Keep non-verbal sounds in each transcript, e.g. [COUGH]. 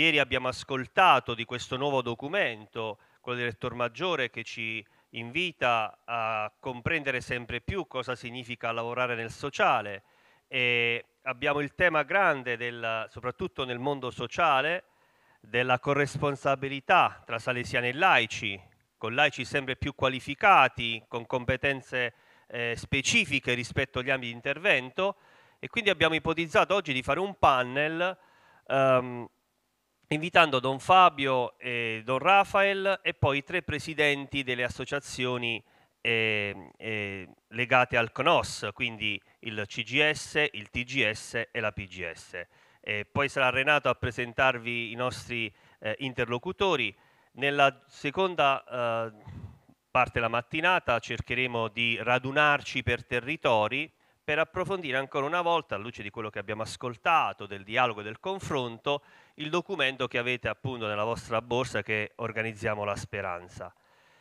Ieri abbiamo ascoltato di questo nuovo documento, quello del rettor maggiore, che ci invita a comprendere sempre più cosa significa lavorare nel sociale. E abbiamo il tema grande, del, soprattutto nel mondo sociale, della corresponsabilità tra salesiani e laici, con laici sempre più qualificati, con competenze eh, specifiche rispetto agli ambiti di intervento e quindi abbiamo ipotizzato oggi di fare un panel ehm, invitando Don Fabio e Don Rafael e poi i tre presidenti delle associazioni eh, eh, legate al CNOS, quindi il CGS, il TGS e la PGS. Eh, poi sarà Renato a presentarvi i nostri eh, interlocutori. Nella seconda eh, parte della mattinata cercheremo di radunarci per territori per approfondire ancora una volta, alla luce di quello che abbiamo ascoltato, del dialogo e del confronto, il documento che avete appunto nella vostra borsa che organizziamo la speranza.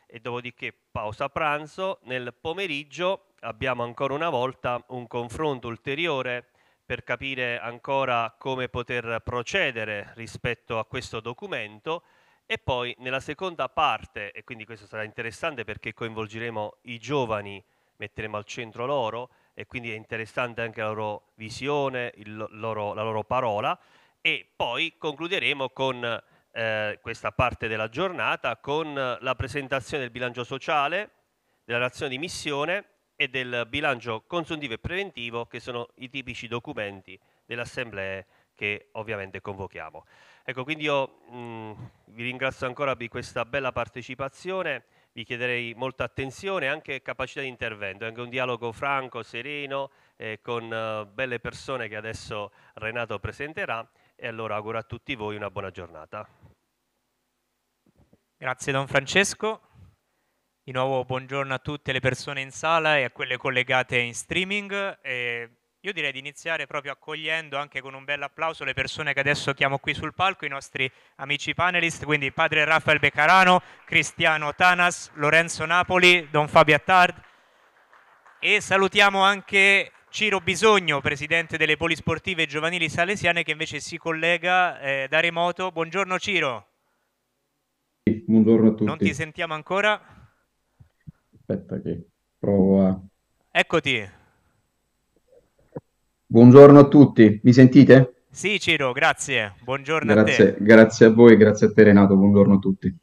E dopodiché pausa pranzo, nel pomeriggio abbiamo ancora una volta un confronto ulteriore per capire ancora come poter procedere rispetto a questo documento e poi nella seconda parte, e quindi questo sarà interessante perché coinvolgeremo i giovani, metteremo al centro loro, e quindi è interessante anche la loro visione, loro, la loro parola e poi concluderemo con eh, questa parte della giornata con la presentazione del bilancio sociale, della relazione di missione e del bilancio consuntivo e preventivo che sono i tipici documenti delle assemblee che ovviamente convochiamo. Ecco, quindi io mh, mm, vi ringrazio ancora per questa bella partecipazione vi chiederei molta attenzione e anche capacità di intervento, anche un dialogo franco, sereno, eh, con eh, belle persone che adesso Renato presenterà e allora auguro a tutti voi una buona giornata. Grazie Don Francesco, di nuovo buongiorno a tutte le persone in sala e a quelle collegate in streaming. E io direi di iniziare proprio accogliendo anche con un bel applauso le persone che adesso chiamo qui sul palco, i nostri amici panelist, quindi padre Raffaele Beccarano, Cristiano Tanas, Lorenzo Napoli, Don Fabio Attard e salutiamo anche Ciro Bisogno, presidente delle polisportive giovanili salesiane che invece si collega eh, da remoto. Buongiorno Ciro. Buongiorno a tutti. Non ti sentiamo ancora? Aspetta che provo a... Eccoti. Buongiorno a tutti, mi sentite? Sì Ciro, grazie, buongiorno grazie, a te. Grazie a voi, grazie a te Renato, buongiorno a tutti.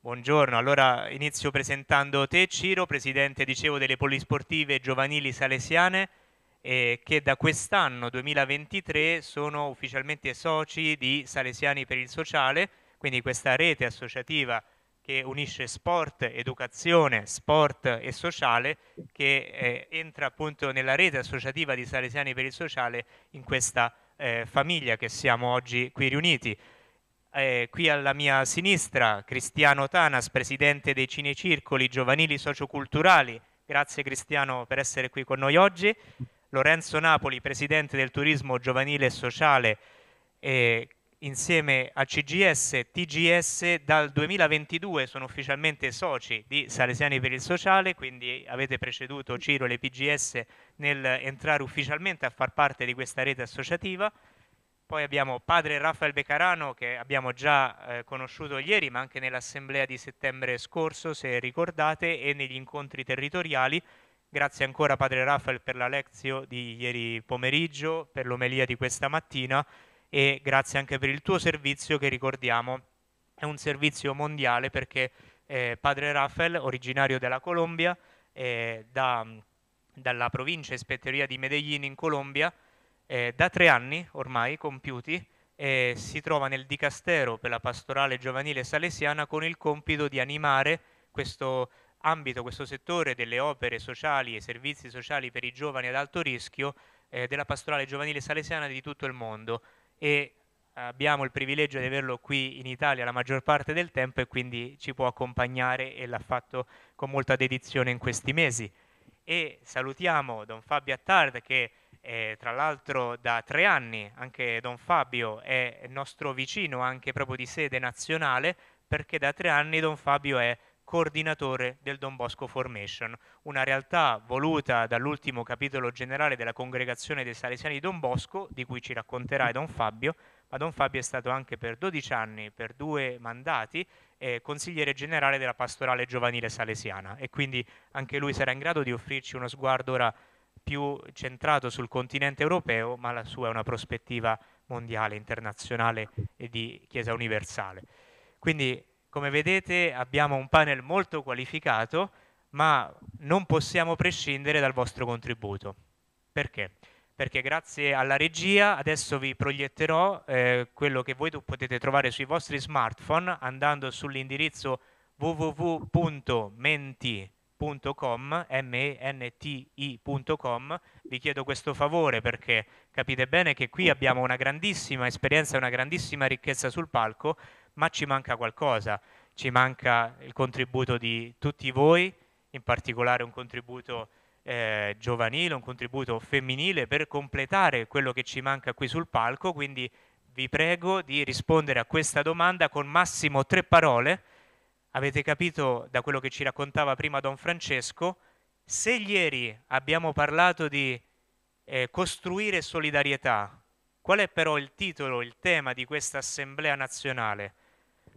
Buongiorno, allora inizio presentando te Ciro, presidente, dicevo, delle polisportive giovanili salesiane eh, che da quest'anno 2023 sono ufficialmente soci di Salesiani per il Sociale, quindi questa rete associativa che unisce sport, educazione, sport e sociale, che eh, entra appunto nella rete associativa di Salesiani per il Sociale in questa eh, famiglia che siamo oggi qui riuniti. Eh, qui alla mia sinistra Cristiano Tanas, presidente dei Cinecircoli Giovanili Socioculturali, grazie Cristiano per essere qui con noi oggi, Lorenzo Napoli, presidente del Turismo Giovanile e Sociale, insieme a CGS e TGS dal 2022 sono ufficialmente soci di Salesiani per il Sociale, quindi avete preceduto Ciro e le PGS nel entrare ufficialmente a far parte di questa rete associativa. Poi abbiamo padre Raffaele Beccarano che abbiamo già eh, conosciuto ieri, ma anche nell'assemblea di settembre scorso, se ricordate, e negli incontri territoriali. Grazie ancora padre Raffaele per la lezione di ieri pomeriggio, per l'omelia di questa mattina e grazie anche per il tuo servizio che ricordiamo è un servizio mondiale perché eh, padre Rafael, originario della Colombia, eh, da, dalla provincia e spetteria di Medellin in Colombia, eh, da tre anni ormai compiuti, eh, si trova nel dicastero per la pastorale giovanile salesiana con il compito di animare questo ambito, questo settore delle opere sociali e servizi sociali per i giovani ad alto rischio eh, della pastorale giovanile salesiana di tutto il mondo e abbiamo il privilegio di averlo qui in Italia la maggior parte del tempo e quindi ci può accompagnare e l'ha fatto con molta dedizione in questi mesi. E salutiamo Don Fabio Attard che eh, tra l'altro da tre anni anche Don Fabio è nostro vicino anche proprio di sede nazionale perché da tre anni Don Fabio è coordinatore del Don Bosco Formation, una realtà voluta dall'ultimo capitolo generale della congregazione dei Salesiani di Don Bosco, di cui ci racconterà Don Fabio, ma Don Fabio è stato anche per 12 anni, per due mandati, eh, consigliere generale della pastorale giovanile salesiana e quindi anche lui sarà in grado di offrirci uno sguardo ora più centrato sul continente europeo, ma la sua è una prospettiva mondiale, internazionale e di Chiesa universale. Quindi come vedete abbiamo un panel molto qualificato, ma non possiamo prescindere dal vostro contributo. Perché? Perché grazie alla regia adesso vi proietterò eh, quello che voi potete trovare sui vostri smartphone andando sull'indirizzo www.menti.com, m-e-n-t-i.com. Vi chiedo questo favore perché capite bene che qui abbiamo una grandissima esperienza, una grandissima ricchezza sul palco ma ci manca qualcosa, ci manca il contributo di tutti voi, in particolare un contributo eh, giovanile, un contributo femminile per completare quello che ci manca qui sul palco, quindi vi prego di rispondere a questa domanda con massimo tre parole. Avete capito da quello che ci raccontava prima Don Francesco, se ieri abbiamo parlato di eh, costruire solidarietà, qual è però il titolo, il tema di questa Assemblea nazionale?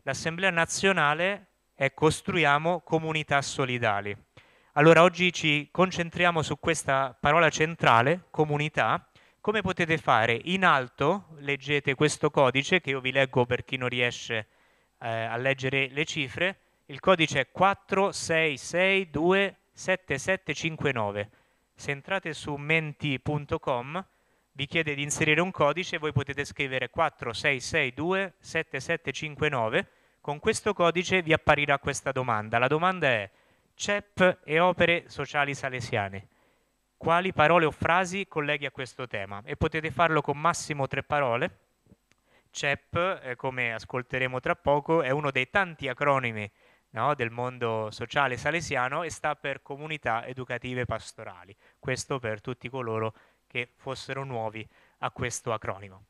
l'Assemblea nazionale è costruiamo comunità solidali. Allora oggi ci concentriamo su questa parola centrale, comunità. Come potete fare? In alto leggete questo codice che io vi leggo per chi non riesce eh, a leggere le cifre. Il codice è 46627759. Se entrate su menti.com vi chiede di inserire un codice, voi potete scrivere 4662 7759, con questo codice vi apparirà questa domanda. La domanda è CEP e opere sociali salesiane. Quali parole o frasi colleghi a questo tema? E potete farlo con massimo tre parole. CEP, eh, come ascolteremo tra poco, è uno dei tanti acronimi no, del mondo sociale salesiano e sta per comunità educative pastorali. Questo per tutti coloro che che fossero nuovi a questo acronimo.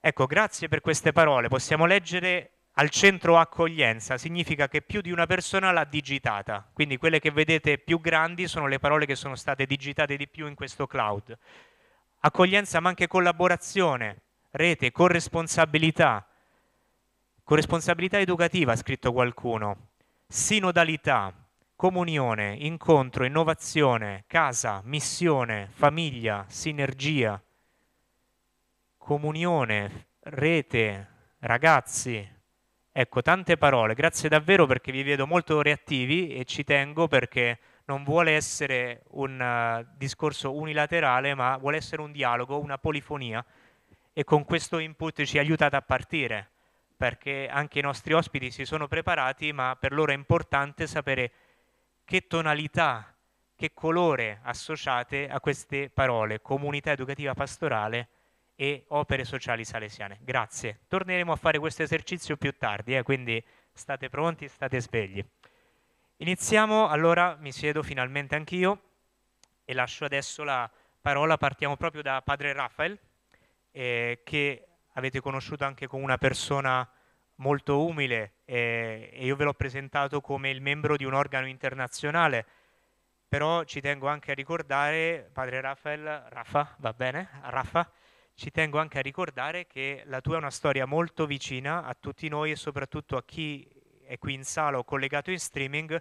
Ecco, grazie per queste parole. Possiamo leggere al centro accoglienza, significa che più di una persona l'ha digitata, quindi quelle che vedete più grandi sono le parole che sono state digitate di più in questo cloud. Accoglienza ma anche collaborazione, rete, corresponsabilità, corresponsabilità educativa, ha scritto qualcuno, sinodalità, comunione, incontro, innovazione, casa, missione, famiglia, sinergia, comunione, rete, ragazzi. Ecco, tante parole. Grazie davvero perché vi vedo molto reattivi e ci tengo perché non vuole essere un uh, discorso unilaterale, ma vuole essere un dialogo, una polifonia e con questo input ci aiutate a partire perché anche i nostri ospiti si sono preparati, ma per loro è importante sapere che tonalità, che colore associate a queste parole, comunità educativa pastorale e opere sociali salesiane. Grazie. Torneremo a fare questo esercizio più tardi, eh, quindi state pronti, state svegli. Iniziamo, allora mi siedo finalmente anch'io e lascio adesso la parola, partiamo proprio da padre Raffaele, eh, che avete conosciuto anche come una persona molto umile eh, e io ve l'ho presentato come il membro di un organo internazionale, però ci tengo anche a ricordare, padre Raffaele, Raffa, va bene, Raffa, ci tengo anche a ricordare che la tua è una storia molto vicina a tutti noi e soprattutto a chi è qui in sala o collegato in streaming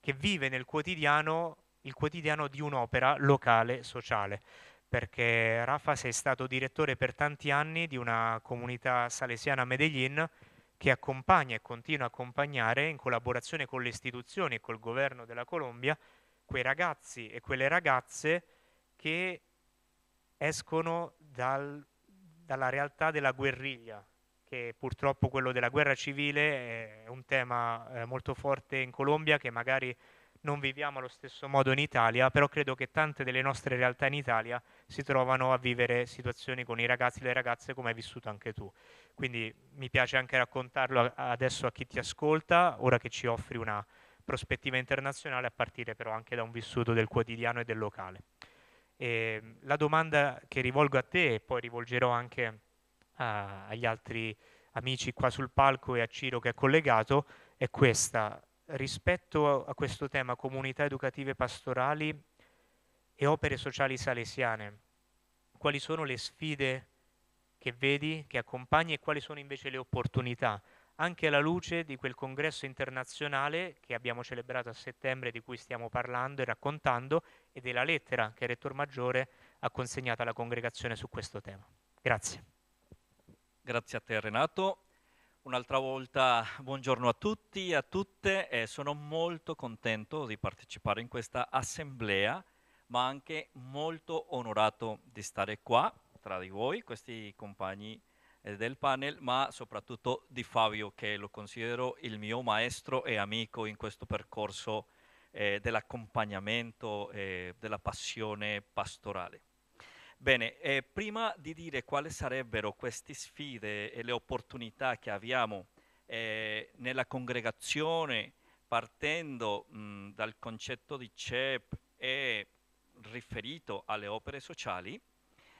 che vive nel quotidiano il quotidiano di un'opera locale sociale perché Rafa sei stato direttore per tanti anni di una comunità salesiana a Medellin che accompagna e continua a accompagnare in collaborazione con le istituzioni e col governo della Colombia quei ragazzi e quelle ragazze che escono dal, dalla realtà della guerriglia, che purtroppo quello della guerra civile è un tema eh, molto forte in Colombia che magari non viviamo allo stesso modo in Italia, però credo che tante delle nostre realtà in Italia si trovano a vivere situazioni con i ragazzi e le ragazze come hai vissuto anche tu. Quindi mi piace anche raccontarlo adesso a chi ti ascolta, ora che ci offri una prospettiva internazionale, a partire però anche da un vissuto del quotidiano e del locale. E ehm, la domanda che rivolgo a te e poi rivolgerò anche a, agli altri amici qua sul palco e a Ciro che è collegato è questa rispetto a questo tema comunità educative pastorali e opere sociali salesiane, quali sono le sfide che vedi, che accompagni e quali sono invece le opportunità, anche alla luce di quel congresso internazionale che abbiamo celebrato a settembre di cui stiamo parlando e raccontando e della lettera che il Rettore Maggiore ha consegnato alla congregazione su questo tema. Grazie. Grazie a te Renato Un'altra volta buongiorno a tutti e a tutte e sono molto contento di partecipare in questa assemblea, ma anche molto onorato di stare qua tra di voi, questi compagni eh, del panel, ma soprattutto di Fabio che lo considero il mio maestro e amico in questo percorso eh, dell'accompagnamento e eh, della passione pastorale. Bene, eh, prima di dire quali sarebbero queste sfide e le opportunità che abbiamo eh, nella congregazione, partendo mh, dal concetto di CEP e riferito alle opere sociali,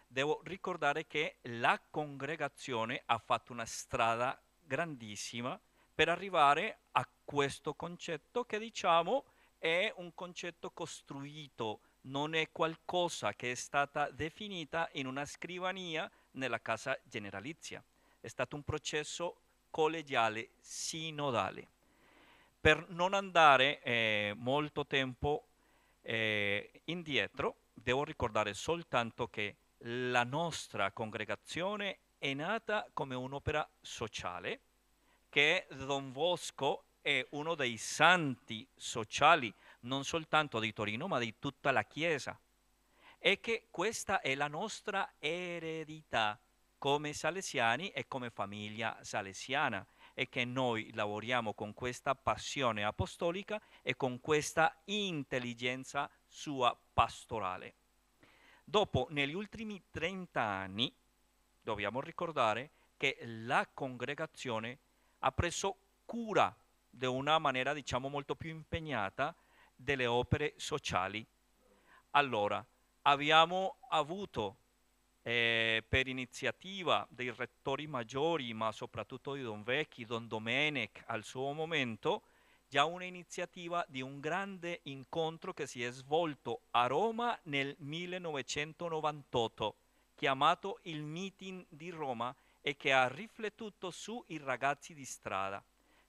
devo ricordare che la congregazione ha fatto una strada grandissima per arrivare a questo concetto che diciamo è un concetto costruito non è qualcosa che è stata definita in una scrivania nella casa generalizia, è stato un processo collegiale sinodale. Per non andare eh, molto tempo eh, indietro, devo ricordare soltanto che la nostra congregazione è nata come un'opera sociale, che Don Bosco è uno dei santi sociali non soltanto di Torino, ma di tutta la Chiesa. E che questa è la nostra eredità come salesiani e come famiglia salesiana e che noi lavoriamo con questa passione apostolica e con questa intelligenza sua pastorale. Dopo, negli ultimi 30 anni, dobbiamo ricordare che la congregazione ha preso cura di una maniera, diciamo, molto più impegnata delle opere sociali. Allora, abbiamo avuto eh, per iniziativa dei rettori maggiori, ma soprattutto di Don Vecchi, Don Domenech al suo momento, già un'iniziativa di un grande incontro che si è svolto a Roma nel 1998, chiamato il Meeting di Roma e che ha riflettuto sui ragazzi di strada.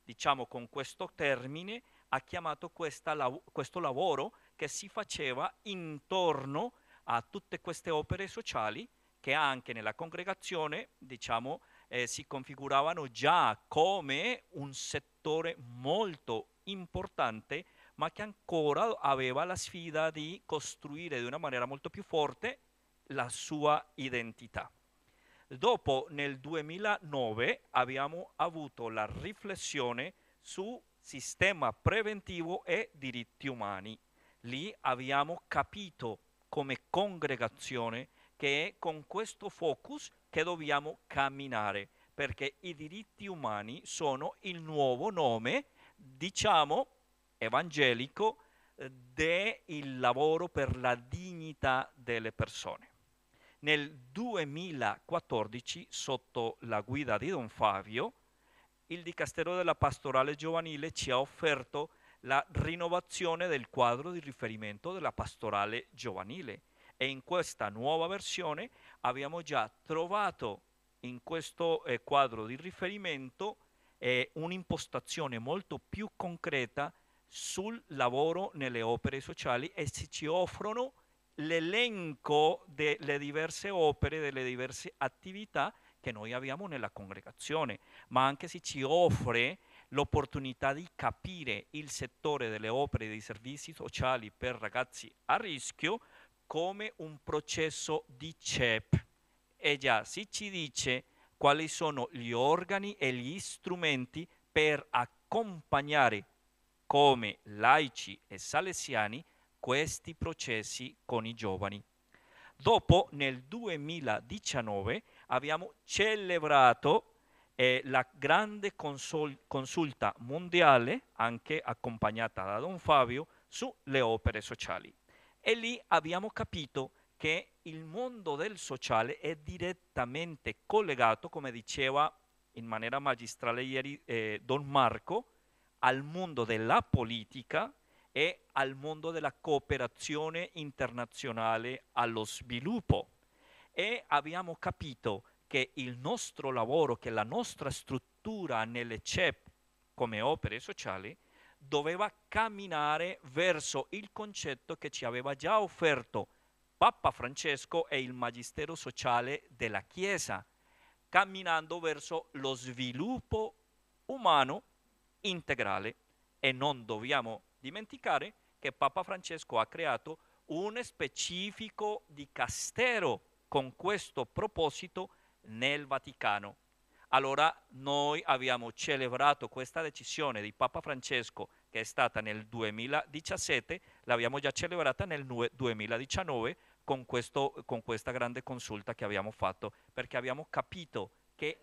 Diciamo con questo termine ha chiamato questa, questo lavoro che si faceva intorno a tutte queste opere sociali che anche nella congregazione diciamo, eh, si configuravano già come un settore molto importante ma che ancora aveva la sfida di costruire di una maniera molto più forte la sua identità. Dopo nel 2009 abbiamo avuto la riflessione su sistema preventivo e diritti umani. Lì abbiamo capito come congregazione che è con questo focus che dobbiamo camminare, perché i diritti umani sono il nuovo nome, diciamo, evangelico eh, del lavoro per la dignità delle persone. Nel 2014, sotto la guida di Don Fabio, il Dicastero della Pastorale Giovanile ci ha offerto la rinnovazione del quadro di riferimento della pastorale giovanile e in questa nuova versione abbiamo già trovato in questo eh, quadro di riferimento eh, un'impostazione molto più concreta sul lavoro nelle opere sociali e si ci offrono l'elenco delle diverse opere, delle diverse attività che noi abbiamo nella congregazione, ma anche se ci offre l'opportunità di capire il settore delle opere e dei servizi sociali per ragazzi a rischio come un processo di CEP. E già si ci dice quali sono gli organi e gli strumenti per accompagnare come laici e salesiani questi processi con i giovani. Dopo, nel 2019, abbiamo celebrato eh, la grande consol- consulta mondiale, anche accompagnata da Don Fabio, sulle opere sociali. E lì abbiamo capito che il mondo del sociale è direttamente collegato, come diceva in maniera magistrale ieri eh, Don Marco, al mondo della politica e al mondo della cooperazione internazionale allo sviluppo e abbiamo capito che il nostro lavoro, che la nostra struttura nelle CEP come opere sociali doveva camminare verso il concetto che ci aveva già offerto Papa Francesco e il Magistero Sociale della Chiesa, camminando verso lo sviluppo umano integrale e non dobbiamo dimenticare che Papa Francesco ha creato un specifico dicastero con questo proposito nel Vaticano. Allora noi abbiamo celebrato questa decisione di Papa Francesco che è stata nel 2017, l'abbiamo già celebrata nel 2019 con, questo, con questa grande consulta che abbiamo fatto, perché abbiamo capito che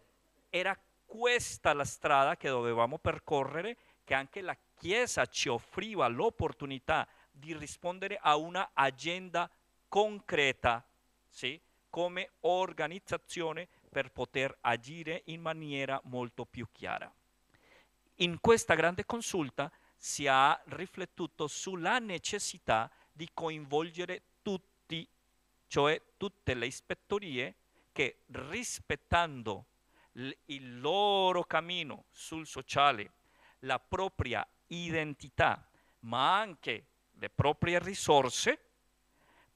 era questa la strada che dovevamo percorrere, che anche la Chiesa ci offriva l'opportunità di rispondere a una agenda concreta, sì? come organizzazione per poter agire in maniera molto più chiara. In questa grande consulta si è riflettuto sulla necessità di coinvolgere tutti, cioè tutte le ispettorie che rispettando il loro cammino sul sociale, la propria identità, ma anche le proprie risorse,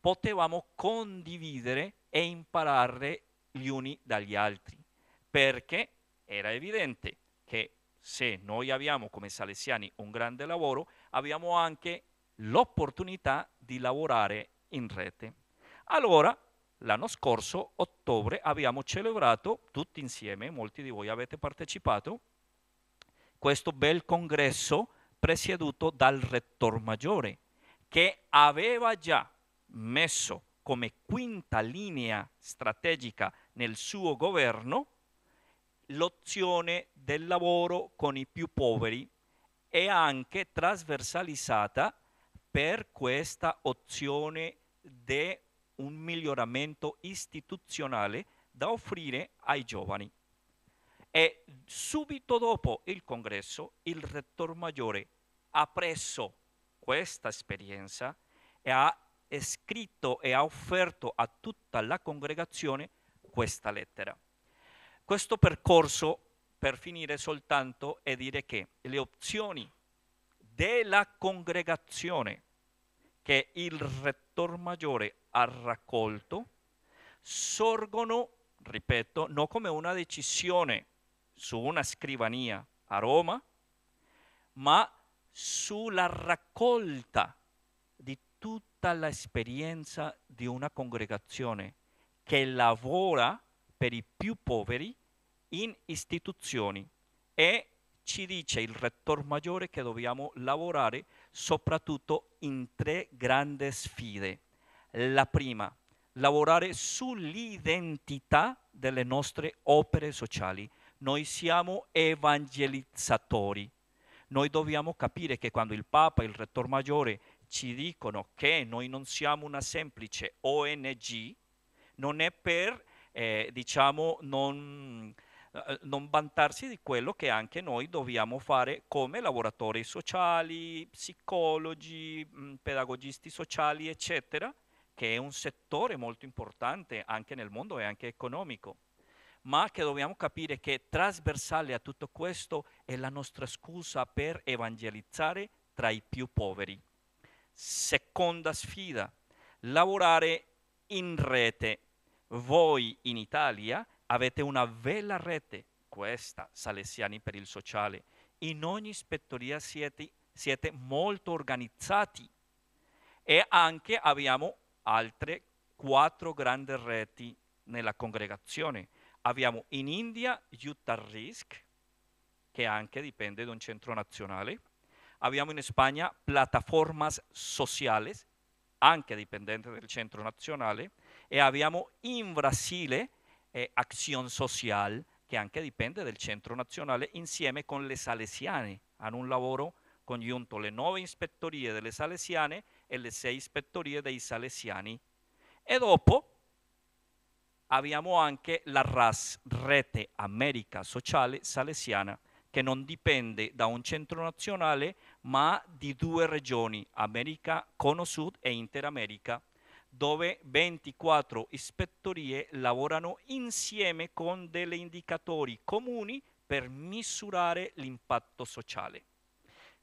potevamo condividere e imparare gli uni dagli altri, perché era evidente che se noi abbiamo come salesiani un grande lavoro, abbiamo anche l'opportunità di lavorare in rete. Allora, l'anno scorso, ottobre, abbiamo celebrato tutti insieme, molti di voi avete partecipato, questo bel congresso presieduto dal rettor maggiore, che aveva già messo come quinta linea strategica nel suo governo l'opzione del lavoro con i più poveri e anche trasversalizzata per questa opzione di un miglioramento istituzionale da offrire ai giovani. E subito dopo il congresso il rettore maggiore ha preso questa esperienza e ha è scritto e ha offerto a tutta la congregazione questa lettera. Questo percorso, per finire soltanto, è dire che le opzioni della congregazione che il rettor maggiore ha raccolto sorgono, ripeto, non come una decisione su una scrivania a Roma, ma sulla raccolta tutta l'esperienza di una congregazione che lavora per i più poveri in istituzioni e ci dice il rettor maggiore che dobbiamo lavorare soprattutto in tre grandi sfide. La prima, lavorare sull'identità delle nostre opere sociali. Noi siamo evangelizzatori. Noi dobbiamo capire che quando il Papa, il rettor Maggiore ci dicono che noi non siamo una semplice ONG, non è per, eh, diciamo, non, eh, non vantarsi di quello che anche noi dobbiamo fare come lavoratori sociali, psicologi, mm, pedagogisti sociali, eccetera, che è un settore molto importante anche nel mondo e anche economico, ma che dobbiamo capire che trasversale a tutto questo è la nostra scusa per evangelizzare tra i più poveri. Seconda sfida, lavorare in rete. Voi in Italia avete una bella rete, questa Salesiani per il sociale. In ogni ispettoria siete, siete molto organizzati e anche abbiamo altre quattro grandi reti nella congregazione. Abbiamo in India Utah Risk, che anche dipende da un centro nazionale, Habíamos en España plataformas sociales, anche dependientes del centro Nacional. e habíamos en Brasil, eh, Acción Social, que anche depende del centro Nacional, insieme con las Salesiane. han un lavoro congiunto le nove de delle Salesiane e las seis sei de dei Salesiani. E dopo abbiamo anche la RAS, Rete América Sociale Salesiana, che non dipende da un centro nazionale, ma di due regioni, America, Cono Sud e Interamerica, dove 24 ispettorie lavorano insieme con degli indicatori comuni per misurare l'impatto sociale.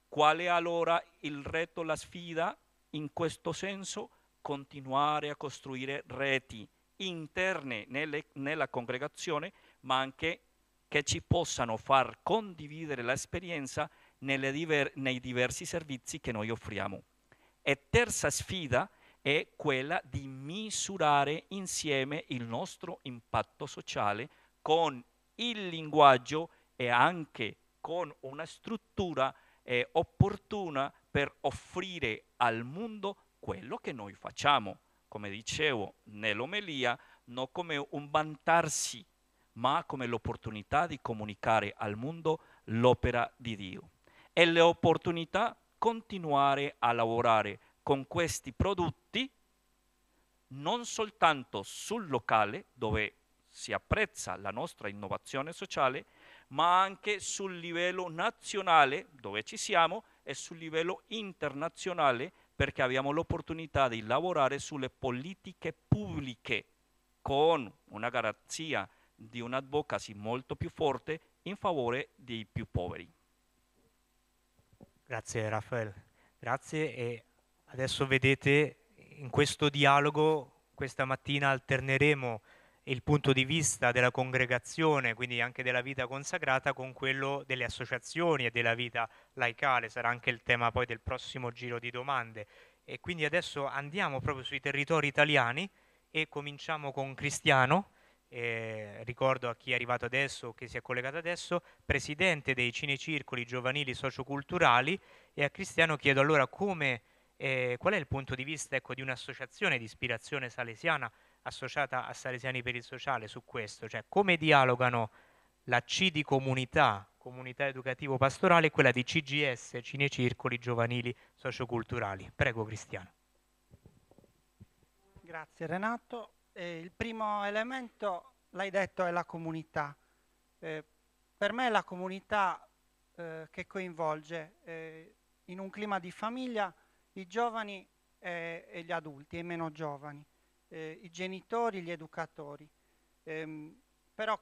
Qual è allora il reto, la sfida? In questo senso, continuare a costruire reti interne nelle, nella congregazione, ma anche che ci possano far condividere l'esperienza diver nei diversi servizi che noi offriamo. E terza sfida è quella di misurare insieme il nostro impatto sociale con il linguaggio e anche con una struttura eh, opportuna per offrire al mondo quello che noi facciamo. Come dicevo nell'omelia, non come un vantarsi ma come l'opportunità di comunicare al mondo l'opera di Dio e l'opportunità continuare a lavorare con questi prodotti non soltanto sul locale dove si apprezza la nostra innovazione sociale, ma anche sul livello nazionale dove ci siamo e sul livello internazionale perché abbiamo l'opportunità di lavorare sulle politiche pubbliche con una garanzia di un'advocacy molto più forte in favore dei più poveri. Grazie Raffaele, grazie e adesso vedete in questo dialogo questa mattina alterneremo il punto di vista della congregazione, quindi anche della vita consacrata, con quello delle associazioni e della vita laicale, sarà anche il tema poi del prossimo giro di domande. E quindi adesso andiamo proprio sui territori italiani e cominciamo con Cristiano eh, ricordo a chi è arrivato adesso o che si è collegato adesso, presidente dei Cinecircoli Giovanili Socioculturali e a Cristiano chiedo allora come, eh, qual è il punto di vista ecco, di un'associazione di ispirazione salesiana associata a Salesiani per il Sociale su questo, cioè come dialogano la C di comunità, comunità educativo pastorale e quella di CGS, Cinecircoli Giovanili Socioculturali. Prego Cristiano. Grazie Renato. Eh, il primo elemento, l'hai detto, è la comunità. Eh, per me la comunità eh, che coinvolge eh, in un clima di famiglia i giovani e, eh, e gli adulti, e i meno giovani, eh, i genitori, gli educatori. Ehm, però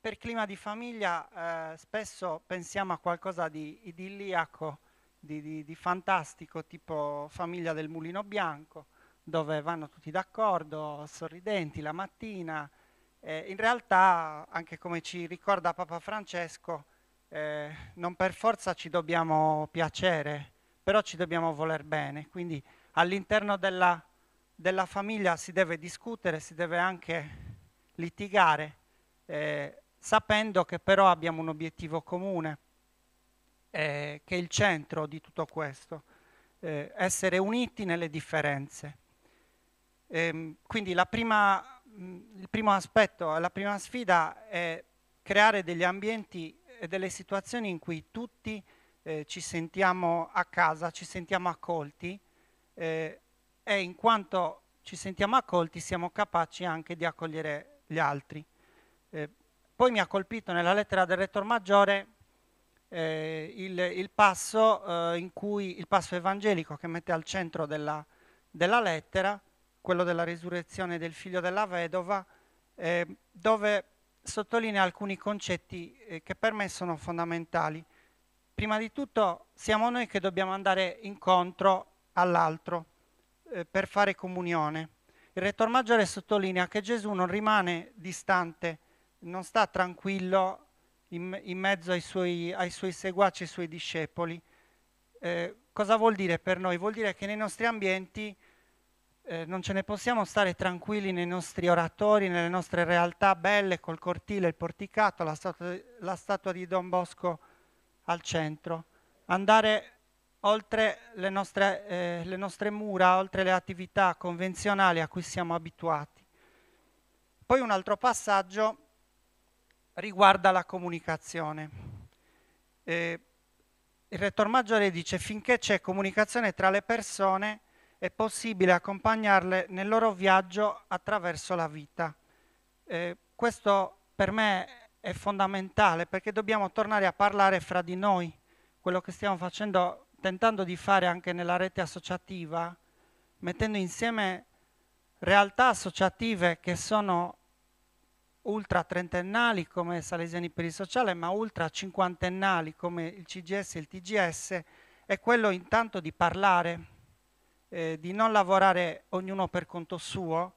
per clima di famiglia spesso pensiamo a qualcosa di idilliaco, di, di, di fantastico, tipo famiglia del mulino bianco, dove vanno tutti d'accordo, sorridenti la mattina. Eh, in realtà, anche come ci ricorda Papa Francesco, eh, non per forza ci dobbiamo piacere, però ci dobbiamo voler bene. Quindi all'interno della, della famiglia si deve discutere, si deve anche litigare, eh, sapendo che però abbiamo un obiettivo comune, eh, che è il centro di tutto questo, eh, essere uniti nelle differenze. Ehm, quindi prima, il primo aspetto, la prima sfida è creare degli ambienti e delle situazioni in cui tutti eh, ci sentiamo a casa, ci sentiamo accolti eh, e in quanto ci sentiamo accolti siamo capaci anche di accogliere gli altri. Eh, poi mi ha colpito nella lettera del Rettor Maggiore eh, il, il, passo, eh, cui, il, passo, evangelico che mette al centro della, della lettera quello della resurrezione del figlio della vedova, eh, dove sottolinea alcuni concetti eh, che per me sono fondamentali. Prima di tutto siamo noi che dobbiamo andare incontro all'altro eh, per fare comunione. Il rettor maggiore sottolinea che Gesù non rimane distante, non sta tranquillo in, in mezzo ai suoi, ai suoi, seguaci, ai suoi discepoli. Eh, cosa vuol dire per noi? Vuol dire che nei nostri ambienti eh, non ce ne possiamo stare tranquilli nei nostri oratori, nelle nostre realtà belle, col cortile, il porticato, la statua, la statua di Don Bosco al centro. Andare oltre le nostre, eh, le nostre mura, oltre le attività convenzionali a cui siamo abituati. Poi un altro passaggio riguarda la comunicazione. Eh, il rettor maggiore dice finché c'è comunicazione tra le persone, è possibile accompagnarle nel loro viaggio attraverso la vita. Eh, questo per me è fondamentale perché dobbiamo tornare a parlare fra di noi, quello che stiamo facendo, tentando di fare anche nella rete associativa, mettendo insieme realtà associative che sono ultra trentennali come Salesiani per il Sociale, ma ultra cinquantennali come il CGS e il TGS, è quello intanto di parlare eh, di non lavorare ognuno per conto suo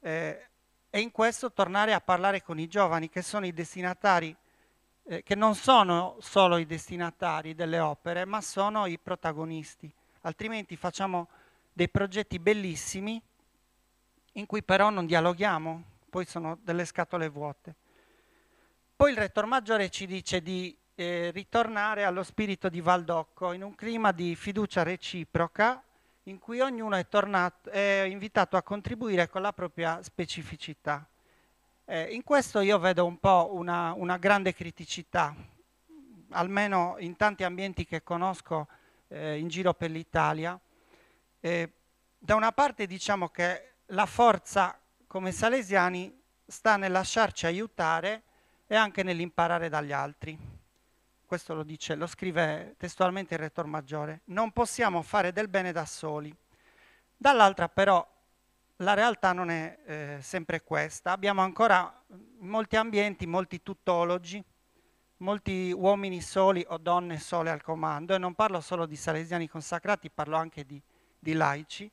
eh, e in questo tornare a parlare con i giovani che sono i destinatari, eh, che non sono solo i destinatari delle opere, ma sono i protagonisti. Altrimenti facciamo dei progetti bellissimi in cui però non dialoghiamo, poi sono delle scatole vuote. Poi il rettor maggiore ci dice di eh, ritornare allo spirito di Valdocco in un clima di fiducia reciproca in cui ognuno è, tornato, è invitato a contribuire con la propria specificità. Eh, in questo io vedo un po' una, una, grande criticità, almeno in tanti ambienti che conosco eh, in giro per l'Italia. Eh, da una parte diciamo che la forza come salesiani sta nel lasciarci aiutare e anche nell'imparare dagli altri questo lo dice, lo scrive testualmente il rettore maggiore, non possiamo fare del bene da soli. Dall'altra però la realtà non è eh, sempre questa, abbiamo ancora in molti ambienti, molti tuttologi, molti uomini soli o donne sole al comando, e non parlo solo di salesiani consacrati, parlo anche di, di laici,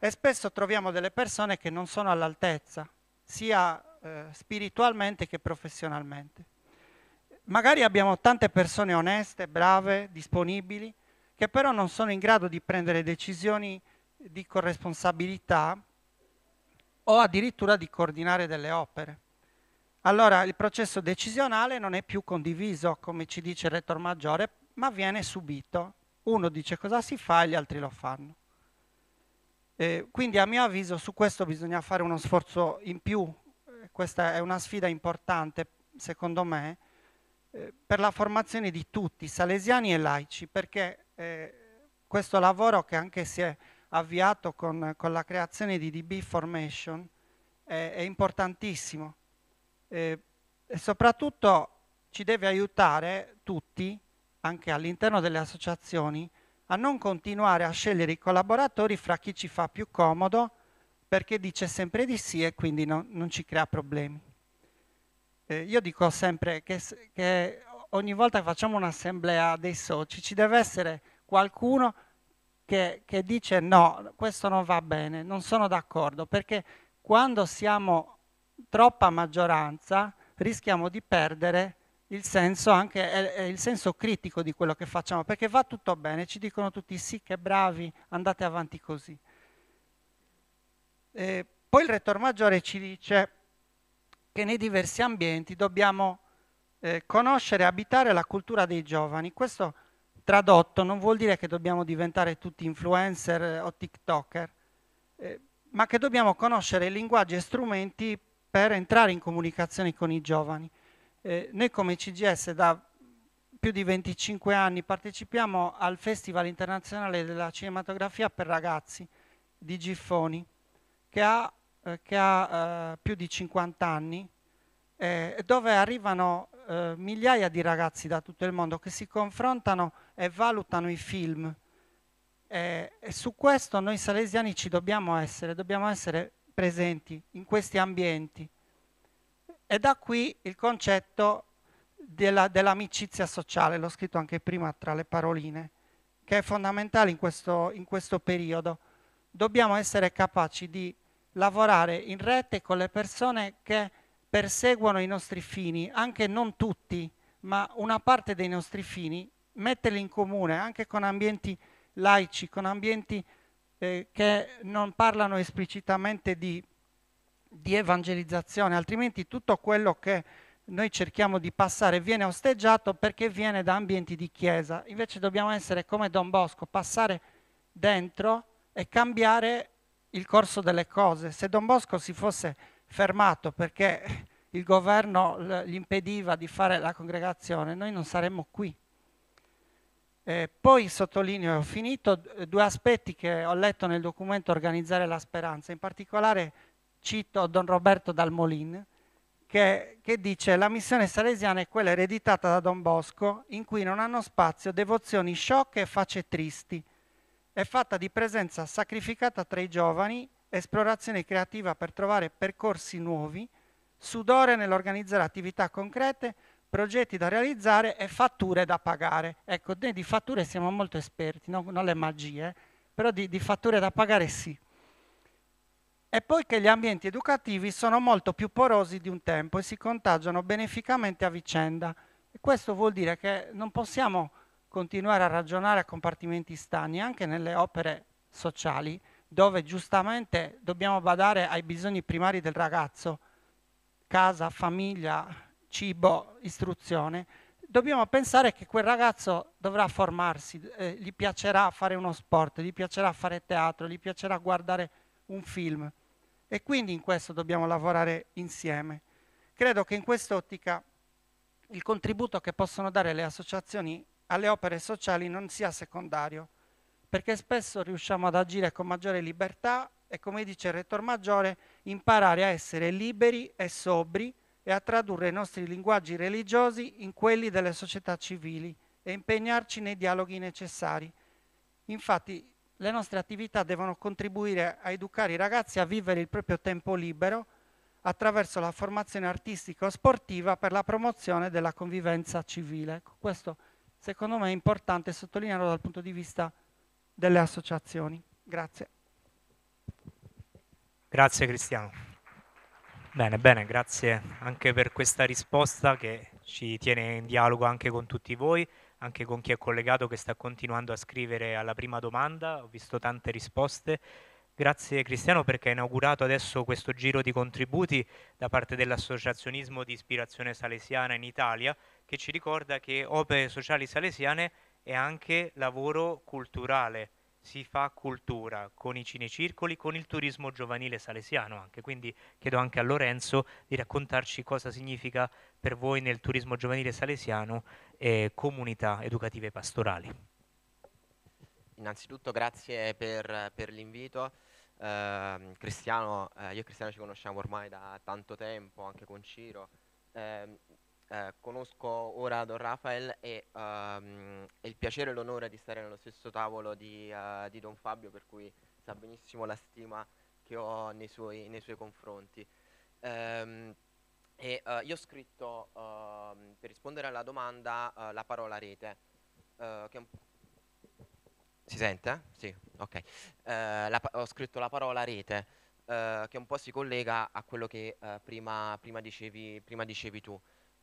e spesso troviamo delle persone che non sono all'altezza, sia eh, spiritualmente che professionalmente magari abbiamo tante persone oneste, brave, disponibili, che però non sono in grado di prendere decisioni di corresponsabilità o addirittura di coordinare delle opere. Allora il processo decisionale non è più condiviso, come ci dice il rettor maggiore, ma viene subito. Uno dice cosa si fa e gli altri lo fanno. Eh, quindi a mio avviso su questo bisogna fare uno sforzo in più. Eh, questa è una sfida importante, secondo me, eh, per la formazione di tutti, salesiani e laici, perché eh, questo lavoro che anche si è avviato con, con la creazione di DB Formation è, è importantissimo eh, e soprattutto ci deve aiutare tutti, anche all'interno delle associazioni, a non continuare a scegliere i collaboratori fra chi ci fa più comodo perché dice sempre di sì e quindi no, non ci crea problemi eh, io dico sempre che, che, ogni volta che facciamo un'assemblea dei soci ci deve essere qualcuno che, che dice no, questo non va bene, non sono d'accordo, perché quando siamo troppa maggioranza rischiamo di perdere il senso, anche, eh, eh, il senso critico di quello che facciamo, perché va tutto bene, ci dicono tutti sì che bravi, andate avanti così. E eh, poi il rettor maggiore ci dice che nei diversi ambienti dobbiamo eh, conoscere e abitare la cultura dei giovani. Questo tradotto non vuol dire che dobbiamo diventare tutti influencer eh, o TikToker, eh, ma che dobbiamo conoscere linguaggi e strumenti per entrare in comunicazione con i giovani. Eh, noi come CGS da più di 25 anni partecipiamo al Festival Internazionale della Cinematografia per Ragazzi di Giffoni, che ha eh, che ha eh, più di 50 anni, eh, dove arrivano eh, migliaia di ragazzi da tutto il mondo che si confrontano e valutano i film. Eh, e su questo noi salesiani ci dobbiamo essere, dobbiamo essere presenti in questi ambienti. E da qui il concetto della, dell'amicizia sociale, l'ho scritto anche prima tra le paroline, che è fondamentale in questo, in questo periodo. Dobbiamo essere capaci di lavorare in rete con le persone che perseguono i nostri fini, anche non tutti, ma una parte dei nostri fini, metterli in comune anche con ambienti laici, con ambienti eh, che non parlano esplicitamente di, di evangelizzazione, altrimenti tutto quello che noi cerchiamo di passare viene osteggiato perché viene da ambienti di chiesa. Invece dobbiamo essere come Don Bosco, passare dentro e cambiare il corso delle cose. Se Don Bosco si fosse fermato perché il governo gli impediva di fare la congregazione, noi non saremmo qui. Eh, poi sottolineo, ho finito, due aspetti che ho letto nel documento Organizzare la Speranza, in particolare cito Don Roberto Dalmolin, che, che dice la missione salesiana è quella ereditata da Don Bosco, in cui non hanno spazio devozioni sciocche e facce tristi, è fatta di presenza sacrificata tra i giovani, esplorazione creativa per trovare percorsi nuovi, sudore nell'organizzare attività concrete, progetti da realizzare e fatture da pagare. Ecco, noi di fatture siamo molto esperti, no? non le magie, eh, però di, di fatture da pagare sì. E poi che gli ambienti educativi sono molto più porosi di un tempo e si contagiano beneficamente a vicenda. E questo vuol dire che non possiamo continuare a ragionare a compartimenti stagni anche nelle opere sociali dove giustamente dobbiamo badare ai bisogni primari del ragazzo, casa, famiglia, cibo, istruzione, dobbiamo pensare che quel ragazzo dovrà formarsi, eh, gli piacerà fare uno sport, gli piacerà fare teatro, gli piacerà guardare un film e quindi in questo dobbiamo lavorare insieme. Credo che in quest'ottica il contributo che possono dare le associazioni alle opere sociali non sia secondario, perché spesso riusciamo ad agire con maggiore libertà e, come dice il Rettor Maggiore, imparare a essere liberi e sobri e a tradurre i nostri linguaggi religiosi in quelli delle società civili e impegnarci nei dialoghi necessari. Infatti, le nostre attività devono contribuire a educare i ragazzi a vivere il proprio tempo libero attraverso la formazione artistica o sportiva per la promozione della convivenza civile. Ecco, questo è secondo me è importante sottolinearlo dal punto di vista delle associazioni. Grazie. Grazie Cristiano. Bene, bene, grazie anche per questa risposta che ci tiene in dialogo anche con tutti voi, anche con chi è collegato che sta continuando a scrivere alla prima domanda, ho visto tante risposte. Grazie Cristiano perché ha inaugurato adesso questo giro di contributi da parte dell'associazionismo di ispirazione salesiana in Italia che ci ricorda che opere sociali salesiane è anche lavoro culturale, si fa cultura con i cinecircoli, con il turismo giovanile salesiano anche, quindi chiedo anche a Lorenzo di raccontarci cosa significa per voi nel turismo giovanile salesiano eh, comunità educative pastorali. Innanzitutto grazie per, per l'invito. Eh, Cristiano, eh, io e Cristiano ci conosciamo ormai da tanto tempo, anche con Ciro. Eh, eh, conosco ora Don Rafael e ehm, è il piacere e l'onore di stare nello stesso tavolo di, eh, di, Don Fabio, per cui sa benissimo la stima che ho nei suoi, nei suoi confronti. Ehm, e, eh, io ho scritto, ehm, per rispondere alla domanda, eh, la parola rete, eh, si sente? Sì, ok. La, ho scritto la parola rete, che un po' si collega a quello che prima, prima, dicevi, prima dicevi tu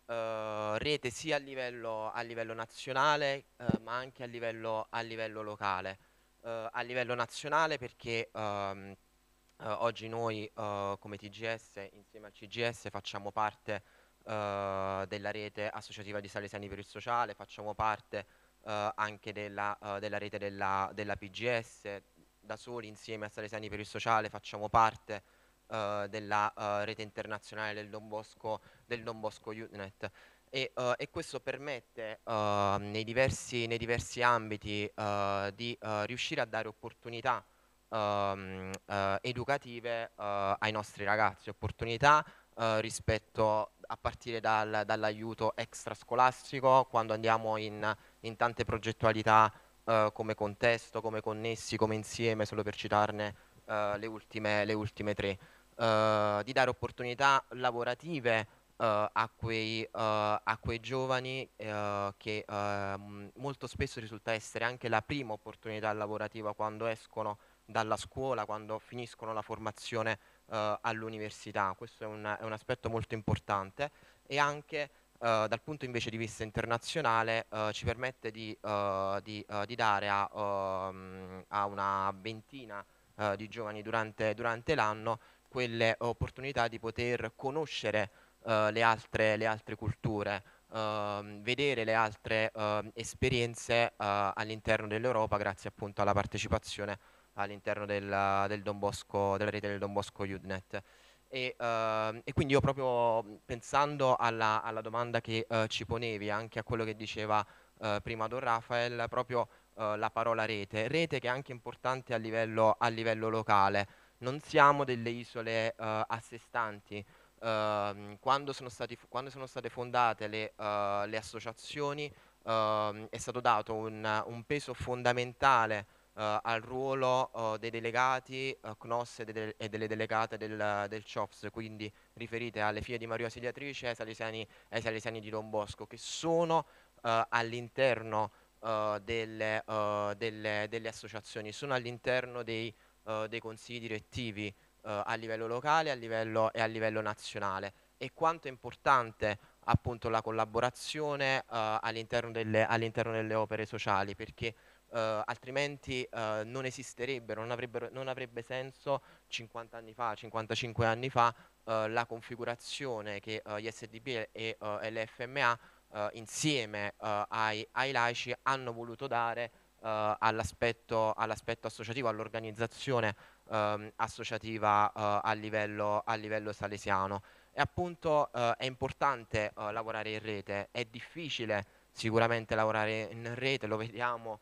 eh, rete sia a livello, a livello nazionale eh, ma anche a livello, a livello locale. Uhm, a livello nazionale perché ehm, oggi noi come TGS insieme al CGS facciamo parte della rete associativa di Salesiani per il Sociale, facciamo parte anche della, della rete della, della, PGS, da soli insieme a Salesiani per il Sociale facciamo parte uh, della uh, rete internazionale del Don Bosco, del Don Bosco Unet. E, uh, e, questo permette nei diversi, nei, diversi, ambiti di riuscire a dare opportunità um, educative ai nostri ragazzi, opportunità rispetto a partire dal, dall'aiuto extrascolastico quando andiamo in, in tante progettualità Uh, come contesto, come connessi, come insieme, solo per citarne uh, le, ultime, le ultime tre. Eh, di dare opportunità lavorative Uh, a, quei, uh, a, quei, giovani uh, che molto spesso risulta essere anche la prima opportunità lavorativa quando escono dalla scuola, quando finiscono la formazione all'università. Questo è un, è un, aspetto molto importante e anche dal punto invece di vista internazionale ci permette di, di, di dare a, ehm, a, una ventina di giovani durante, durante l'anno quelle opportunità di poter conoscere uh, le, altre, le, altre, culture, uh, vedere le altre uh, esperienze eh, all'interno dell'Europa grazie appunto alla partecipazione all'interno del, del Bosco, della rete del Don Bosco Udnet. E, ehm, e quindi io proprio pensando alla, alla domanda che eh, ci ponevi, anche a quello che diceva prima Don Rafael, proprio la parola rete, rete che è anche importante a livello, a livello locale non siamo delle isole uh, a sé stanti. Uh, quando, sono stati, quando, sono state fondate le, uh, le associazioni ehm, è stato dato un, un peso fondamentale eh, al ruolo dei delegati CNOS e, de e, delle delegate del, del, CHOPS, quindi riferite alle figlie di Maria Ausiliatrice e ai salesiani, ai salesiani di Don Bosco, che sono all'interno delle, delle, delle associazioni, sono all'interno dei eh, dei consigli direttivi eh, a livello locale a livello, e a livello nazionale e quanto è importante appunto la collaborazione eh, all'interno delle, all delle, opere sociali perché eh, altrimenti non esisterebbero, non, non, avrebbe senso 50 anni fa, 55 anni fa la configurazione che gli SDP e l'FMA insieme ai, ai laici hanno voluto dare eh, all'aspetto, all'aspetto, associativo, all'organizzazione ehm, associativa eh, a livello, a, livello, salesiano. E appunto eh, è importante lavorare in rete, è difficile sicuramente lavorare in rete, lo vediamo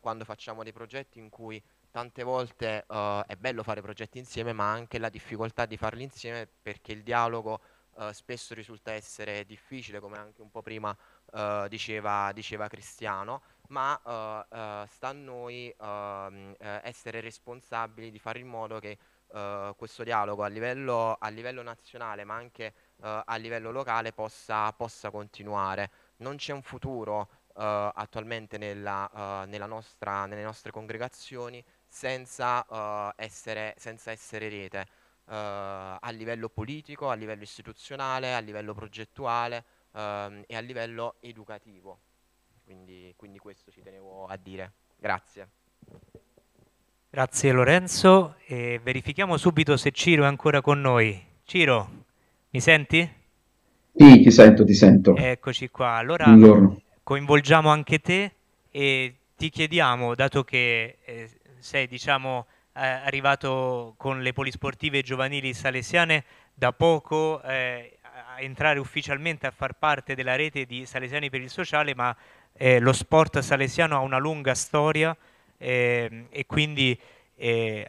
quando facciamo dei progetti in cui tante volte uh, è bello fare progetti insieme, ma anche la difficoltà di farli insieme perché il dialogo uh, spesso risulta essere difficile, come anche un po' prima uh, diceva, diceva, Cristiano ma uh, uh, sta a noi ehm, eh, essere responsabili di fare in modo che questo dialogo a livello, a livello, nazionale ma anche a livello locale possa, possa continuare. Non c'è un futuro attualmente nella, nella nostra, nelle nostre congregazioni senza, essere, senza essere rete. Uh, a livello politico, a livello istituzionale, a livello progettuale um, e a livello educativo quindi, quindi questo ci tenevo a dire. Grazie. Grazie Lorenzo e verifichiamo subito se Ciro è ancora con noi. Ciro, mi senti? Sì, ti sento, ti sento. Eccoci qua. Allora Buongiorno. coinvolgiamo anche te e ti chiediamo, dato che eh, sei diciamo, eh, arrivato con le polisportive giovanili salesiane da poco eh, a entrare ufficialmente a far parte della rete di Salesiani per il Sociale, ma eh, lo sport salesiano ha una lunga storia eh, e quindi eh,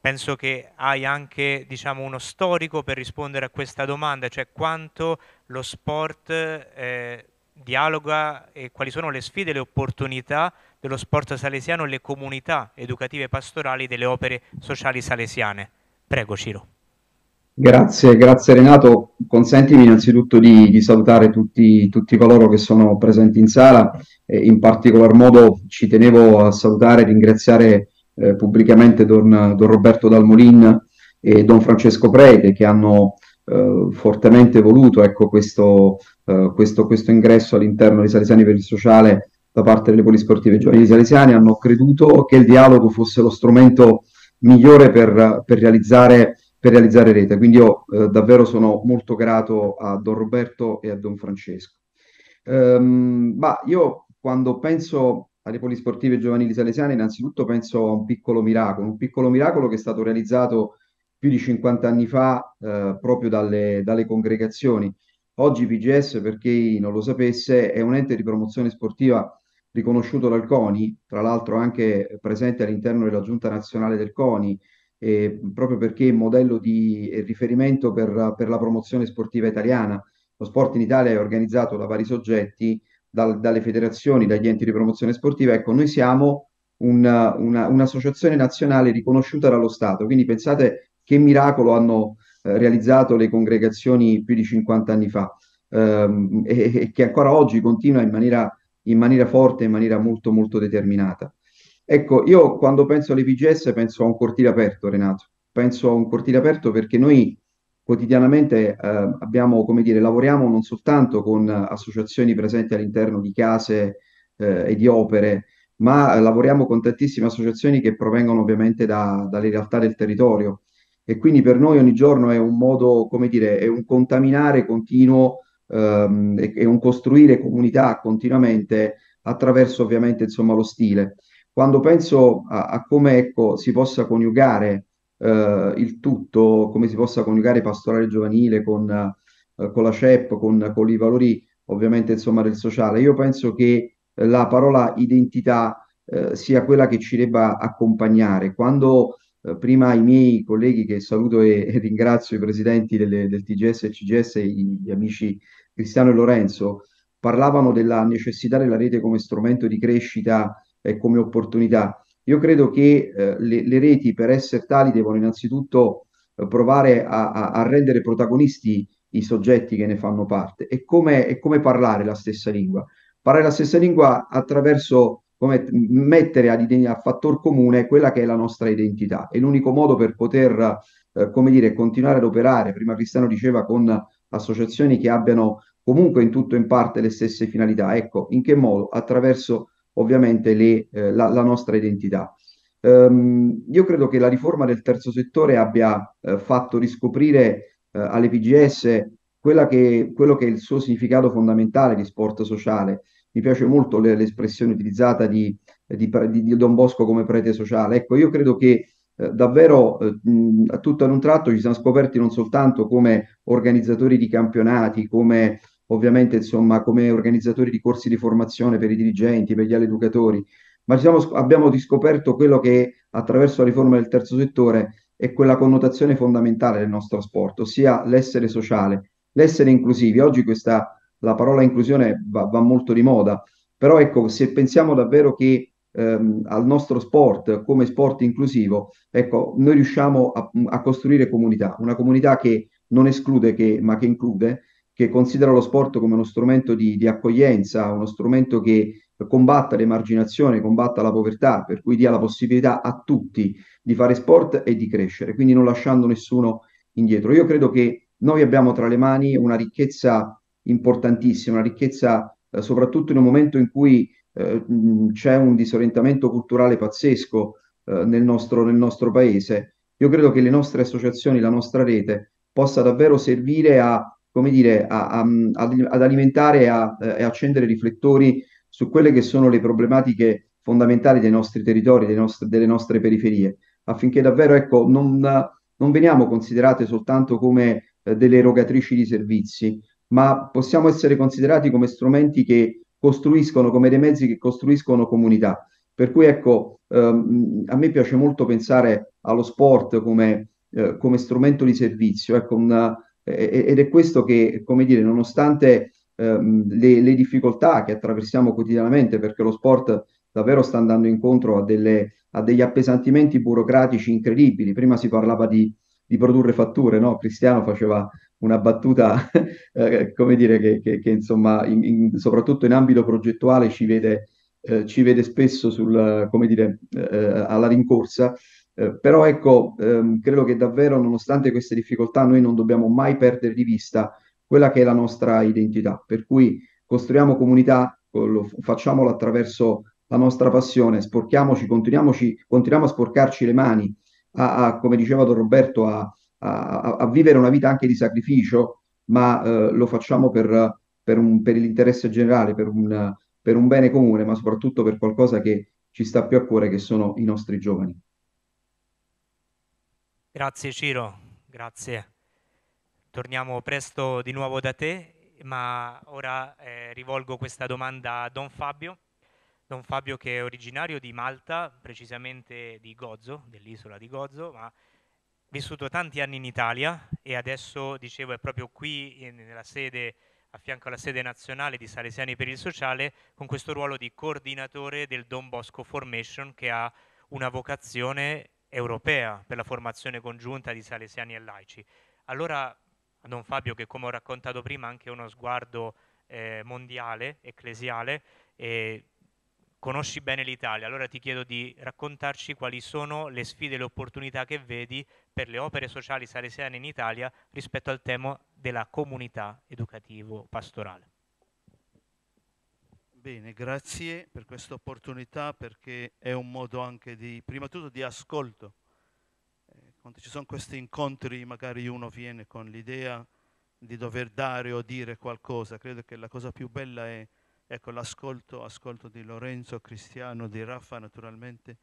penso che hai anche diciamo, uno storico per rispondere a questa domanda, cioè quanto lo sport eh, dialoga e quali sono le sfide e le opportunità dello sport salesiano e le comunità educative e pastorali delle opere sociali salesiane. Prego Ciro. Grazie, grazie Renato. Consentimi innanzitutto di, di salutare tutti, tutti, coloro che sono presenti in sala, eh, in particolar modo ci tenevo a salutare e ringraziare eh, pubblicamente don, don, Roberto Dalmolin e Don Francesco Prete che hanno eh, fortemente voluto ecco, questo, eh, questo, questo, ingresso all'interno di Salesiani per il Sociale da parte delle polisportive giovanili salesiani. hanno creduto che il dialogo fosse lo strumento migliore per, per realizzare per realizzare rete. Quindi io eh, davvero sono molto grato a Don Roberto e a Don Francesco. Um, ma io quando penso alle polisportive giovanili salesiane, innanzitutto penso a un piccolo miracolo, un piccolo miracolo che è stato realizzato più di 50 anni fa eh, proprio dalle, dalle, congregazioni. Oggi PGS, per chi non lo sapesse, è un ente di promozione sportiva riconosciuto dal CONI, tra l'altro anche presente all'interno della Giunta Nazionale del CONI, eh, proprio perché è modello di riferimento per, per, la promozione sportiva italiana. Lo sport in Italia è organizzato da vari soggetti, dal, dalle federazioni, dagli enti di promozione sportiva. Ecco, noi siamo una, una, un'associazione nazionale riconosciuta dallo Stato, quindi pensate che miracolo hanno eh, realizzato le congregazioni più di 50 anni fa ehm, e, e che ancora oggi continua in maniera, in maniera forte, in maniera molto molto determinata. Ecco, io quando penso alle PGS penso a un cortile aperto, Renato. Penso a un cortile aperto perché noi quotidianamente eh, abbiamo, come dire, lavoriamo non soltanto con associazioni presenti all'interno di case eh, e di opere, ma lavoriamo con tantissime associazioni che provengono ovviamente da, dalle realtà del territorio e quindi per noi ogni giorno è un modo, come dire, è un contaminare continuo, ehm, è un costruire comunità continuamente attraverso ovviamente insomma lo stile. Quando penso a, a come ecco, si possa coniugare eh, il tutto, come si possa coniugare pastorale giovanile con, eh, con la CEP, con, con, i valori ovviamente insomma, del sociale, io penso che la parola identità eh, sia quella che ci debba accompagnare. Quando eh, prima i miei colleghi che saluto e, e ringrazio, i presidenti delle, del TGS e CGS, i, gli amici Cristiano e Lorenzo, parlavano della necessità della rete come strumento di crescita eh, come opportunità. Io credo che eh, le, le, reti per essere tali devono innanzitutto eh, provare a, a, a, rendere protagonisti i soggetti che ne fanno parte e come, come parlare la stessa lingua. Parlare la stessa lingua attraverso come mettere ad, a fattor comune quella che è la nostra identità. È l'unico modo per poter, eh, come dire, continuare ad operare, prima Cristiano diceva, con associazioni che abbiano comunque in tutto e in parte le stesse finalità. Ecco, in che modo? Attraverso ovviamente le, eh, la, la, nostra identità. Um, io credo che la riforma del terzo settore abbia eh, fatto riscoprire eh, alle PGS che, quello che è il suo significato fondamentale di sport sociale. Mi piace molto le, l'espressione utilizzata di, di, di, Don Bosco come prete sociale. Ecco, io credo che eh, davvero eh, mh, tutto ad un tratto ci siamo scoperti non soltanto come organizzatori di campionati, come ovviamente insomma, come organizzatori di corsi di formazione per i dirigenti, per gli educatori, ma siamo, abbiamo riscoperto quello che attraverso la riforma del terzo settore è quella connotazione fondamentale del nostro sport, ossia l'essere sociale, l'essere inclusivi. Oggi questa, la parola inclusione va, va molto di moda, però ecco, se pensiamo davvero che ehm, al nostro sport come sport inclusivo, ecco, noi riusciamo a, a costruire comunità, una comunità che non esclude, che, ma che include, che considera lo sport come uno strumento di, di accoglienza, uno strumento che combatta l'emarginazione, combatta la povertà, per cui dia la possibilità a tutti di fare sport e di crescere, quindi non lasciando nessuno indietro. Io credo che noi abbiamo tra le mani una ricchezza importantissima, una ricchezza eh, soprattutto in un momento in cui eh, mm, c'è un disorientamento culturale pazzesco eh, nel, nostro, nel nostro paese. Io credo che le nostre associazioni, la nostra rete, possa davvero servire a come dire, a, a, ad alimentare e a, a accendere riflettori su quelle che sono le problematiche fondamentali dei nostri territori, dei nostri, delle nostre periferie, affinché davvero ecco, non, non veniamo considerate soltanto come eh, delle erogatrici di servizi, ma possiamo essere considerati come strumenti che costruiscono, come dei mezzi che costruiscono comunità. Per cui ecco, ehm, a me piace molto pensare allo sport come, eh, come strumento di servizio, ecco, una, eh, ed è questo che, come dire, nonostante ehm, le, le, difficoltà che attraversiamo quotidianamente, perché lo sport davvero sta andando incontro a, delle, a degli appesantimenti burocratici incredibili. Prima si parlava di, di produrre fatture, no? Cristiano faceva una battuta, [LAUGHS] eh, come dire, che, che, che insomma, in, in, soprattutto in ambito progettuale ci vede, eh, ci vede spesso sul, come dire, eh, eh alla rincorsa. Eh, però ecco, ehm, credo che davvero nonostante queste difficoltà noi non dobbiamo mai perdere di vista quella che è la nostra identità, per cui costruiamo comunità, lo, facciamolo attraverso la nostra passione, sporchiamoci, continuiamoci, continuiamo a sporcarci le mani, a, a come diceva Don Roberto, a, a, a, vivere una vita anche di sacrificio, ma eh, lo facciamo per, per, un, per l'interesse generale, per un, per un bene comune, ma soprattutto per qualcosa che ci sta più a cuore, che sono i nostri giovani. Grazie Ciro, grazie. Torniamo presto di nuovo da te, ma ora eh, rivolgo questa domanda a Don Fabio. Don Fabio che è originario di Malta, precisamente di Gozo, dell'isola di Gozo, ma ha vissuto tanti anni in Italia e adesso, dicevo, è proprio qui nella sede, a fianco alla sede nazionale di Salesiani per il Sociale, con questo ruolo di coordinatore del Don Bosco Formation che ha una vocazione europea per la formazione congiunta di salesiani e laici. Allora, Don Fabio, che come ho raccontato prima ha anche uno sguardo eh, mondiale, ecclesiale, e conosci bene l'Italia, allora ti chiedo di raccontarci quali sono le sfide e le opportunità che vedi per le opere sociali salesiane in Italia rispetto al tema della comunità educativo-pastorale. Bene, grazie per questa opportunità perché è un modo anche di, prima di tutto, di ascolto. Eh, quando ci sono questi incontri magari uno viene con l'idea di dover dare o dire qualcosa, credo che la cosa più bella è ecco, l'ascolto, ascolto di Lorenzo, Cristiano, di Raffa naturalmente.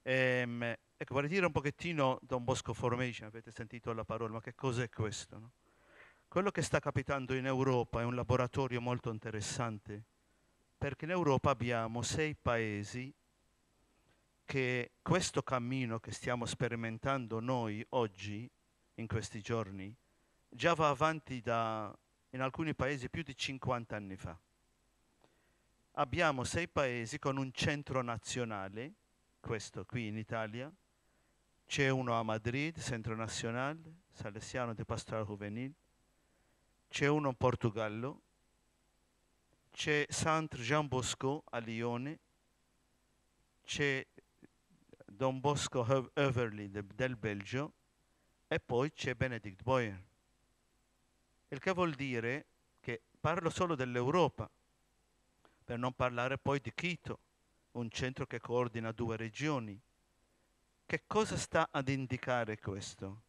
Ehm, ecco, vorrei dire un pochettino Don Bosco Formation, avete sentito la parola, ma che cos'è questo? No? Quello che sta capitando in Europa è un laboratorio molto interessante perché in Europa abbiamo sei paesi che questo cammino che stiamo sperimentando noi oggi, in questi giorni, già va avanti da, in alcuni paesi più di 50 anni fa. Abbiamo sei paesi con un centro nazionale, questo qui in Italia, c'è uno a Madrid, Centro Nazionale, Salesiano di Pastoral Juvenil, c'è uno in Portogallo, c'è Saint Jean Bosco a Lione, c'è Don Bosco Overly del Belgio e poi c'è Benedict Boyer. Il che vuol dire che parlo solo dell'Europa, per non parlare poi di Quito, un centro che coordina due regioni. Che cosa sta ad indicare questo?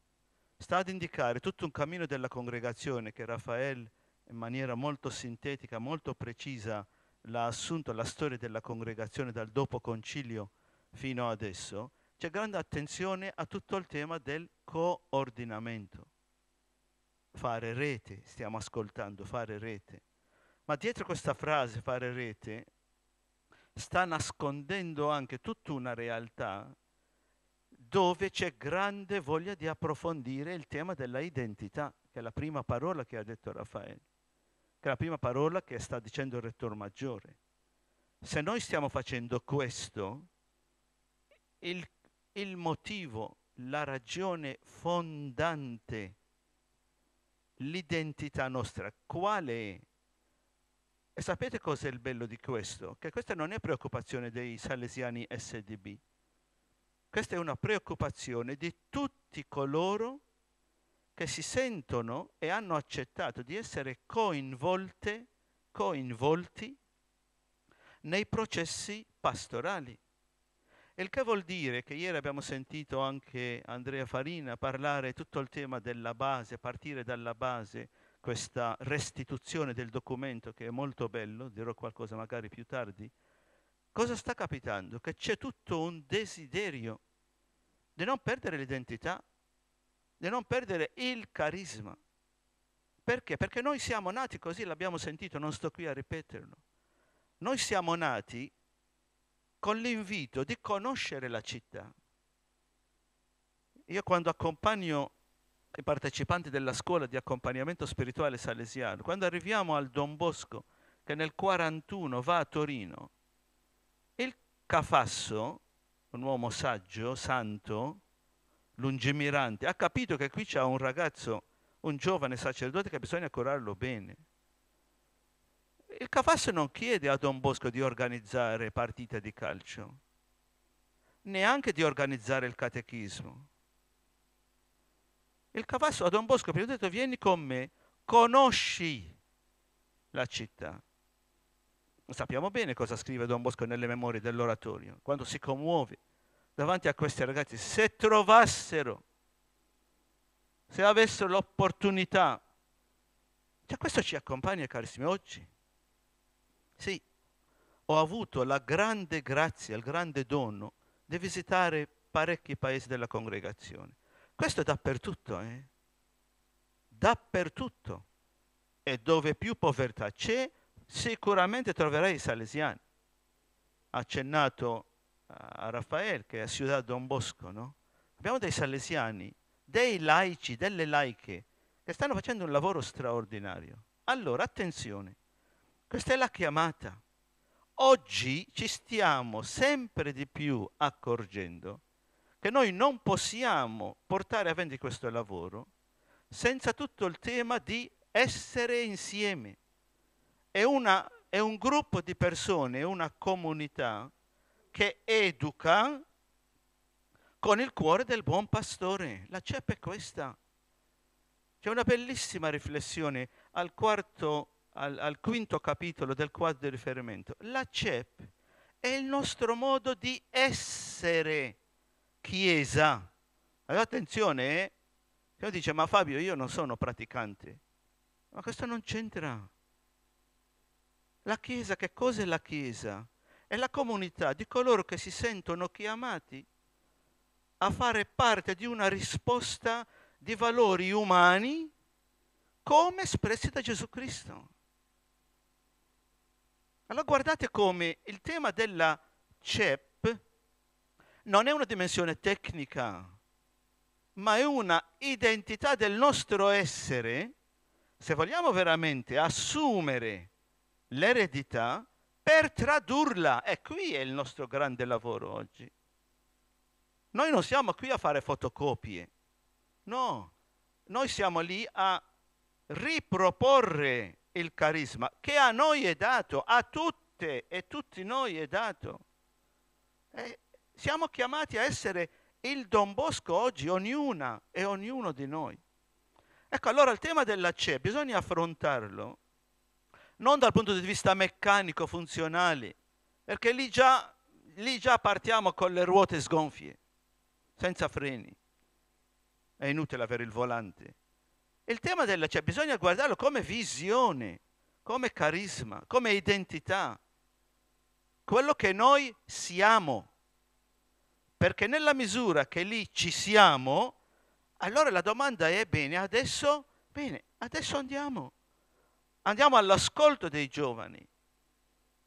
Sta ad indicare tutto un cammino della congregazione che Raffaele in maniera molto sintetica, molto precisa, l'ha assunto la storia della congregazione dal dopo concilio fino adesso, c'è grande attenzione a tutto il tema del coordinamento. Fare rete, stiamo ascoltando, fare rete. Ma dietro questa frase, fare rete, sta nascondendo anche tutta una realtà dove c'è grande voglia di approfondire il tema della identità, che è la prima parola che ha detto Raffaele che è la prima parola che sta dicendo il rettore maggiore. Se noi stiamo facendo questo, il, il motivo, la ragione fondante, l'identità nostra, quale è? E sapete cos'è il bello di questo? Che questa non è preoccupazione dei salesiani SDB, questa è una preoccupazione di tutti coloro che si sentono e hanno accettato di essere coinvolte, coinvolti nei processi pastorali. il che vuol dire che ieri abbiamo sentito anche Andrea Farina parlare tutto il tema della base, partire dalla base, questa restituzione del documento che è molto bello, dirò qualcosa magari più tardi. Cosa sta capitando? Che c'è tutto un desiderio di non perdere l'identità, di non perdere il carisma. Perché? Perché noi siamo nati così, l'abbiamo sentito, non sto qui a ripeterlo. Noi siamo nati con l'invito di conoscere la città. Io quando accompagno i partecipanti della scuola di accompagnamento spirituale salesiano, quando arriviamo al Don Bosco, che nel 41 va a Torino, il Cafasso, un uomo saggio, santo, lungimirante, ha capito che qui c'è un ragazzo, un giovane sacerdote che bisogna curarlo bene. Il Cafasso non chiede a Don Bosco di organizzare partite di calcio, neanche di organizzare il catechismo. Il Cafasso a Don Bosco prima detto vieni con me, conosci la città. Sappiamo bene cosa scrive Don Bosco nelle memorie dell'oratorio, quando si commuove davanti a questi ragazzi, se trovassero, se avessero l'opportunità, cioè questo ci accompagna carissimi oggi. Sì, ho avuto la grande grazia, il grande dono di visitare parecchi paesi della congregazione. Questo è dappertutto, eh? Dappertutto. E dove più povertà c'è, sicuramente troverai i salesiani. Accennato a Rafael, che è a Ciudad Don Bosco, no? Abbiamo dei salesiani, dei laici, delle laiche, che stanno facendo un lavoro straordinario. Allora, attenzione, questa è la chiamata. Oggi ci stiamo sempre di più accorgendo che noi non possiamo portare avanti questo lavoro senza tutto il tema di essere insieme. È, una, è un gruppo di persone, una comunità che educa con il cuore del buon pastore. La ceppa è questa. C'è una bellissima riflessione al, quarto, al, al quinto capitolo del quadro di riferimento. La CEP è il nostro modo di essere chiesa. Allora attenzione, eh? dice ma Fabio io non sono praticante, ma questo non c'entra. La chiesa, che cos'è la chiesa? è la comunità di coloro che si sentono chiamati a fare parte di una risposta di valori umani come espressi da Gesù Cristo. Allora guardate come il tema della CEP non è una dimensione tecnica, ma è una identità del nostro essere, se vogliamo veramente assumere l'eredità per tradurla. E eh, qui è il nostro grande lavoro oggi. Noi non siamo qui a fare fotocopie, no, noi siamo lì a riproporre il carisma che a noi è dato, a tutte e tutti noi è dato. E eh, siamo chiamati a essere il Don Bosco oggi, ognuna e ognuno di noi. Ecco, allora il tema della CE bisogna affrontarlo non dal punto di vista meccanico, funzionale, perché lì già, lì già partiamo con le ruote sgonfie, senza freni. È inutile avere il volante. Il tema della, cioè bisogna guardarlo come visione, come carisma, come identità, quello che noi siamo. Perché nella misura che lì ci siamo, allora la domanda è bene, adesso, bene, adesso andiamo andiamo all'ascolto dei giovani.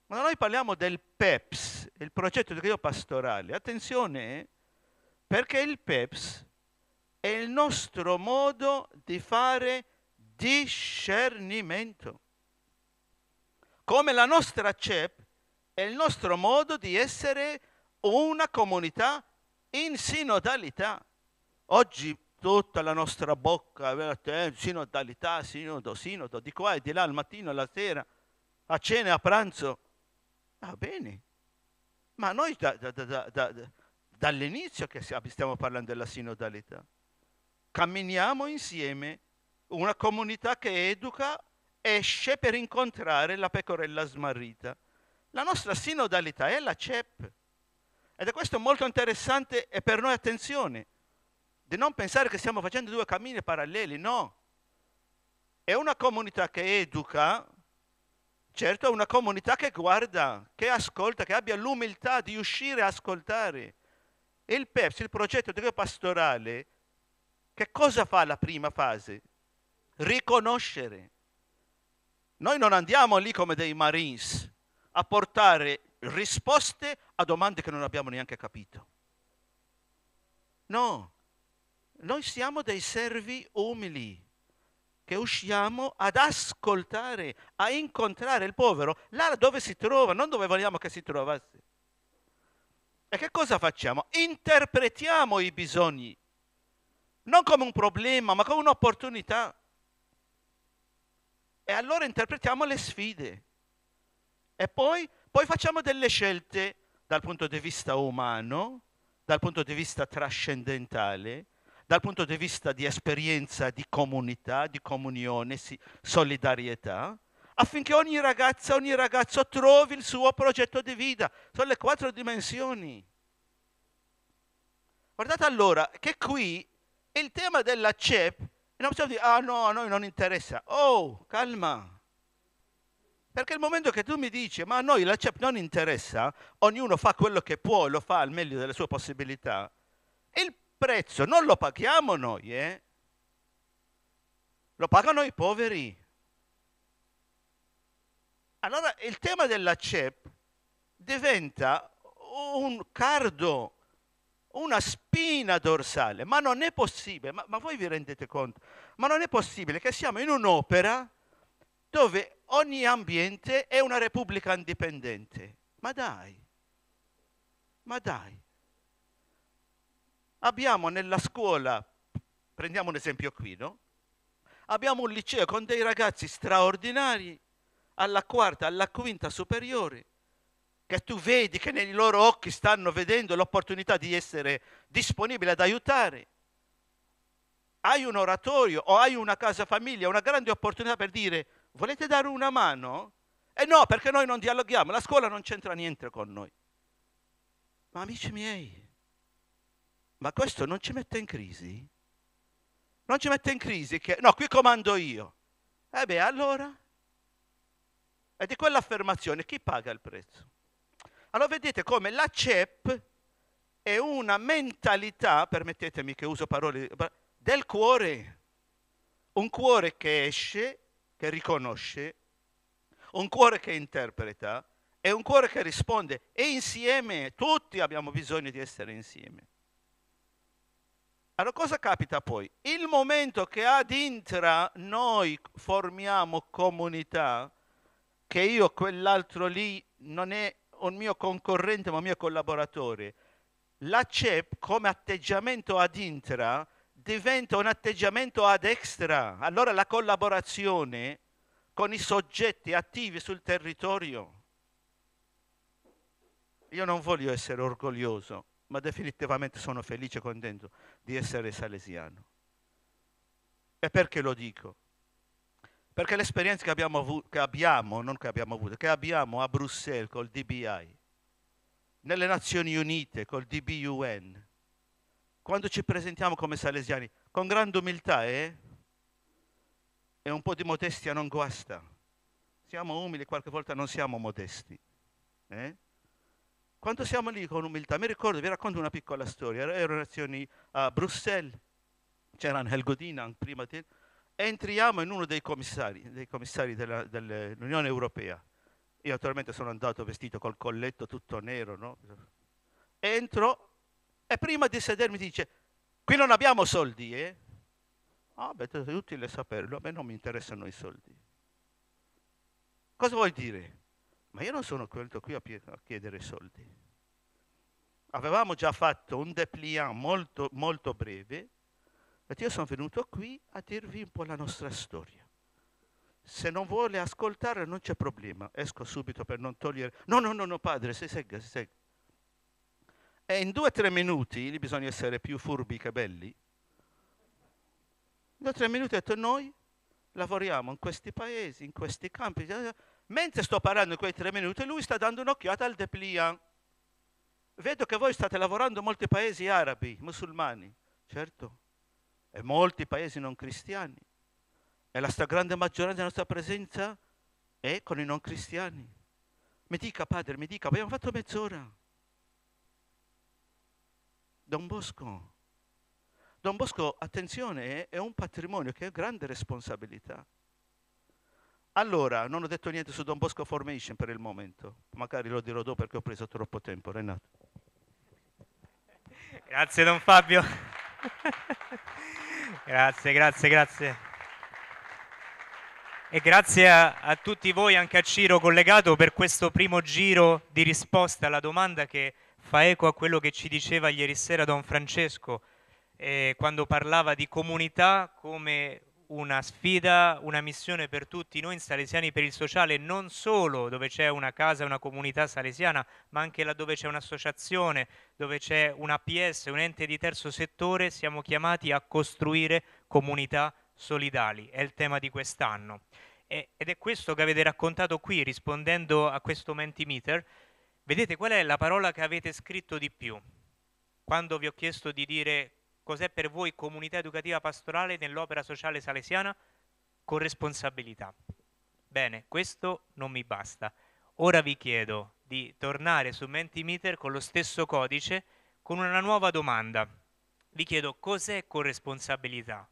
Ma noi parliamo del PEPS, il progetto di Dio pastorale. Attenzione, eh, perché il PEPS è il nostro modo di fare discernimento. Come la nostra CEP è il nostro modo di essere una comunità in sinodalità. Oggi tutta la nostra bocca, eh, sinodalità, sinodo, sinodo, di qua e di là, al mattino, alla sera, a cena, a pranzo. Va bene, ma noi da, da, da, dall'inizio che stiamo parlando della sinodalità, camminiamo insieme, una comunità che educa esce per incontrare la pecorella smarrita. La nostra sinodalità è la CEP. Ed è questo molto interessante e per noi attenzione, di non pensare che stiamo facendo due cammini paralleli, no. È una comunità che educa, certo è una comunità che guarda, che ascolta, che abbia l'umiltà di uscire a ascoltare. E il PEPS, il progetto di pastorale, che cosa fa la prima fase? Riconoscere. Noi non andiamo lì come dei Marines a portare risposte a domande che non abbiamo neanche capito. No, noi siamo dei servi umili che usciamo ad ascoltare, a incontrare il povero là dove si trova, non dove vogliamo che si trovasse. E che cosa facciamo? Interpretiamo i bisogni, non come un problema, ma come un'opportunità. E allora interpretiamo le sfide. E poi, poi facciamo delle scelte dal punto di vista umano, dal punto di vista trascendentale, dal punto di vista di esperienza di comunità, di comunione, solidarietà, affinché ogni ragazza, ogni ragazzo trovi il suo progetto di vita. Sono le quattro dimensioni. Guardate allora che qui il tema della CEP, non possiamo dire, ah no, a noi non interessa. Oh, calma. Perché il momento che tu mi dici, ma a noi la CEP non interessa, ognuno fa quello che può e lo fa al meglio delle sue possibilità, il prezzo non lo paghiamo noi, eh? lo pagano i poveri. Allora il tema della CEP diventa un cardo, una spina dorsale, ma non è possibile, ma, ma voi vi rendete conto, ma non è possibile che siamo in un'opera dove ogni ambiente è una repubblica indipendente. Ma dai, ma dai. Abbiamo nella scuola, prendiamo un esempio qui, no? Abbiamo un liceo con dei ragazzi straordinari alla quarta, alla quinta superiore, che tu vedi che nei loro occhi stanno vedendo l'opportunità di essere disponibile ad aiutare. Hai un oratorio o hai una casa famiglia, una grande opportunità per dire volete dare una mano? E no, perché noi non dialoghiamo, la scuola non c'entra niente con noi. Ma amici miei, ma questo non ci mette in crisi? Non ci mette in crisi che no, qui comando io. E eh beh, allora? E di quell'affermazione chi paga il prezzo? Allora vedete come la CEP è una mentalità, permettetemi che uso parole, del cuore. Un cuore che esce, che riconosce, un cuore che interpreta e un cuore che risponde. E insieme, tutti abbiamo bisogno di essere insieme. Allora cosa capita poi? Il momento che ad intra noi formiamo comunità, che io quell'altro lì non è un mio concorrente ma un mio collaboratore, la CEP come atteggiamento ad intra diventa un atteggiamento ad extra. Allora la collaborazione con i soggetti attivi sul territorio. Io non voglio essere orgoglioso, ma definitivamente sono felice e contento di essere salesiano. E perché lo dico? Perché l'esperienza che abbiamo, avuto, che abbiamo, non che abbiamo avuto, che abbiamo a Bruxelles col DBI, nelle Nazioni Unite col DBUN, quando ci presentiamo come salesiani, con grande umiltà eh? e un po' di modestia non guasta. Siamo umili, qualche volta non siamo modesti. Eh? quando siamo lì con umiltà, mi ricordo, vi racconto una piccola storia, ero in azioni a Bruxelles, c'era Angel Godin prima di entriamo in uno dei commissari, dei commissari della, dell'Unione Europea. Io attualmente sono andato vestito col colletto tutto nero, no? Entro e prima di sedermi dice, qui non abbiamo soldi, eh? Ah, beh, è utile saperlo, a me non mi interessano i soldi. Cosa vuol dire? ma io non sono quello qui a chiedere soldi. Avevamo già fatto un dépliant molto, molto breve, perché io sono venuto qui a dirvi un po' la nostra storia. Se non vuole ascoltare non c'è problema, esco subito per non togliere... No, no, no, no padre, si segga, si segga. E in due o tre minuti, lì bisogna essere più furbi che belli, in due o tre minuti ho detto noi lavoriamo in questi paesi, in questi campi, Mentre sto parlando in quei tre minuti, lui sta dando un'occhiata al Depliant. Vedo che voi state lavorando in molti paesi arabi, musulmani, certo, e molti paesi non cristiani. E la stragrande maggioranza della nostra presenza è con i non cristiani. Mi dica, padre, mi dica, abbiamo fatto mezz'ora. Don Bosco. Don Bosco, attenzione, è un patrimonio che è grande responsabilità. Allora, non ho detto niente su Don Bosco Formation per il momento, magari lo dirò dopo perché ho preso troppo tempo. Renato. [LAUGHS] Grazie Don Fabio. [LAUGHS] grazie, grazie, grazie. E grazie a, a, tutti voi, anche a Ciro collegato, per questo primo giro di risposta alla domanda che fa eco a quello che ci diceva ieri sera Don Francesco, eh, quando parlava di comunità come una sfida, una missione per tutti noi in Salesiani per il Sociale, non solo dove c'è una casa, una comunità salesiana, ma anche laddove c'è un'associazione, dove c'è un APS, un ente di terzo settore, siamo chiamati a costruire comunità solidali, è il tema di quest'anno. Ed è questo che avete raccontato qui, rispondendo a questo Mentimeter. Vedete qual è la parola che avete scritto di più? Quando vi ho chiesto di dire cos'è per voi comunità educativa pastorale nell'opera sociale salesiana? Corresponsabilità. Bene, questo non mi basta. Ora vi chiedo di tornare su Mentimeter con lo stesso codice con una nuova domanda. Vi chiedo cos'è corresponsabilità?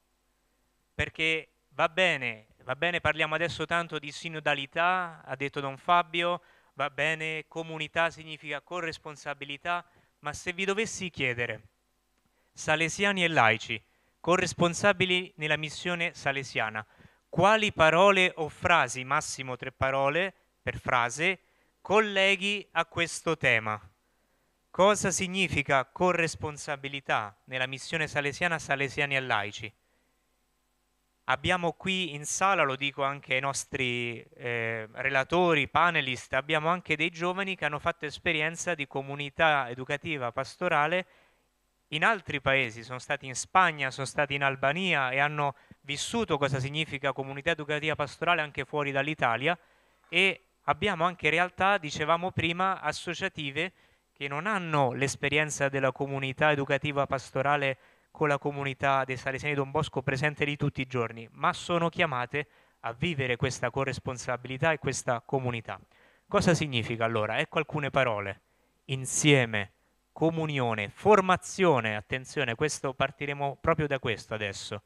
Perché va bene, va bene, parliamo adesso tanto di sinodalità, ha detto Don Fabio, va bene, comunità significa corresponsabilità, ma se vi dovessi chiedere salesiani e laici, corresponsabili nella missione salesiana. Quali parole o frasi, massimo tre parole per frase, colleghi a questo tema? Cosa significa corresponsabilità nella missione salesiana salesiani e laici? Abbiamo qui in sala, lo dico anche ai nostri eh, relatori, panelist, abbiamo anche dei giovani che hanno fatto esperienza di comunità educativa pastorale in altri paesi, sono stati in Spagna, sono stati in Albania e hanno vissuto cosa significa comunità educativa pastorale anche fuori dall'Italia e abbiamo anche realtà, dicevamo prima, associative che non hanno l'esperienza della comunità educativa pastorale con la comunità dei Salesiani Don Bosco presente lì tutti i giorni, ma sono chiamate a vivere questa corresponsabilità e questa comunità. Cosa significa allora? Ecco alcune parole. Insieme, comunione, formazione, attenzione, questo, partiremo proprio da questo adesso,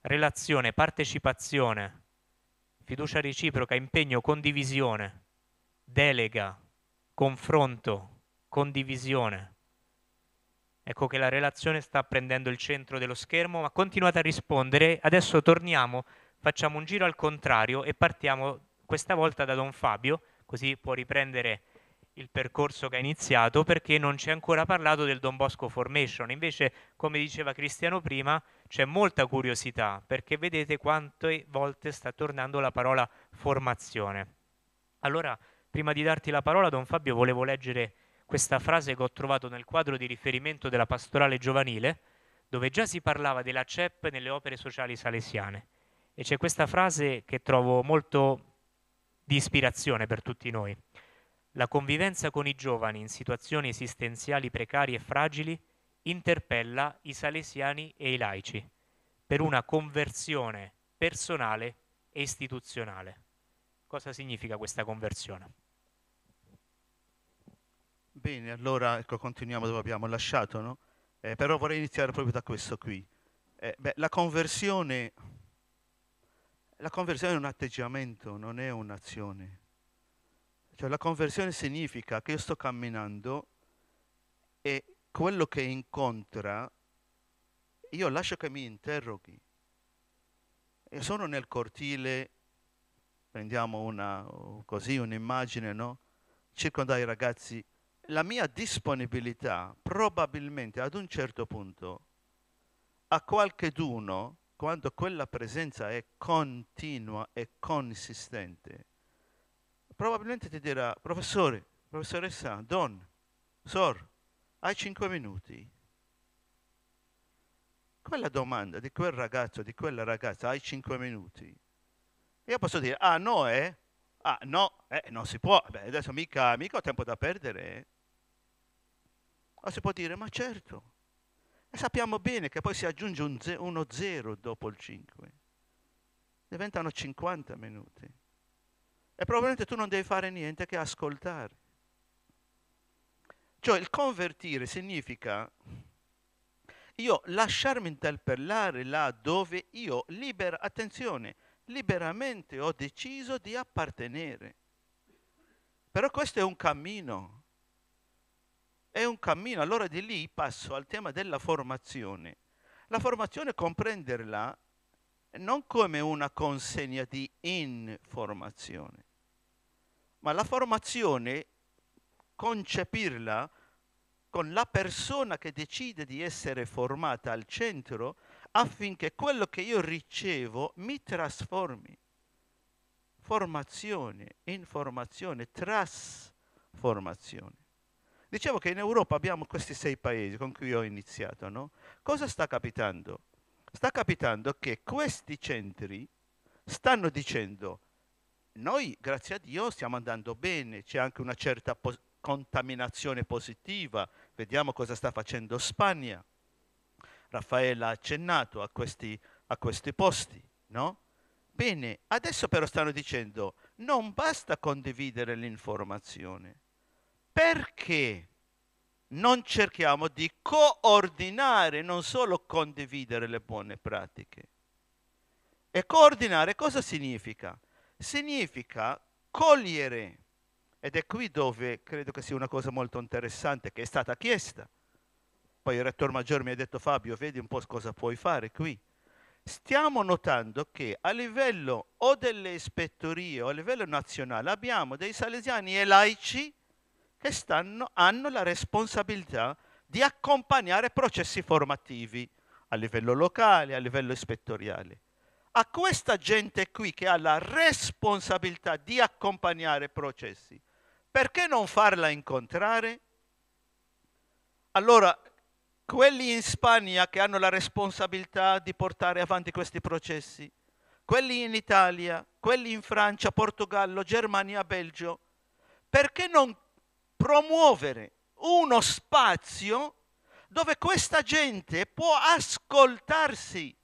relazione, partecipazione, fiducia reciproca, impegno, condivisione, delega, confronto, condivisione. Ecco che la relazione sta prendendo il centro dello schermo, ma continuate a rispondere. Adesso torniamo, facciamo un giro al contrario e partiamo questa volta da Don Fabio, così può riprendere il percorso che ha iniziato perché non ci è ancora parlato del Don Bosco Formation. Invece, come diceva Cristiano prima, c'è molta curiosità perché vedete quante volte sta tornando la parola formazione. Allora, prima di darti la parola, Don Fabio, volevo leggere questa frase che ho trovato nel quadro di riferimento della pastorale giovanile, dove già si parlava della CEP nelle opere sociali salesiane. E c'è questa frase che trovo molto di ispirazione per tutti noi la convivenza con i giovani in situazioni esistenziali precarie e fragili interpella i salesiani e i laici per una conversione personale e istituzionale. Cosa significa questa conversione? Bene, allora ecco, continuiamo dove abbiamo lasciato, no? eh, però vorrei iniziare proprio da questo qui. Eh, beh, la, conversione, la conversione è un atteggiamento, non è un'azione cioè la conversione significa che io sto camminando e quello che incontra, io lascio che mi interroghi. E sono nel cortile, prendiamo una, così un'immagine, no? Circo dai ragazzi, la mia disponibilità probabilmente ad un certo punto a qualcheduno, quando quella presenza è continua e consistente, probabilmente ti dirà, professore, professoressa, don, sor, hai cinque minuti? Quella domanda di quel ragazzo, di quella ragazza, hai cinque minuti? Io posso dire, ah no, eh? Ah no, eh, non si può, Beh, adesso mica, mica ho tempo da perdere. Eh? O si può dire, ma certo. E sappiamo bene che poi si aggiunge un ze- uno zero dopo il 5. Diventano 50 minuti. E probabilmente tu non devi fare niente che ascoltare. Cioè il convertire significa io lasciarmi interpellare là dove io, libera, attenzione, liberamente ho deciso di appartenere. Però questo è un cammino, è un cammino. Allora di lì passo al tema della formazione. La formazione comprenderla non come una consegna di informazione, ma la formazione, concepirla con la persona che decide di essere formata al centro affinché quello che io ricevo mi trasformi. Formazione, informazione, trasformazione. Dicevo che in Europa abbiamo questi sei paesi con cui ho iniziato, no? Cosa sta capitando? Sta capitando che questi centri stanno dicendo noi, grazie a Dio, stiamo andando bene, c'è anche una certa po- contaminazione positiva, vediamo cosa sta facendo Spagna. Raffaella ha accennato a questi, a questi posti, no? Bene, adesso però stanno dicendo, non basta condividere l'informazione, perché non cerchiamo di coordinare, non solo condividere le buone pratiche. E coordinare cosa significa? significa cogliere. Ed è qui dove credo che sia una cosa molto interessante che è stata chiesta. Poi il rettore maggiore mi ha detto Fabio, vedi un po' cosa puoi fare qui. Stiamo notando che a livello o delle ispettorie o a livello nazionale abbiamo dei salesiani e laici che stanno, hanno la responsabilità di accompagnare processi formativi a livello locale, a livello ispettoriale a questa gente qui che ha la responsabilità di accompagnare processi, perché non farla incontrare? Allora, quelli in Spagna che hanno la responsabilità di portare avanti questi processi, quelli in Italia, quelli in Francia, Portogallo, Germania, Belgio, perché non promuovere uno spazio dove questa gente può ascoltarsi?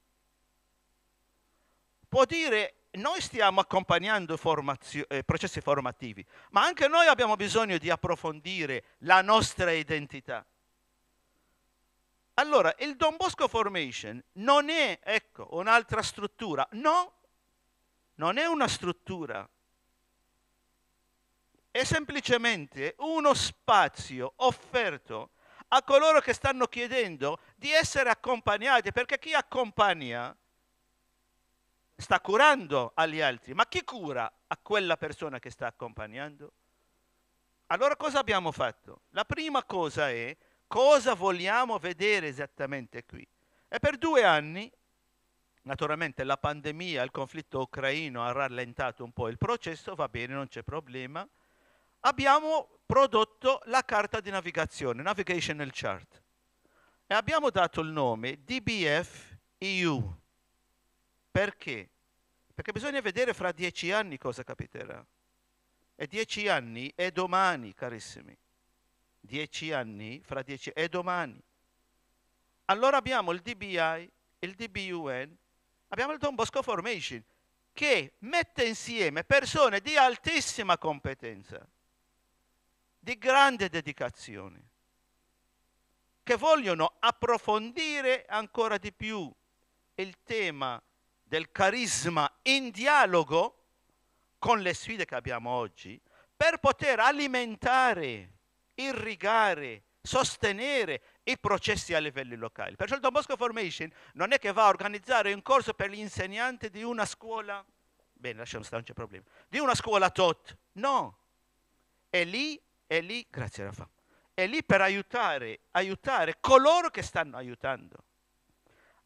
può dire noi stiamo accompagnando formazio- eh, processi formativi, ma anche noi abbiamo bisogno di approfondire la nostra identità. Allora, il Don Bosco Formation non è, ecco, un'altra struttura, no, non è una struttura, è semplicemente uno spazio offerto a coloro che stanno chiedendo di essere accompagnati, perché chi accompagna sta curando agli altri, ma chi cura a quella persona che sta accompagnando? Allora cosa abbiamo fatto? La prima cosa è cosa vogliamo vedere esattamente qui. E per due anni, naturalmente la pandemia, il conflitto ucraino ha rallentato un po' il processo, va bene, non c'è problema, abbiamo prodotto la carta di navigazione, Navigational Chart, e abbiamo dato il nome DBF EU perché? Perché bisogna vedere fra dieci anni cosa capiterà. E dieci anni è domani, carissimi. Dieci anni, fra dieci, è domani. Allora abbiamo il DBI, il DBUN, abbiamo il Don Bosco Formation, che mette insieme persone di altissima competenza, di grande dedicazione, che vogliono approfondire ancora di più il tema del carisma in dialogo con le sfide che abbiamo oggi, per poter alimentare, irrigare, sostenere i processi a livelli locali. Perciò il Don Bosco Formation non è che va a organizzare un corso per gli insegnanti di una scuola, bene lasciamo stare, non c'è problema, di una scuola tot, no. È lì, è lì, grazie Rafa, è lì per aiutare, aiutare coloro che stanno aiutando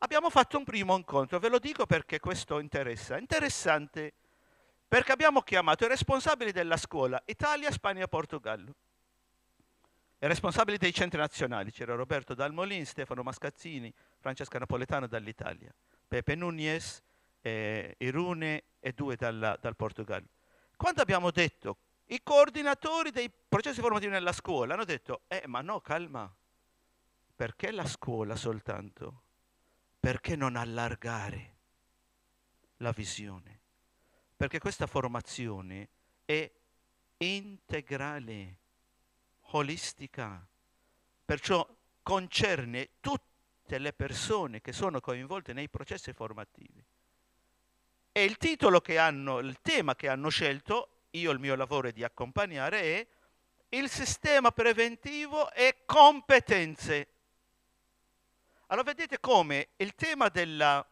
abbiamo fatto un primo incontro, ve lo dico perché questo interessa. Interessante perché abbiamo chiamato i responsabili della scuola Italia, Spagna e Portogallo, i responsabili dei centri nazionali, c'era Roberto Dalmolin, Stefano Mascazzini, Francesca Napoletano dall'Italia, Pepe Nunes, eh, Irune e due dalla, dal Portogallo. Quando abbiamo detto, i coordinatori dei processi formativi nella scuola hanno detto, eh ma no, calma, perché la scuola soltanto? perché non allargare la visione? Perché questa formazione è integrale, olistica, perciò concerne tutte le persone che sono coinvolte nei processi formativi. E il titolo che hanno, il tema che hanno scelto, io il mio lavoro è di accompagnare, è il sistema preventivo e competenze allora vedete come il tema della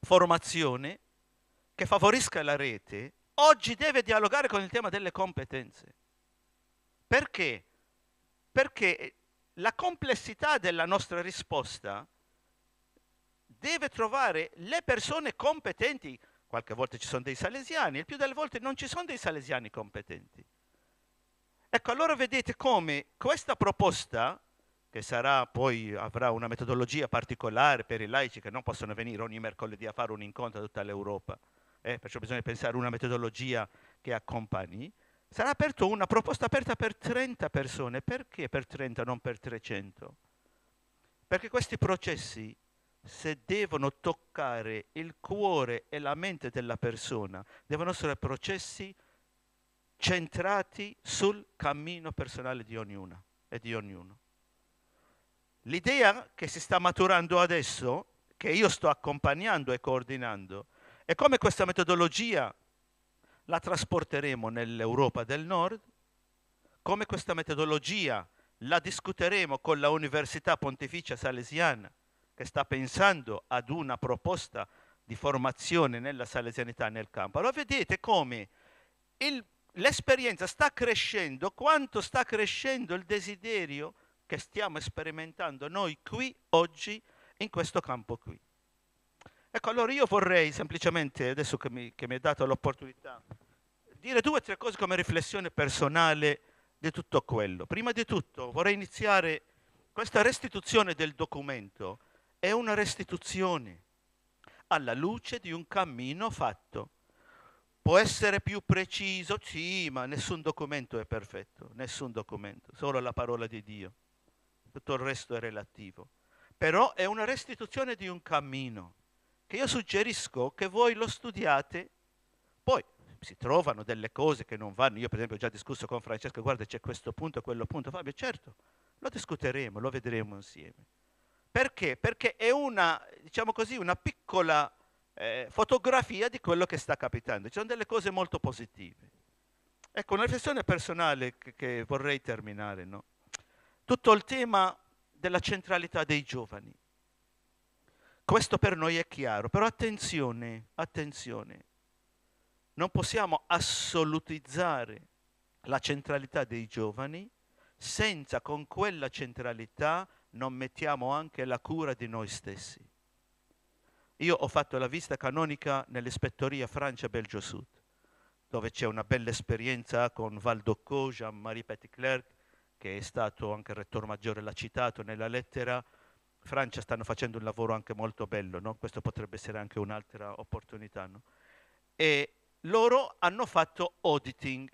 formazione che favorisca la rete oggi deve dialogare con il tema delle competenze. Perché? Perché la complessità della nostra risposta deve trovare le persone competenti. Qualche volta ci sono dei salesiani, il più delle volte non ci sono dei salesiani competenti. Ecco, allora vedete come questa proposta che sarà, poi avrà una metodologia particolare per i laici che non possono venire ogni mercoledì a fare un incontro a tutta l'Europa, eh, perciò bisogna pensare a una metodologia che accompagni, sarà aperta una proposta aperta per 30 persone, perché per 30 non per 300? Perché questi processi, se devono toccare il cuore e la mente della persona, devono essere processi centrati sul cammino personale di ognuna e di ognuno. L'idea che si sta maturando adesso, che io sto accompagnando e coordinando, è come questa metodologia la trasporteremo nell'Europa del Nord, come questa metodologia la discuteremo con la Università Pontificia Salesiana, che sta pensando ad una proposta di formazione nella salesianità nel campo. Allora vedete come l'esperienza sta crescendo, quanto sta crescendo il desiderio che stiamo sperimentando noi qui, oggi, in questo campo qui. Ecco, allora io vorrei semplicemente, adesso che mi, che mi è data l'opportunità, dire due o tre cose come riflessione personale di tutto quello. Prima di tutto vorrei iniziare questa restituzione del documento. È una restituzione alla luce di un cammino fatto. Può essere più preciso? Sì, ma nessun documento è perfetto, nessun documento, solo la parola di Dio tutto il resto è relativo. Però è una restituzione di un cammino che io suggerisco che voi lo studiate, poi si trovano delle cose che non vanno, io per esempio ho già discusso con Francesco, guarda c'è questo punto, quello punto, Fabio, certo, lo discuteremo, lo vedremo insieme. Perché? Perché è una, diciamo così, una piccola eh, fotografia di quello che sta capitando. Ci sono delle cose molto positive. Ecco, una riflessione personale che, che vorrei terminare, no? tutto il tema della centralità dei giovani. Questo per noi è chiaro, però attenzione, attenzione, non possiamo assolutizzare la centralità dei giovani senza con quella centralità non mettiamo anche la cura di noi stessi. Io ho fatto la vista canonica nell'ispettoria Francia-Belgio Sud, dove c'è una bella esperienza con Valdo jean Marie Petit Clerc, che è stato anche il rettore maggiore, l'ha citato nella lettera, Francia stanno facendo un lavoro anche molto bello, no? questo potrebbe essere anche un'altra opportunità. No? E loro hanno fatto auditing,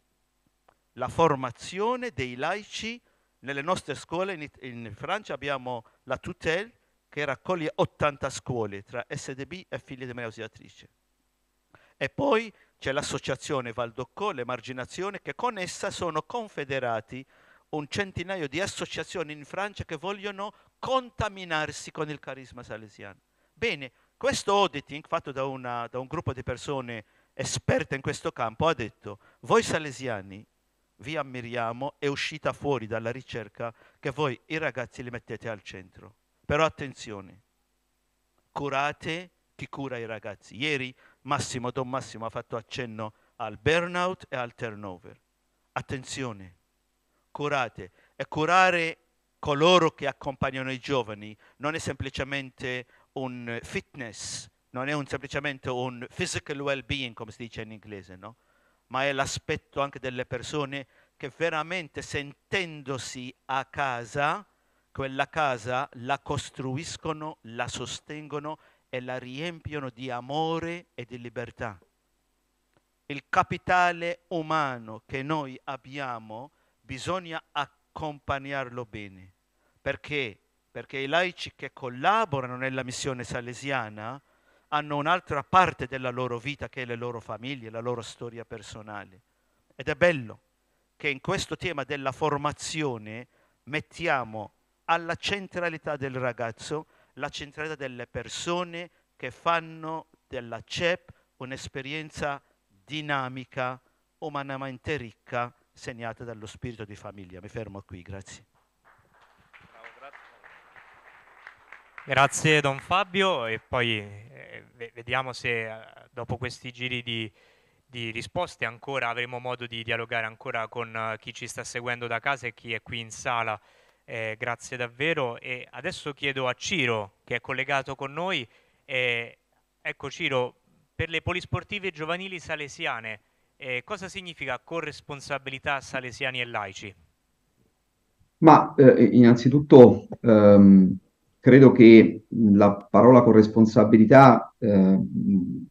la formazione dei laici nelle nostre scuole, in, in Francia abbiamo la tutelle che raccoglie 80 scuole tra SDB e figlie di Maria Ausiliatrice. E poi c'è l'associazione Valdocco, l'emarginazione, che con essa sono confederati un centinaio di associazioni in Francia che vogliono contaminarsi con il carisma salesiano. Bene, questo auditing fatto da, una, da un gruppo di persone esperte in questo campo ha detto, voi salesiani vi ammiriamo, è uscita fuori dalla ricerca che voi i ragazzi li mettete al centro. Però attenzione, curate chi cura i ragazzi. Ieri Massimo Don Massimo ha fatto accenno al burnout e al turnover. Attenzione, curate e curare coloro che accompagnano i giovani non è semplicemente un fitness, non è un, semplicemente un physical well-being come si dice in inglese, no? ma è l'aspetto anche delle persone che veramente sentendosi a casa, quella casa la costruiscono, la sostengono e la riempiono di amore e di libertà. Il capitale umano che noi abbiamo bisogna accompagnarlo bene. Perché? Perché i laici che collaborano nella missione salesiana hanno un'altra parte della loro vita che è le loro famiglie, la loro storia personale. Ed è bello che in questo tema della formazione mettiamo alla centralità del ragazzo la centralità delle persone che fanno della CEP un'esperienza dinamica, umanamente ricca segnate dallo spirito di famiglia. Mi fermo qui, grazie. Grazie Don Fabio e poi eh, vediamo se eh, dopo questi giri di, di, risposte ancora avremo modo di dialogare ancora con eh, chi ci sta seguendo da casa e chi è qui in sala. Eh, grazie davvero e adesso chiedo a Ciro che è collegato con noi. Eh, ecco Ciro, per le polisportive giovanili salesiane eh, cosa significa corresponsabilità salesiani e laici? Ma eh, innanzitutto ehm, credo che la parola corresponsabilità eh,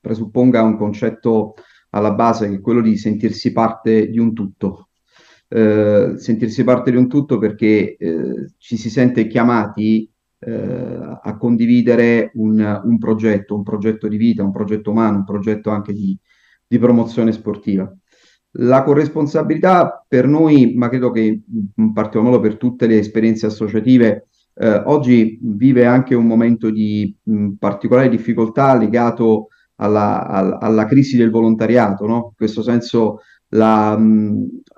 presupponga un concetto alla base che è quello di sentirsi parte di un tutto. Eh, sentirsi parte di un tutto perché eh, ci si sente chiamati eh, a condividere un, un progetto, un progetto di vita, un progetto umano, un progetto anche di, eh, di promozione sportiva. La corresponsabilità per noi, ma credo che in particolar modo per tutte le esperienze associative, eh, oggi vive anche un momento di mh, particolare difficoltà legato alla, alla, alla crisi del volontariato. No? In questo senso la,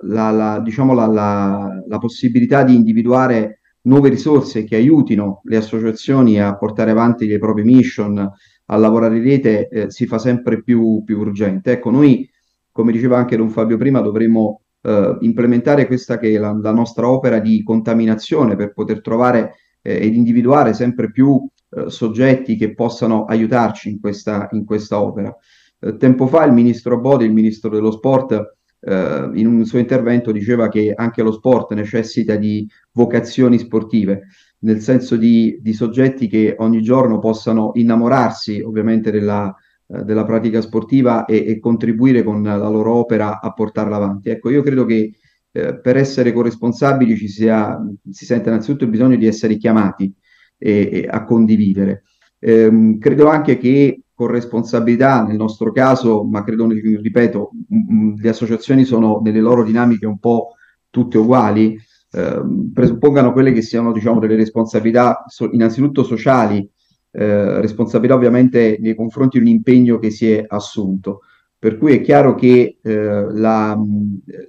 la, la, diciamo la, possibilità di individuare nuove risorse che aiutino le associazioni a portare avanti le proprie mission, a lavorare in rete eh, si fa sempre più, più, urgente. Ecco, noi, come diceva anche Don Fabio prima, dovremo eh, implementare questa che è la, la, nostra opera di contaminazione per poter trovare eh, ed individuare sempre più eh, soggetti che possano aiutarci in questa, in questa opera. Eh, tempo fa il ministro Bodi, il ministro dello sport, eh, in un suo intervento diceva che anche lo sport necessita di vocazioni sportive nel senso di, di, soggetti che ogni giorno possano innamorarsi ovviamente della, eh, della pratica sportiva e, e, contribuire con la loro opera a portarla avanti. Ecco, io credo che eh, per essere corresponsabili ci sia, si sente innanzitutto il bisogno di essere chiamati e, e a condividere. Eh, credo anche che con responsabilità nel nostro caso, ma credo, ripeto, mh, mh, le associazioni sono nelle loro dinamiche un po' tutte uguali, Ehm, presuppongano quelle che siano diciamo, delle responsabilità so- innanzitutto sociali, eh, responsabilità ovviamente nei confronti di un impegno che si è assunto. Per cui è chiaro che eh, la,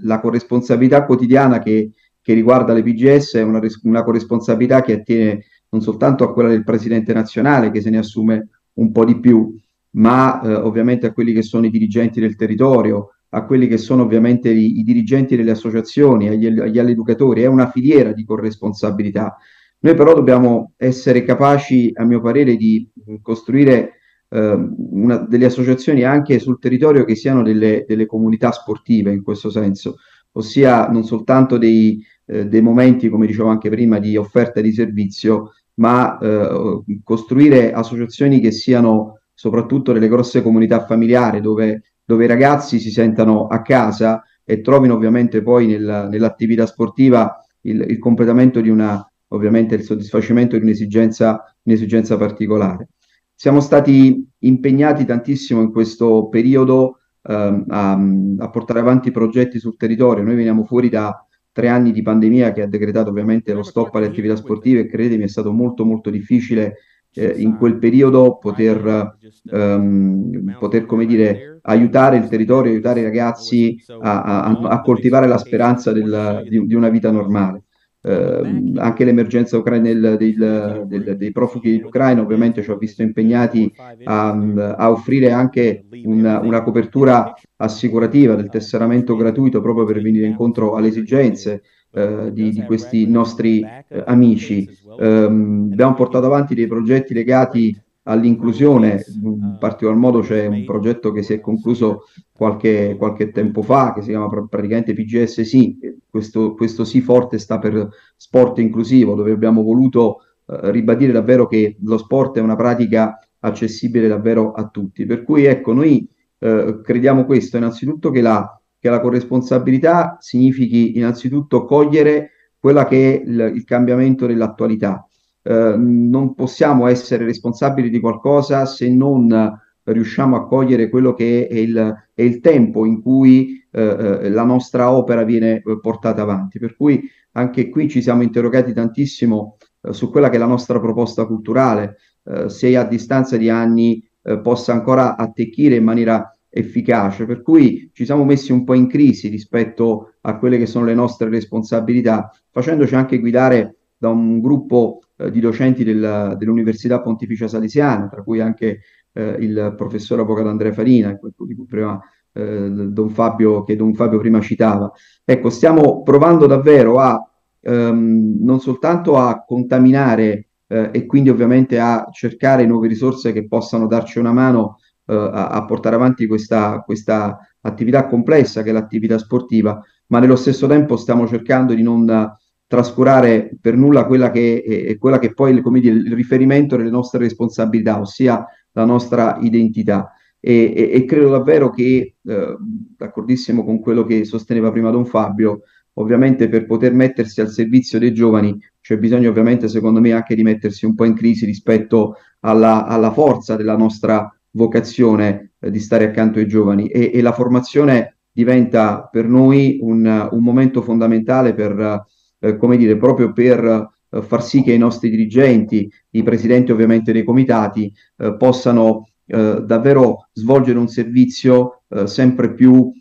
la, corresponsabilità quotidiana che, che, riguarda le PGS è una, una corresponsabilità che attiene non soltanto a quella del presidente nazionale che se ne assume un po' di più, ma eh, ovviamente a quelli che sono i dirigenti del territorio, a quelli che sono ovviamente i, i dirigenti delle associazioni, agli, agli educatori, è una filiera di corresponsabilità. Noi però dobbiamo essere capaci, a mio parere, di mm, costruire eh, una, delle associazioni anche sul territorio che siano delle, delle, comunità sportive in questo senso, ossia non soltanto dei, eh, dei momenti, come dicevo anche prima, di offerta di servizio, ma eh, costruire associazioni che siano soprattutto delle grosse comunità familiari dove dove i ragazzi si sentano a casa e trovino ovviamente poi nel, nell'attività sportiva il, il, completamento di una, ovviamente il soddisfacimento di un'esigenza, un'esigenza particolare. Siamo stati impegnati tantissimo in questo periodo ehm, a, a, portare avanti progetti sul territorio. Noi veniamo fuori da tre anni di pandemia che ha decretato ovviamente lo stop alle attività sportive e credetemi è stato molto molto difficile eh, in quel periodo poter, eh, eh, ehm, poter come dire, eh, aiutare il territorio, aiutare i ragazzi a, a, a coltivare la speranza del, di, di, una vita normale. Eh, ehm, anche l'emergenza ucraina del, del, del, dei profughi dell'Ucraina ovviamente ci ha visto impegnati a, a offrire anche una, una, copertura assicurativa del tesseramento gratuito proprio per venire incontro alle esigenze eh, di, di, questi nostri eh, amici ehm, abbiamo portato avanti dei progetti legati all'inclusione, in particolar modo c'è un progetto che si è concluso qualche, qualche tempo fa che si chiama praticamente PGS Sì, questo, questo Sì forte sta per sport inclusivo dove abbiamo voluto eh, ribadire davvero che lo sport è una pratica accessibile davvero a tutti, per cui ecco noi eh, crediamo questo innanzitutto che la, che la corresponsabilità significhi innanzitutto cogliere quella che è il, il cambiamento dell'attualità. Eh, non possiamo essere responsabili di qualcosa se non riusciamo a cogliere quello che è il, è il tempo in cui eh, eh la nostra opera viene eh, portata avanti. Per cui anche qui ci siamo interrogati tantissimo eh, su quella che è la nostra proposta culturale, se a distanza di anni possa ancora attecchire in maniera efficace, per cui ci siamo messi un po' in crisi rispetto a quelle che sono le nostre responsabilità, facendoci anche guidare da un gruppo eh, di docenti del, dell'Università Pontificia Salesiana, tra cui anche eh, il professor Avvocato Andrea Farina, di cui prima eh, Don Fabio, che Don Fabio prima citava. Ecco, stiamo provando davvero a ehm, non soltanto a contaminare eh, e quindi ovviamente a cercare nuove risorse che possano darci una mano eh, a, a, portare avanti questa, questa attività complessa che è l'attività sportiva, ma nello stesso tempo stiamo cercando di non trascurare per nulla quella che è, è quella che poi è dire, il riferimento delle nostre responsabilità, ossia la nostra identità. E, e, e credo davvero che, eh, d'accordissimo con quello che sosteneva prima Don Fabio, ovviamente per poter mettersi al servizio dei giovani c'è bisogno ovviamente secondo me anche di mettersi un po' in crisi rispetto alla, alla forza della nostra vocazione eh, di stare accanto ai giovani e, e, la formazione diventa per noi un, un momento fondamentale per, eh, come dire, proprio per eh, far sì che i nostri dirigenti, i presidenti ovviamente dei comitati, eh, possano eh, davvero svolgere un servizio eh, sempre più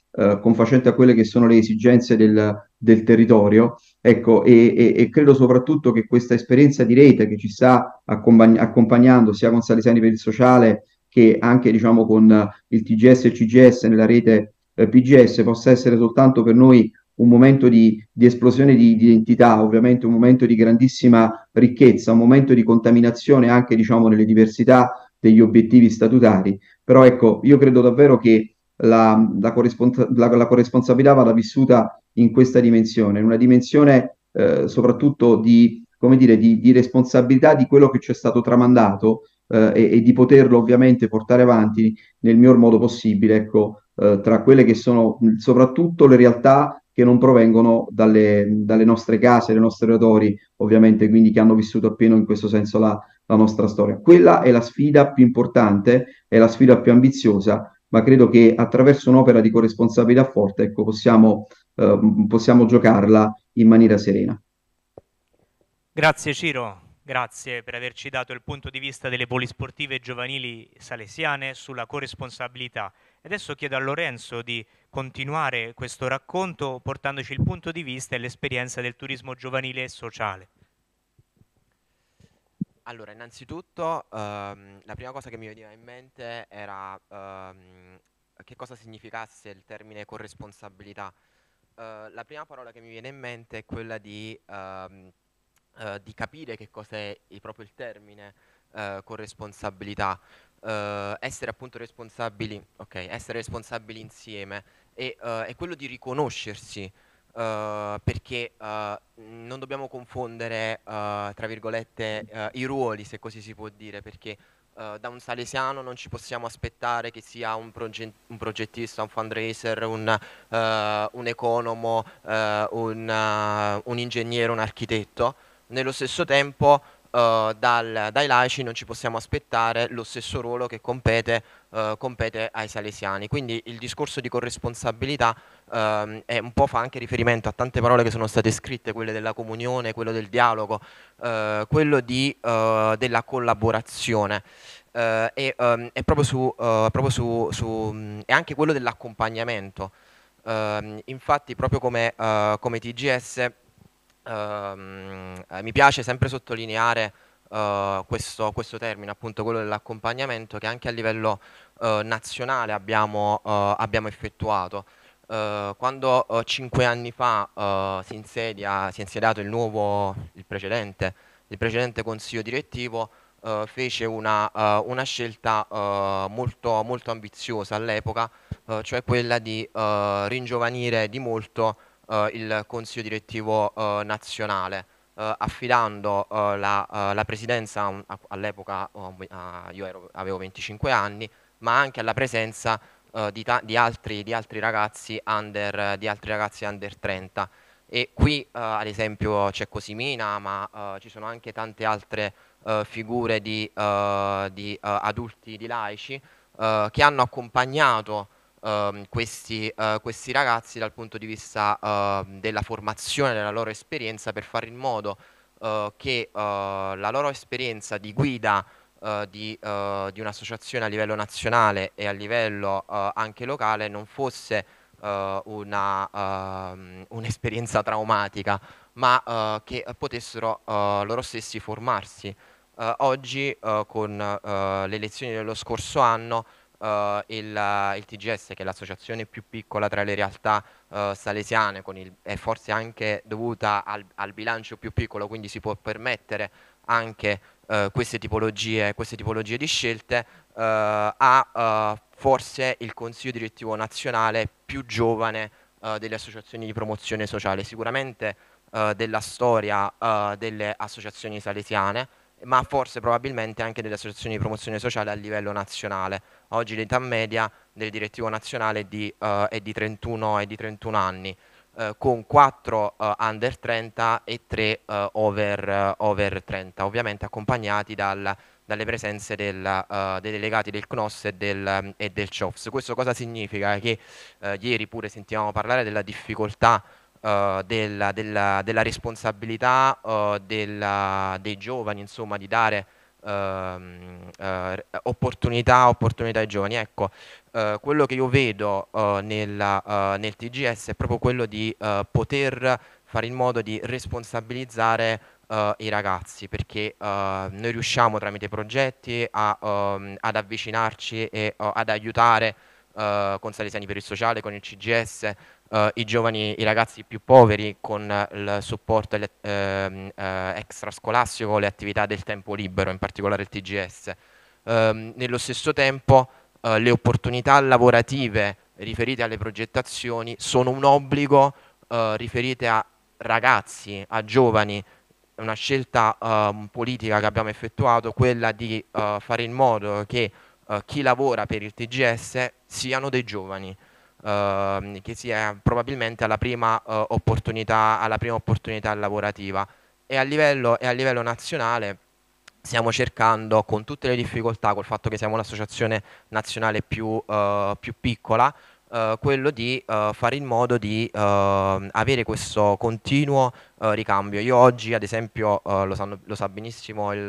confacente a quelle che sono le esigenze del, del territorio. Ecco, e, e, e, credo soprattutto che questa esperienza di rete che ci sta accompagn- accompagnando sia con Salesiani per il Sociale che anche diciamo, con il TGS e il CGS nella rete eh, PGS possa essere soltanto per noi un momento di, di esplosione di, di, identità, ovviamente un momento di grandissima ricchezza, un momento di contaminazione anche diciamo, nelle diversità degli obiettivi statutari. Però ecco, io credo davvero che la, la, correspons- la, la corresponsabilità vada vissuta in questa dimensione, in una dimensione eh, soprattutto di, come dire, di, di responsabilità di quello che ci è stato tramandato eh, e, e, di poterlo ovviamente portare avanti nel miglior modo possibile, ecco, eh, tra quelle che sono soprattutto le realtà che non provengono dalle, dalle nostre case, dai nostri oratori, ovviamente, quindi che hanno vissuto appieno in questo senso la, la nostra storia. Quella è la sfida più importante, è la sfida più ambiziosa, ma credo che attraverso un'opera di corresponsabilità forte ecco, possiamo, eh, possiamo giocarla in maniera serena. Grazie Ciro. Grazie per averci dato il punto di vista delle polisportive giovanili salesiane sulla corresponsabilità. Adesso chiedo a Lorenzo di continuare questo racconto portandoci il punto di vista e l'esperienza del turismo giovanile e sociale. Allora, innanzitutto ehm, la prima cosa che mi veniva in mente era ehm, che cosa significasse il termine corresponsabilità. Eh, la prima parola che mi viene in mente è quella di ehm, eh, di capire che cos'è proprio il termine eh, con responsabilità, eh, essere appunto responsabili, ok, essere responsabili insieme e è eh, quello di riconoscersi Uh, perché uh, non dobbiamo confondere, uh, tra virgolette, i ruoli, se così si può dire, perché da un salesiano non ci possiamo aspettare che sia un, proget un progettista, un fundraiser, un, un economo, un, un, ingegnere, un architetto, nello stesso tempo Uh, dal, dai laici non ci possiamo aspettare lo stesso ruolo che compete, uh, compete ai salesiani. Quindi il discorso di corresponsabilità uh, è un po' fa anche riferimento a tante parole che sono state scritte, quelle della comunione, quello del dialogo, eh, quello di, della collaborazione. e um, è proprio su, proprio su, su mm, è anche quello dell'accompagnamento. Ehm, infatti, proprio come, come TGS Ehm, eh, mi piace sempre sottolineare Uh, questo, questo, termine, appunto quello dell'accompagnamento, che anche a livello uh, nazionale abbiamo, uh, abbiamo effettuato. quando cinque anni fa si, insedia, si, è insediato il nuovo, il precedente, il precedente consiglio direttivo, fece una, una scelta molto, molto ambiziosa all'epoca, cioè quella di ringiovanire di molto eh, il Consiglio Direttivo eh, Nazionale, eh, affidando la, la, presidenza all'epoca, oh, ah, io ero, avevo 25 anni, ma anche alla presenza di, di, altri, di, altri under, di altri ragazzi under 30 e qui uh, ad esempio c'è Cosimina ma uh, ci sono anche tante altre uh, figure di, di adulti di laici che hanno accompagnato Uh, questi, uh, questi, ragazzi dal punto di vista uh, della formazione, della loro esperienza, per fare in modo eh, che eh, la loro esperienza di guida di, di un'associazione a livello nazionale e a livello anche locale non fosse ehm, un'esperienza traumatica, ma che potessero loro stessi formarsi. oggi con le elezioni dello scorso anno Uh, il, il, TGS, che è l'associazione più piccola tra le realtà uh, salesiane, il, è forse anche dovuta al, al, bilancio più piccolo, quindi si può permettere anche uh, queste, tipologie, queste, tipologie, di scelte, ha forse il Consiglio direttivo nazionale più giovane delle associazioni di promozione sociale, sicuramente della storia delle associazioni salesiane, ma forse probabilmente anche delle associazioni di promozione sociale a livello nazionale. Oggi l'età media del direttivo nazionale è di, uh, è di, 31, è di 31, anni, uh, con 4 uh, eh, under 30 e 3 over, over, 30, ovviamente accompagnati dal, dalle presenze del, dei delegati del CNOS e del, um, e del CHOPS. Questo cosa significa? Che ieri pure sentivamo parlare della difficoltà eh, della, della, della, responsabilità uh, della, dei giovani, insomma, di dare ehm, eh, opportunità, opportunità, ai giovani. Ecco, quello che io vedo nella, nel TGS è proprio quello di poter fare in modo di responsabilizzare Uh, i ragazzi perché uh, noi riusciamo tramite progetti a, um, ad avvicinarci e uh, ad aiutare con Salesiani per il Sociale, con il CGS, eh, i giovani, i ragazzi più poveri con il supporto ehm, eh, extrascolastico, le attività del tempo libero, in particolare il TGS. Ehm, nello stesso tempo eh, le opportunità lavorative riferite alle progettazioni sono un obbligo eh, riferite a ragazzi, a giovani, una scelta uh, politica che abbiamo effettuato, quella di uh, fare in modo che uh, chi lavora per il TGS siano dei giovani. Ehm, che si è probabilmente alla prima, eh, opportunità, alla prima opportunità lavorativa. E a livello, e a livello nazionale stiamo cercando con tutte le difficoltà, col fatto che siamo l'associazione nazionale più, eh, più piccola, eh, quello di eh, fare in modo di ehm, avere questo continuo eh, ricambio. Io oggi, ad esempio, eh, lo, sanno, lo, sa benissimo, il,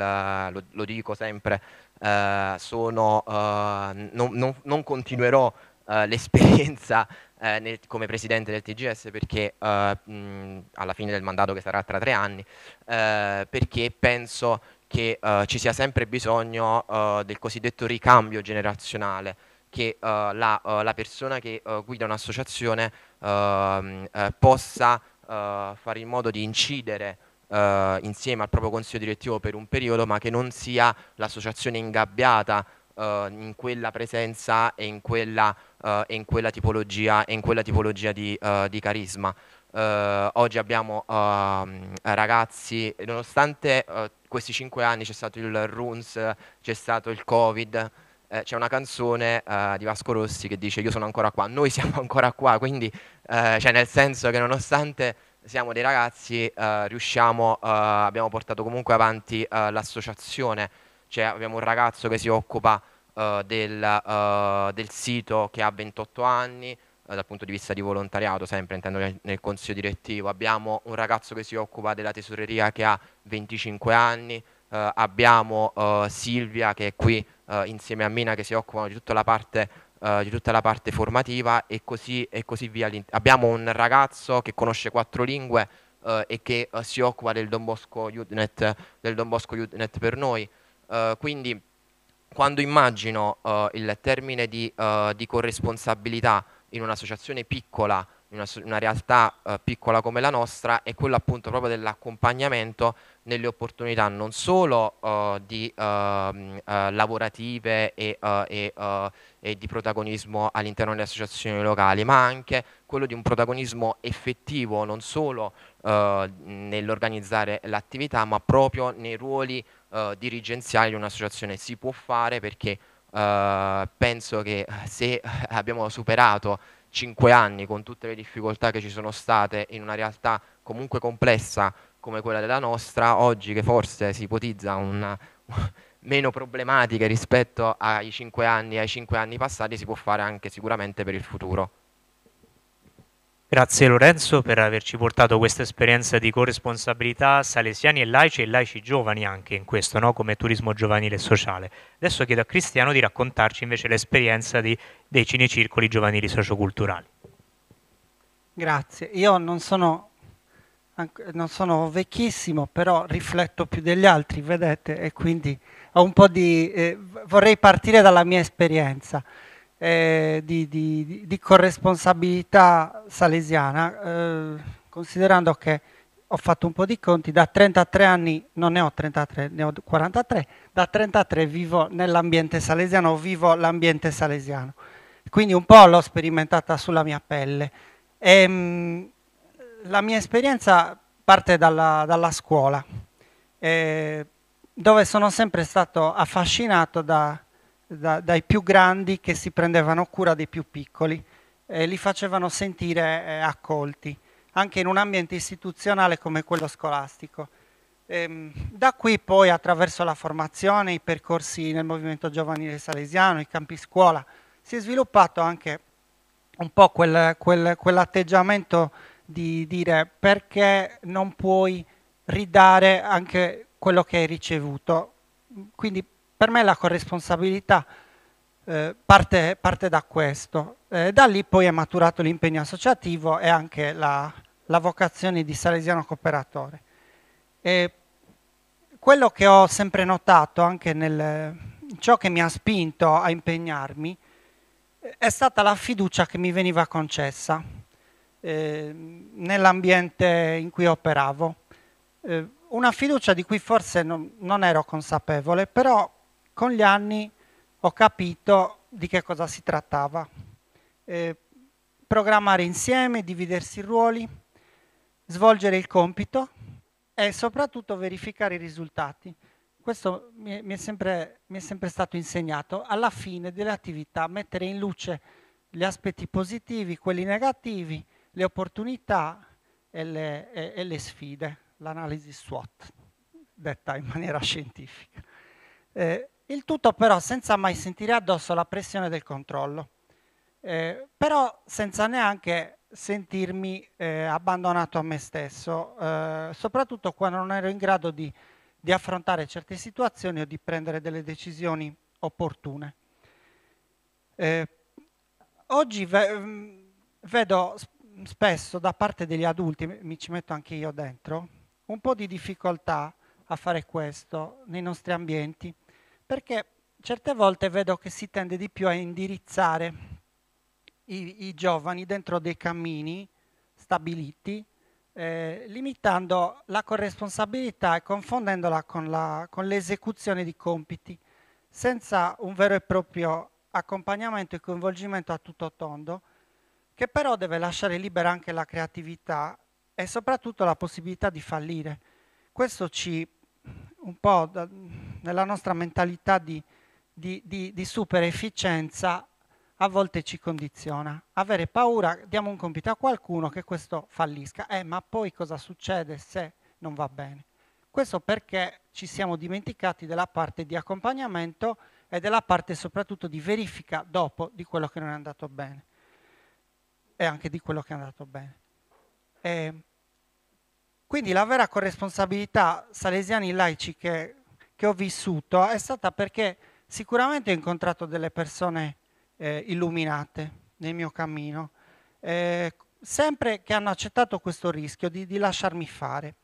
lo, lo, dico sempre, eh, sono, non, non, non, continuerò eh, l'esperienza uh, [LAUGHS] nel, come presidente del TGS perché eh, mh, alla fine del mandato che sarà tra tre anni, perché penso che ci sia sempre bisogno del cosiddetto ricambio generazionale che la, la, persona che guida un'associazione ehm, possa fare in modo di incidere Uh, insieme al proprio consiglio direttivo per un periodo, ma che non sia l'associazione ingabbiata eh, in quella presenza e in quella, eh, in quella, tipologia, in quella tipologia, di, eh, di carisma. Eh, oggi abbiamo ehm, ragazzi, nonostante eh, questi cinque anni c'è stato il Runes, c'è stato il Covid, c'è una canzone uh, di Vasco Rossi che dice io sono ancora qua, noi siamo [LAUGHS] ancora qua, quindi uh, cioè nel senso che nonostante siamo dei ragazzi uh, riusciamo, abbiamo portato comunque avanti l'associazione cioè abbiamo un ragazzo che si occupa uh, del, uh, del, sito che ha 28 anni, uh, dal punto di vista di volontariato, sempre intendo nel, nel, consiglio direttivo, abbiamo un ragazzo che si occupa della tesoreria che ha 25 anni, abbiamo Silvia che è qui insieme a Mina che si occupano di tutta la parte Uh, di tutta la parte formativa e così, e così via. Abbiamo un ragazzo che conosce quattro lingue uh, e che uh, si occupa del Don Bosco Udnet, del Don Bosco Usenet per noi. Eh, quindi quando immagino uh, il termine di, uh, di, corresponsabilità in un'associazione piccola, in una, una realtà piccola come la nostra, è quello appunto proprio dell'accompagnamento nelle opportunità non solo di, ehm, lavorative e, e, e di protagonismo all'interno delle associazioni locali, ma anche quello di un protagonismo effettivo non solo nell'organizzare l'attività, ma proprio nei ruoli uh, eh, dirigenziale di un'associazione. Si può fare perché uh, penso che eh, se abbiamo superato cinque anni con tutte le difficoltà che ci sono state in una realtà comunque complessa come quella della nostra, oggi che forse si ipotizza una, [LAUGHS] meno problematiche rispetto ai cinque anni, ai 5 anni passati, si può fare anche sicuramente per il futuro. Grazie Lorenzo per averci portato questa esperienza di corresponsabilità salesiani e laici e laici giovani anche in questo, no? come turismo giovanile e sociale. Adesso chiedo a Cristiano di raccontarci invece l'esperienza di, dei cinecircoli giovanili socioculturali. Grazie, io non sono, non sono vecchissimo, però rifletto più degli altri, vedete, e quindi ho un po' di... Eh, vorrei partire dalla mia esperienza eh, di, di, di, corresponsabilità salesiana, eh, considerando che ho fatto un po' di conti, da 33 anni, non ne ho 33, ne ho 43, da 33 vivo nell'ambiente salesiano, vivo l'ambiente salesiano. Quindi un po' l'ho sperimentata sulla mia pelle. E, ehm, mh, la mia esperienza parte dalla, dalla scuola, eh, dove sono sempre stato affascinato da, da, dai più grandi che si prendevano cura dei più piccoli e li facevano sentire eh, accolti, anche in un ambiente istituzionale come quello scolastico. E, ehm, da qui poi attraverso la formazione, i percorsi nel movimento giovanile salesiano, i campi scuola, si è sviluppato anche un po' quel, quel, quell'atteggiamento di dire perché non puoi ridare anche quello che hai ricevuto. Quindi per me la corresponsabilità eh, parte, parte, da questo. Eh, da lì poi è maturato l'impegno associativo e anche la, la vocazione di salesiano cooperatore. E quello che ho sempre notato, anche nel, ciò che mi ha spinto a impegnarmi, eh, è stata la fiducia che mi veniva concessa eh, nell'ambiente in cui operavo. Eh, una fiducia di cui forse non, non ero consapevole, però con gli anni ho capito di che cosa si trattava. Eh, programmare insieme, dividersi i ruoli, svolgere il compito e soprattutto verificare i risultati. Questo mi è, sempre, mi è sempre stato insegnato. Alla fine delle attività mettere in luce gli aspetti positivi, quelli negativi, le opportunità e le, e, e le sfide, l'analisi SWOT, detta in maniera [LAUGHS] scientifica. Eh, il tutto però senza mai sentire addosso la pressione del controllo, eh, però senza neanche sentirmi eh, abbandonato a me stesso, eh, soprattutto quando non ero in grado di, di, affrontare certe situazioni o di prendere delle decisioni opportune. Eh, oggi ve mm, vedo spesso da parte degli adulti, mi ci metto anche io dentro, un po' di difficoltà a fare questo nei nostri ambienti perché certe volte vedo che si tende di più a indirizzare i, i giovani dentro dei cammini stabiliti, eh, limitando la corresponsabilità e confondendola con, la, con l'esecuzione di compiti, senza un vero e proprio accompagnamento e coinvolgimento a tutto tondo, che però deve lasciare libera anche la creatività e soprattutto la possibilità di fallire. Questo ci un po' da, nella nostra mentalità di, di, di, di super efficienza a volte ci condiziona. Avere paura, diamo un compito a qualcuno che questo fallisca. Eh, ma poi cosa succede se non va bene? Questo perché ci siamo dimenticati della parte di accompagnamento e della parte soprattutto di verifica dopo di quello che non è andato bene e anche di quello che è andato bene. E ehm, quindi la vera corresponsabilità salesiani laici che che ho vissuto è stata perché sicuramente ho incontrato delle persone eh, illuminate nel mio cammino, eh, sempre che hanno accettato questo rischio di, di lasciarmi fare,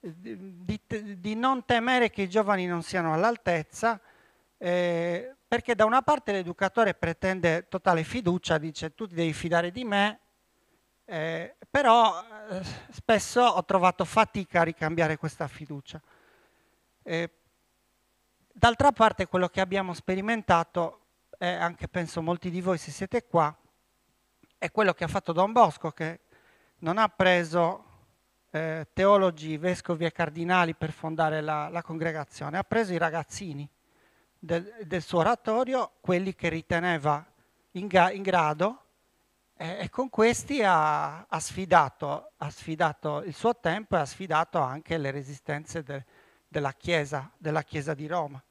di, di, non temere che i giovani non siano all'altezza, eh, perché da una parte l'educatore pretende totale fiducia, dice tu ti devi fidare di me, eh, però eh, spesso ho trovato fatica a ricambiare questa fiducia. Eh, D'altra parte quello che abbiamo sperimentato, e anche penso molti di voi se siete qua, è quello che ha fatto Don Bosco, che non ha preso eh, teologi, vescovi e cardinali per fondare la, la congregazione, ha preso i ragazzini del, del suo oratorio, quelli che riteneva in, ga, in grado, eh, e con questi ha, ha, sfidato, ha, sfidato, il suo tempo e ha sfidato anche le resistenze de, della, chiesa, della Chiesa di Roma.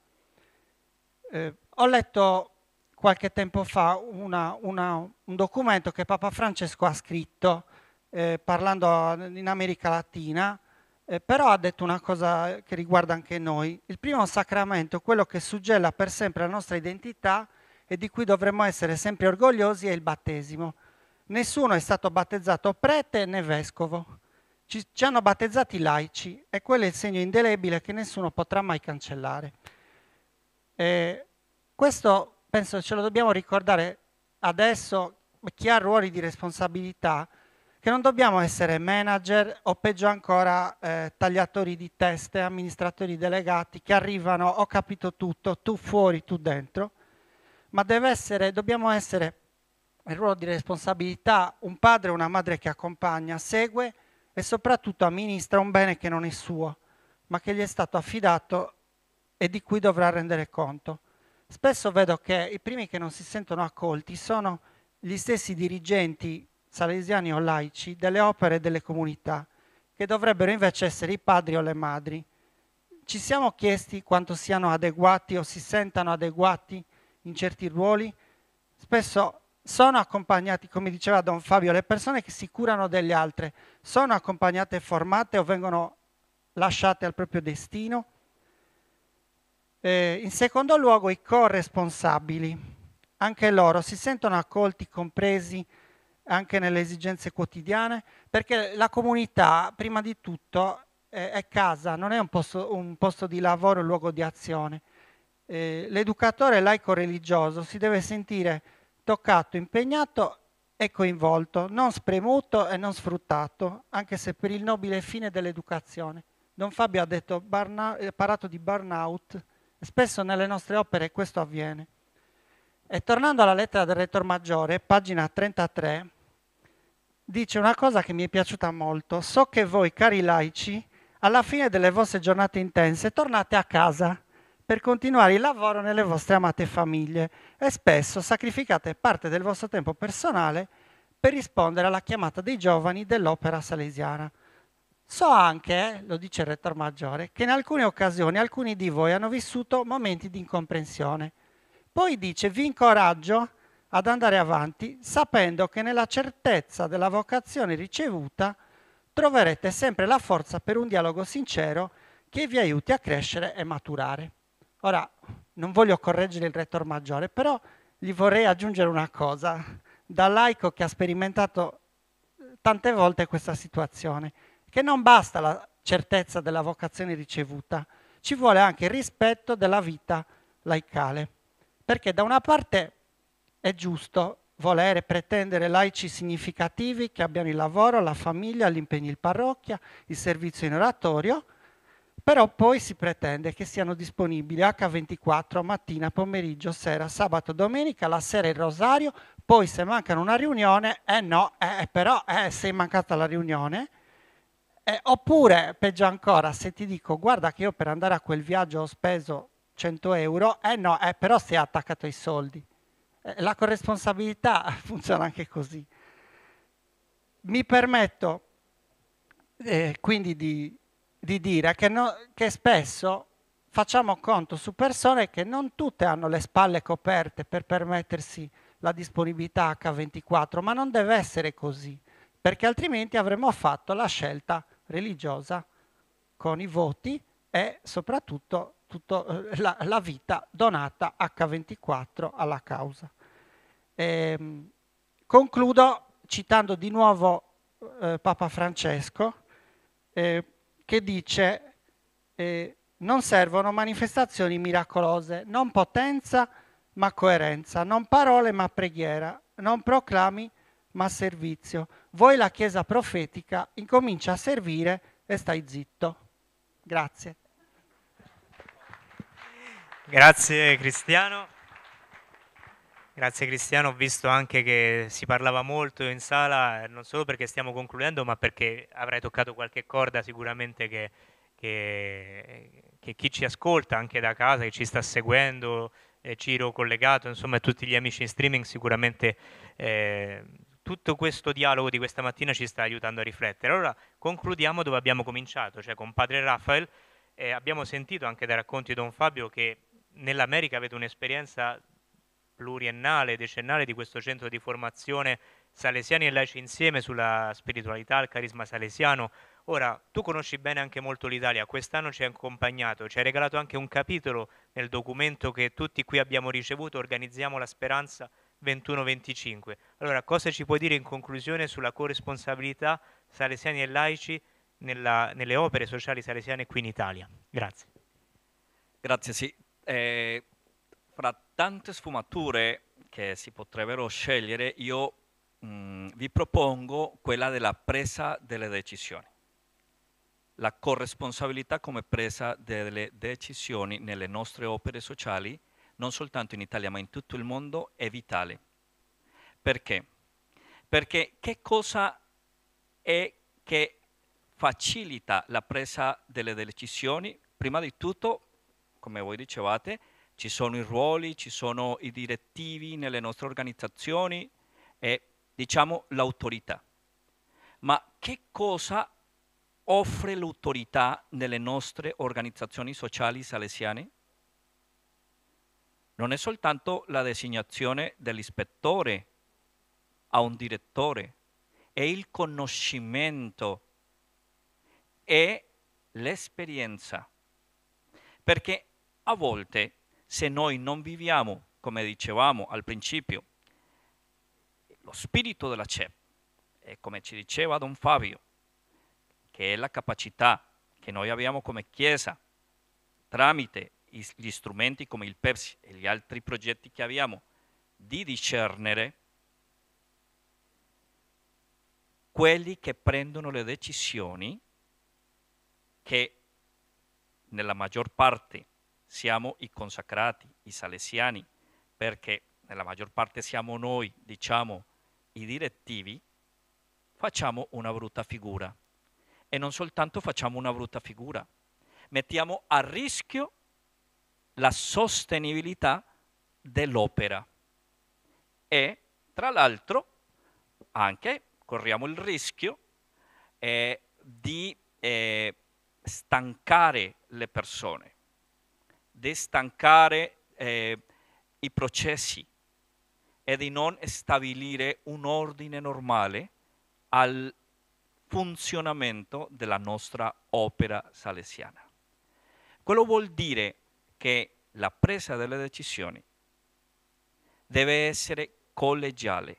Eh, ho letto qualche tempo fa una, una, un documento che Papa Francesco ha scritto eh, parlando in America Latina, eh, però ha detto una cosa che riguarda anche noi. Il primo sacramento, quello che suggella per sempre la nostra identità e di cui dovremmo essere sempre orgogliosi, è il battesimo. Nessuno è stato battezzato prete né vescovo. Ci, ci hanno battezzati laici e quello è il segno indelebile che nessuno potrà mai cancellare. Eh, questo penso ce lo dobbiamo ricordare adesso chi ha ruoli di responsabilità che non dobbiamo essere manager o peggio ancora eh, tagliatori di teste, amministratori delegati che arrivano ho capito tutto, tu fuori, tu dentro, ma deve essere, dobbiamo essere nel ruolo di responsabilità un padre o una madre che accompagna, segue e soprattutto amministra un bene che non è suo, ma che gli è stato affidato e di cui dovrà rendere conto. Spesso vedo che i primi che non si sentono accolti sono gli stessi dirigenti salesiani o laici delle opere e delle comunità, che dovrebbero invece essere i padri o le madri. Ci siamo chiesti quanto siano adeguati o si sentano adeguati in certi ruoli? Spesso sono accompagnati, come diceva Don Fabio, le persone che si curano delle altre sono accompagnate e formate o vengono lasciate al proprio destino? Eh, in secondo luogo i corresponsabili, anche loro si sentono accolti, compresi anche nelle esigenze quotidiane, perché la comunità prima di tutto eh, è casa, non è un posto, un posto, di lavoro, un luogo di azione. Eh, l'educatore laico religioso si deve sentire toccato, impegnato e coinvolto, non spremuto e non sfruttato, anche se per il nobile fine dell'educazione. Don Fabio ha detto, ha eh, parlato di burnout, Spesso nelle nostre opere questo avviene. E tornando alla lettera del Rettor Maggiore, pagina 33, dice una cosa che mi è piaciuta molto. So che voi, cari laici, alla fine delle vostre giornate intense tornate a casa per continuare il lavoro nelle vostre amate famiglie e spesso sacrificate parte del vostro tempo personale per rispondere alla chiamata dei giovani dell'opera salesiana. So anche, lo dice il rettore maggiore, che in alcune occasioni alcuni di voi hanno vissuto momenti di incomprensione. Poi dice, vi incoraggio ad andare avanti sapendo che nella certezza della vocazione ricevuta troverete sempre la forza per un dialogo sincero che vi aiuti a crescere e maturare. Ora, non voglio correggere il rettore maggiore, però gli vorrei aggiungere una cosa, da laico che ha sperimentato tante volte questa situazione che non basta la certezza della vocazione ricevuta, ci vuole anche il rispetto della vita laicale. Perché da una parte è giusto volere pretendere laici significativi che abbiano il lavoro, la famiglia, gli impegni in parrocchia, il servizio in oratorio, però poi si pretende che siano disponibili H24 mattina, pomeriggio, sera, sabato, domenica, la sera il rosario, poi se mancano una riunione, eh no, eh, però eh, è mancata la riunione, eh, oppure, peggio ancora, se ti dico guarda che io per andare a quel viaggio ho speso 100 euro, eh no, eh, però si è attaccato ai soldi. Eh, la corresponsabilità [LAUGHS] funziona anche così. Mi permetto eh, quindi di, di, dire che, no, che spesso facciamo conto su persone che non tutte hanno le spalle coperte per permettersi la disponibilità H24, ma non deve essere così, perché altrimenti avremmo fatto la scelta religiosa con i voti e soprattutto tutta eh, la, la, vita donata H24 alla causa. Ehm, concludo citando di nuovo eh, Papa Francesco eh, che dice eh, non servono manifestazioni miracolose, non potenza ma coerenza, non parole ma preghiera, non proclami ma servizio, voi la Chiesa profetica incomincia a servire e stai zitto. Grazie. Grazie Cristiano. Grazie Cristiano, ho visto anche che si parlava molto in sala, non solo perché stiamo concludendo, ma perché avrai toccato qualche corda sicuramente che, che, che chi ci ascolta anche da casa, che ci sta seguendo, eh, Ciro collegato, insomma tutti gli amici in streaming sicuramente eh, tutto questo dialogo di questa mattina ci sta aiutando a riflettere. Allora concludiamo dove abbiamo cominciato, cioè con padre Raffaele. Eh, abbiamo sentito anche dai racconti di Don Fabio che nell'America avete un'esperienza pluriennale, decennale di questo centro di formazione Salesiani e Laici insieme sulla spiritualità, il carisma salesiano. Ora, tu conosci bene anche molto l'Italia, quest'anno ci hai accompagnato, ci hai regalato anche un capitolo nel documento che tutti qui abbiamo ricevuto, Organizziamo la speranza, 21-25. Allora, cosa ci puoi dire in conclusione sulla corresponsabilità salesiani e laici nella, nelle opere sociali salesiane qui in Italia? Grazie. Grazie, sì. Eh, fra tante sfumature che si potrebbero scegliere, io mh, mm, vi propongo quella della presa delle decisioni. La corresponsabilità come presa delle decisioni nelle nostre opere sociali non soltanto in Italia ma in tutto il mondo, è vitale. Perché? Perché che cosa è che facilita la presa delle decisioni? Prima di tutto, come voi dicevate, ci sono i ruoli, ci sono i direttivi nelle nostre organizzazioni e diciamo l'autorità. Ma che cosa offre l'autorità nelle nostre organizzazioni sociali salesiane? non è soltanto la designazione dell'ispettore a un direttore, è il conoscimento, è l'esperienza. Perché a volte se noi non viviamo, come dicevamo al principio, lo spirito della CEP, e come ci diceva Don Fabio, che è la capacità che noi abbiamo come Chiesa, tramite gli strumenti come il Pepsi e gli altri progetti che abbiamo di discernere quelli che prendono le decisioni che nella maggior parte siamo i consacrati, i salesiani, perché nella maggior parte siamo noi, diciamo, i direttivi, facciamo una brutta figura. E non soltanto facciamo una brutta figura, mettiamo a rischio la sostenibilità dell'opera e tra l'altro anche corriamo il rischio eh, di eh, stancare le persone, di stancare eh, i processi e di non stabilire un ordine normale al funzionamento della nostra opera salesiana. Quello vuol dire che la presa delle decisioni deve essere collegiale,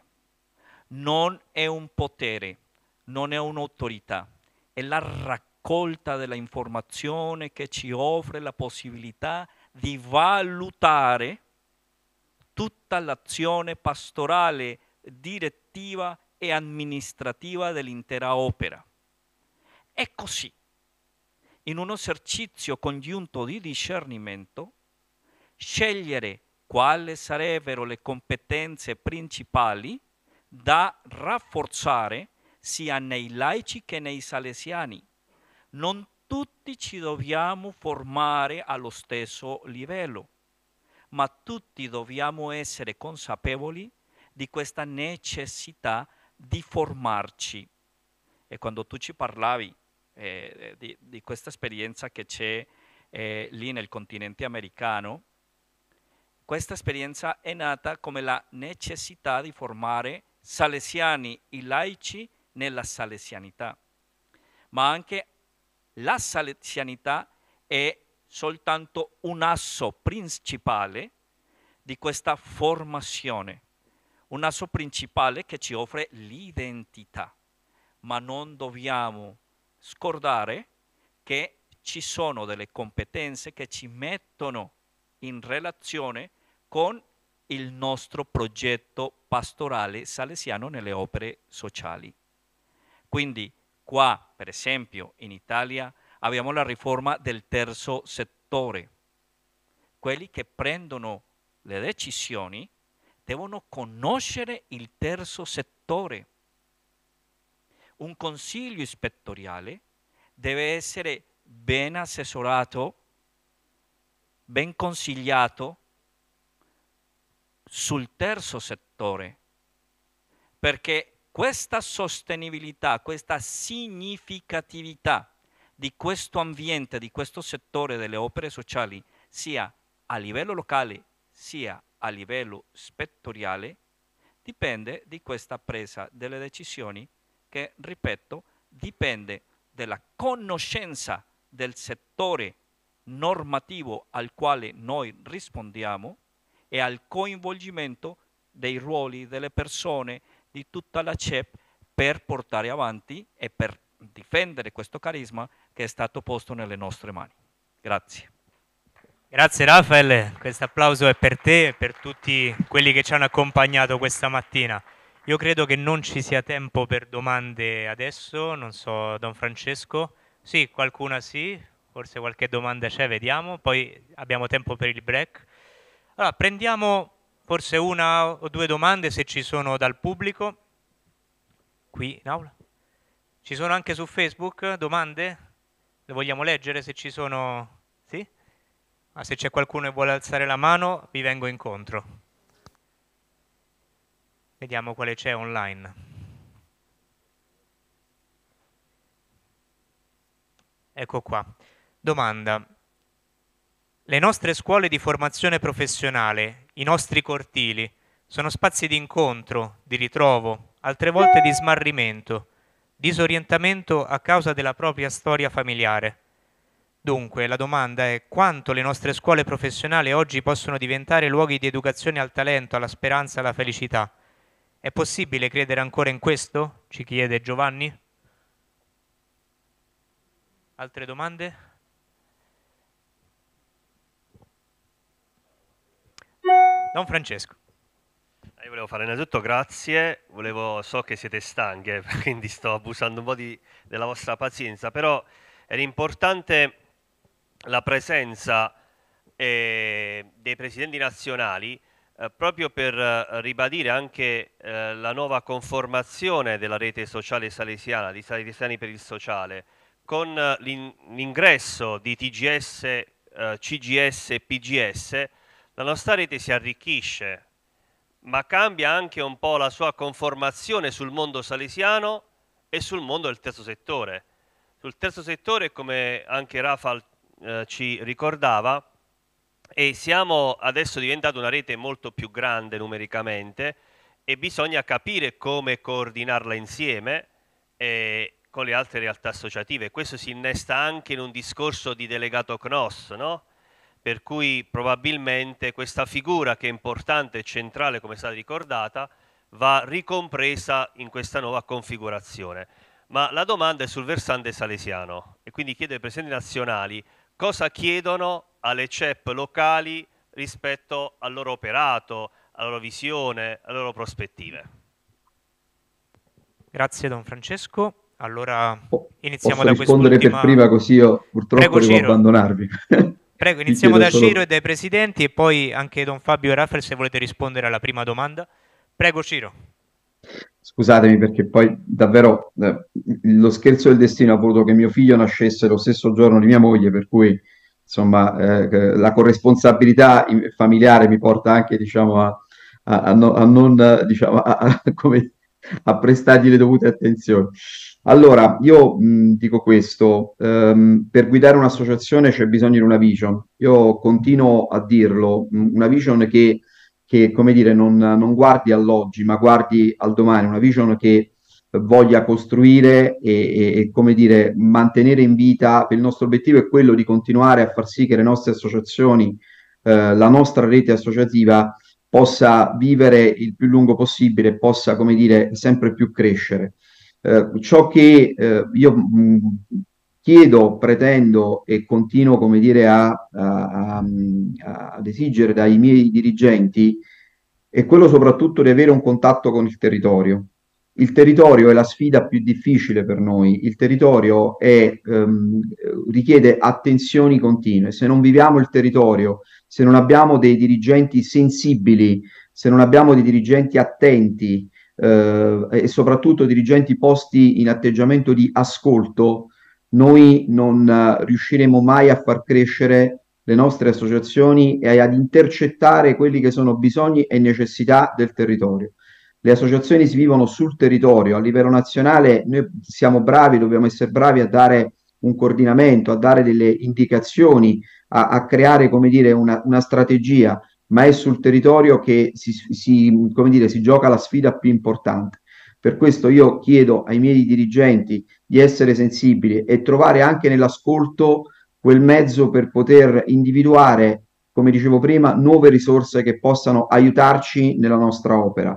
non è un potere, non è un'autorità, è la raccolta dell'informazione che ci offre la possibilità di valutare tutta l'azione pastorale, direttiva e amministrativa dell'intera opera. È così in un esercizio congiunto di discernimento, scegliere quali sarebbero le competenze principali da rafforzare sia nei laici che nei salesiani. Non tutti ci dobbiamo formare allo stesso livello, ma tutti dobbiamo essere consapevoli di questa necessità di formarci. E quando tu ci parlavi eh, eh, di, di, questa esperienza che c'è eh, lì nel continente americano, questa esperienza è nata come la necessità di formare salesiani e laici nella salesianità, ma anche la salesianità è soltanto un asso principale di questa formazione, un asso principale che ci offre l'identità, ma non dobbiamo scordare che ci sono delle competenze che ci mettono in relazione con il nostro progetto pastorale salesiano nelle opere sociali. Quindi qua, per esempio, in Italia abbiamo la riforma del terzo settore. Quelli che prendono le decisioni devono conoscere il terzo settore un consiglio ispettoriale deve essere ben assessorato, ben consigliato sul terzo settore, perché questa sostenibilità, questa significatività di questo ambiente, di questo settore delle opere sociali, sia a livello locale sia a livello spettoriale, dipende di questa presa delle decisioni che, ripeto, dipende dalla conoscenza del settore normativo al quale noi rispondiamo e al coinvolgimento dei ruoli delle persone di tutta la CEP per portare avanti e per difendere questo carisma che è stato posto nelle nostre mani. Grazie. Grazie Raffaele, questo applauso è per te e per tutti quelli che ci hanno accompagnato questa mattina. Io credo che non ci sia tempo per domande adesso, non so, Don Francesco. Sì, qualcuna sì, forse qualche domanda c'è, vediamo, poi abbiamo tempo per il break. Allora, prendiamo forse una o due domande se ci sono dal pubblico, qui in aula. Ci sono anche su Facebook domande? Le vogliamo leggere se ci sono... Sì? Ma ah, se c'è qualcuno che vuole alzare la mano, vi vengo incontro. Vediamo quale c'è online. Ecco qua. Domanda. Le nostre scuole di formazione professionale, i nostri cortili, sono spazi di incontro, di ritrovo, altre volte di smarrimento, disorientamento a causa della propria storia familiare. Dunque, la domanda è quanto le nostre scuole professionali oggi possono diventare luoghi di educazione al talento, alla speranza, alla felicità. È possibile credere ancora in questo? Ci chiede Giovanni. Altre domande? Don Francesco. Eh, io volevo fare innanzitutto grazie, volevo, so che siete stanche, [LAUGHS] quindi sto abusando un po' di, della vostra pazienza, però era importante la presenza eh, dei presidenti nazionali eh, proprio per eh, ribadire anche eh, la nuova conformazione della rete sociale salesiana, di Salesiani per il Sociale, con eh, l'ingresso di TGS, CGS e eh, PGS, la nostra rete si arricchisce, ma cambia anche un po' la sua conformazione sul mondo salesiano e sul mondo del terzo settore. Sul terzo settore, come anche Rafal ci ricordava, e siamo adesso diventati una rete molto più grande numericamente e bisogna capire come coordinarla insieme eh, con le altre realtà associative. Questo si innesta anche in un discorso di delegato CNOS, no? per cui probabilmente questa figura che è importante e centrale, come è stata ricordata, va ricompresa in questa nuova configurazione. Ma la domanda è sul versante salesiano e quindi chiedo ai presidenti nazionali cosa chiedono alle CEP locali rispetto al loro operato, alla loro visione, alle loro prospettive. Grazie Don Francesco. Allora iniziamo Posso da rispondere quest'ultima... per prima così io purtroppo Prego, devo Ciro. abbandonarvi. [LAUGHS] Prego, iniziamo da solo... Ciro e dai presidenti e poi anche Don Fabio e Raffaele se volete rispondere alla prima domanda. Prego Ciro scusatemi perché poi davvero eh, lo scherzo del destino ha voluto che mio figlio nascesse lo stesso giorno di mia moglie, per cui insomma eh, eh la corresponsabilità familiare mi porta anche diciamo, a, a, a, no, a non diciamo, [LAUGHS] come, a, prestargli le dovute attenzioni. Allora, io mh, dico questo, ehm, per guidare un'associazione c'è bisogno di una vision, io continuo a dirlo, una vision che che come dire, non, non guardi all'oggi, ma guardi al domani, una vision che voglia costruire e, e, e, come dire mantenere in vita il nostro obiettivo è quello di continuare a far sì che le nostre associazioni eh, la nostra rete associativa possa vivere il più lungo possibile possa come dire sempre più crescere eh, ciò che eh, io mh, mm, chiedo, pretendo e continuo come dire, a, a, a, ad esigere dai miei dirigenti è quello soprattutto di avere un contatto con il territorio. Il territorio è la sfida più difficile per noi, il territorio è, ehm, richiede attenzioni continue, se non viviamo il territorio, se non abbiamo dei dirigenti sensibili, se non abbiamo dei dirigenti attenti eh, e soprattutto dirigenti posti in atteggiamento di ascolto, noi non eh, riusciremo mai a far crescere le nostre associazioni e ad intercettare quelli che sono bisogni e necessità del territorio. Le associazioni si vivono sul territorio, a livello nazionale noi siamo bravi, dobbiamo essere bravi a dare un coordinamento, a dare delle indicazioni, a, a creare come dire, una, una, strategia, ma è sul territorio che si, si, come dire, si gioca la sfida più importante. Per questo io chiedo ai miei dirigenti di essere sensibili e trovare anche nell'ascolto quel mezzo per poter individuare, come dicevo prima, nuove risorse che possano aiutarci nella nostra opera.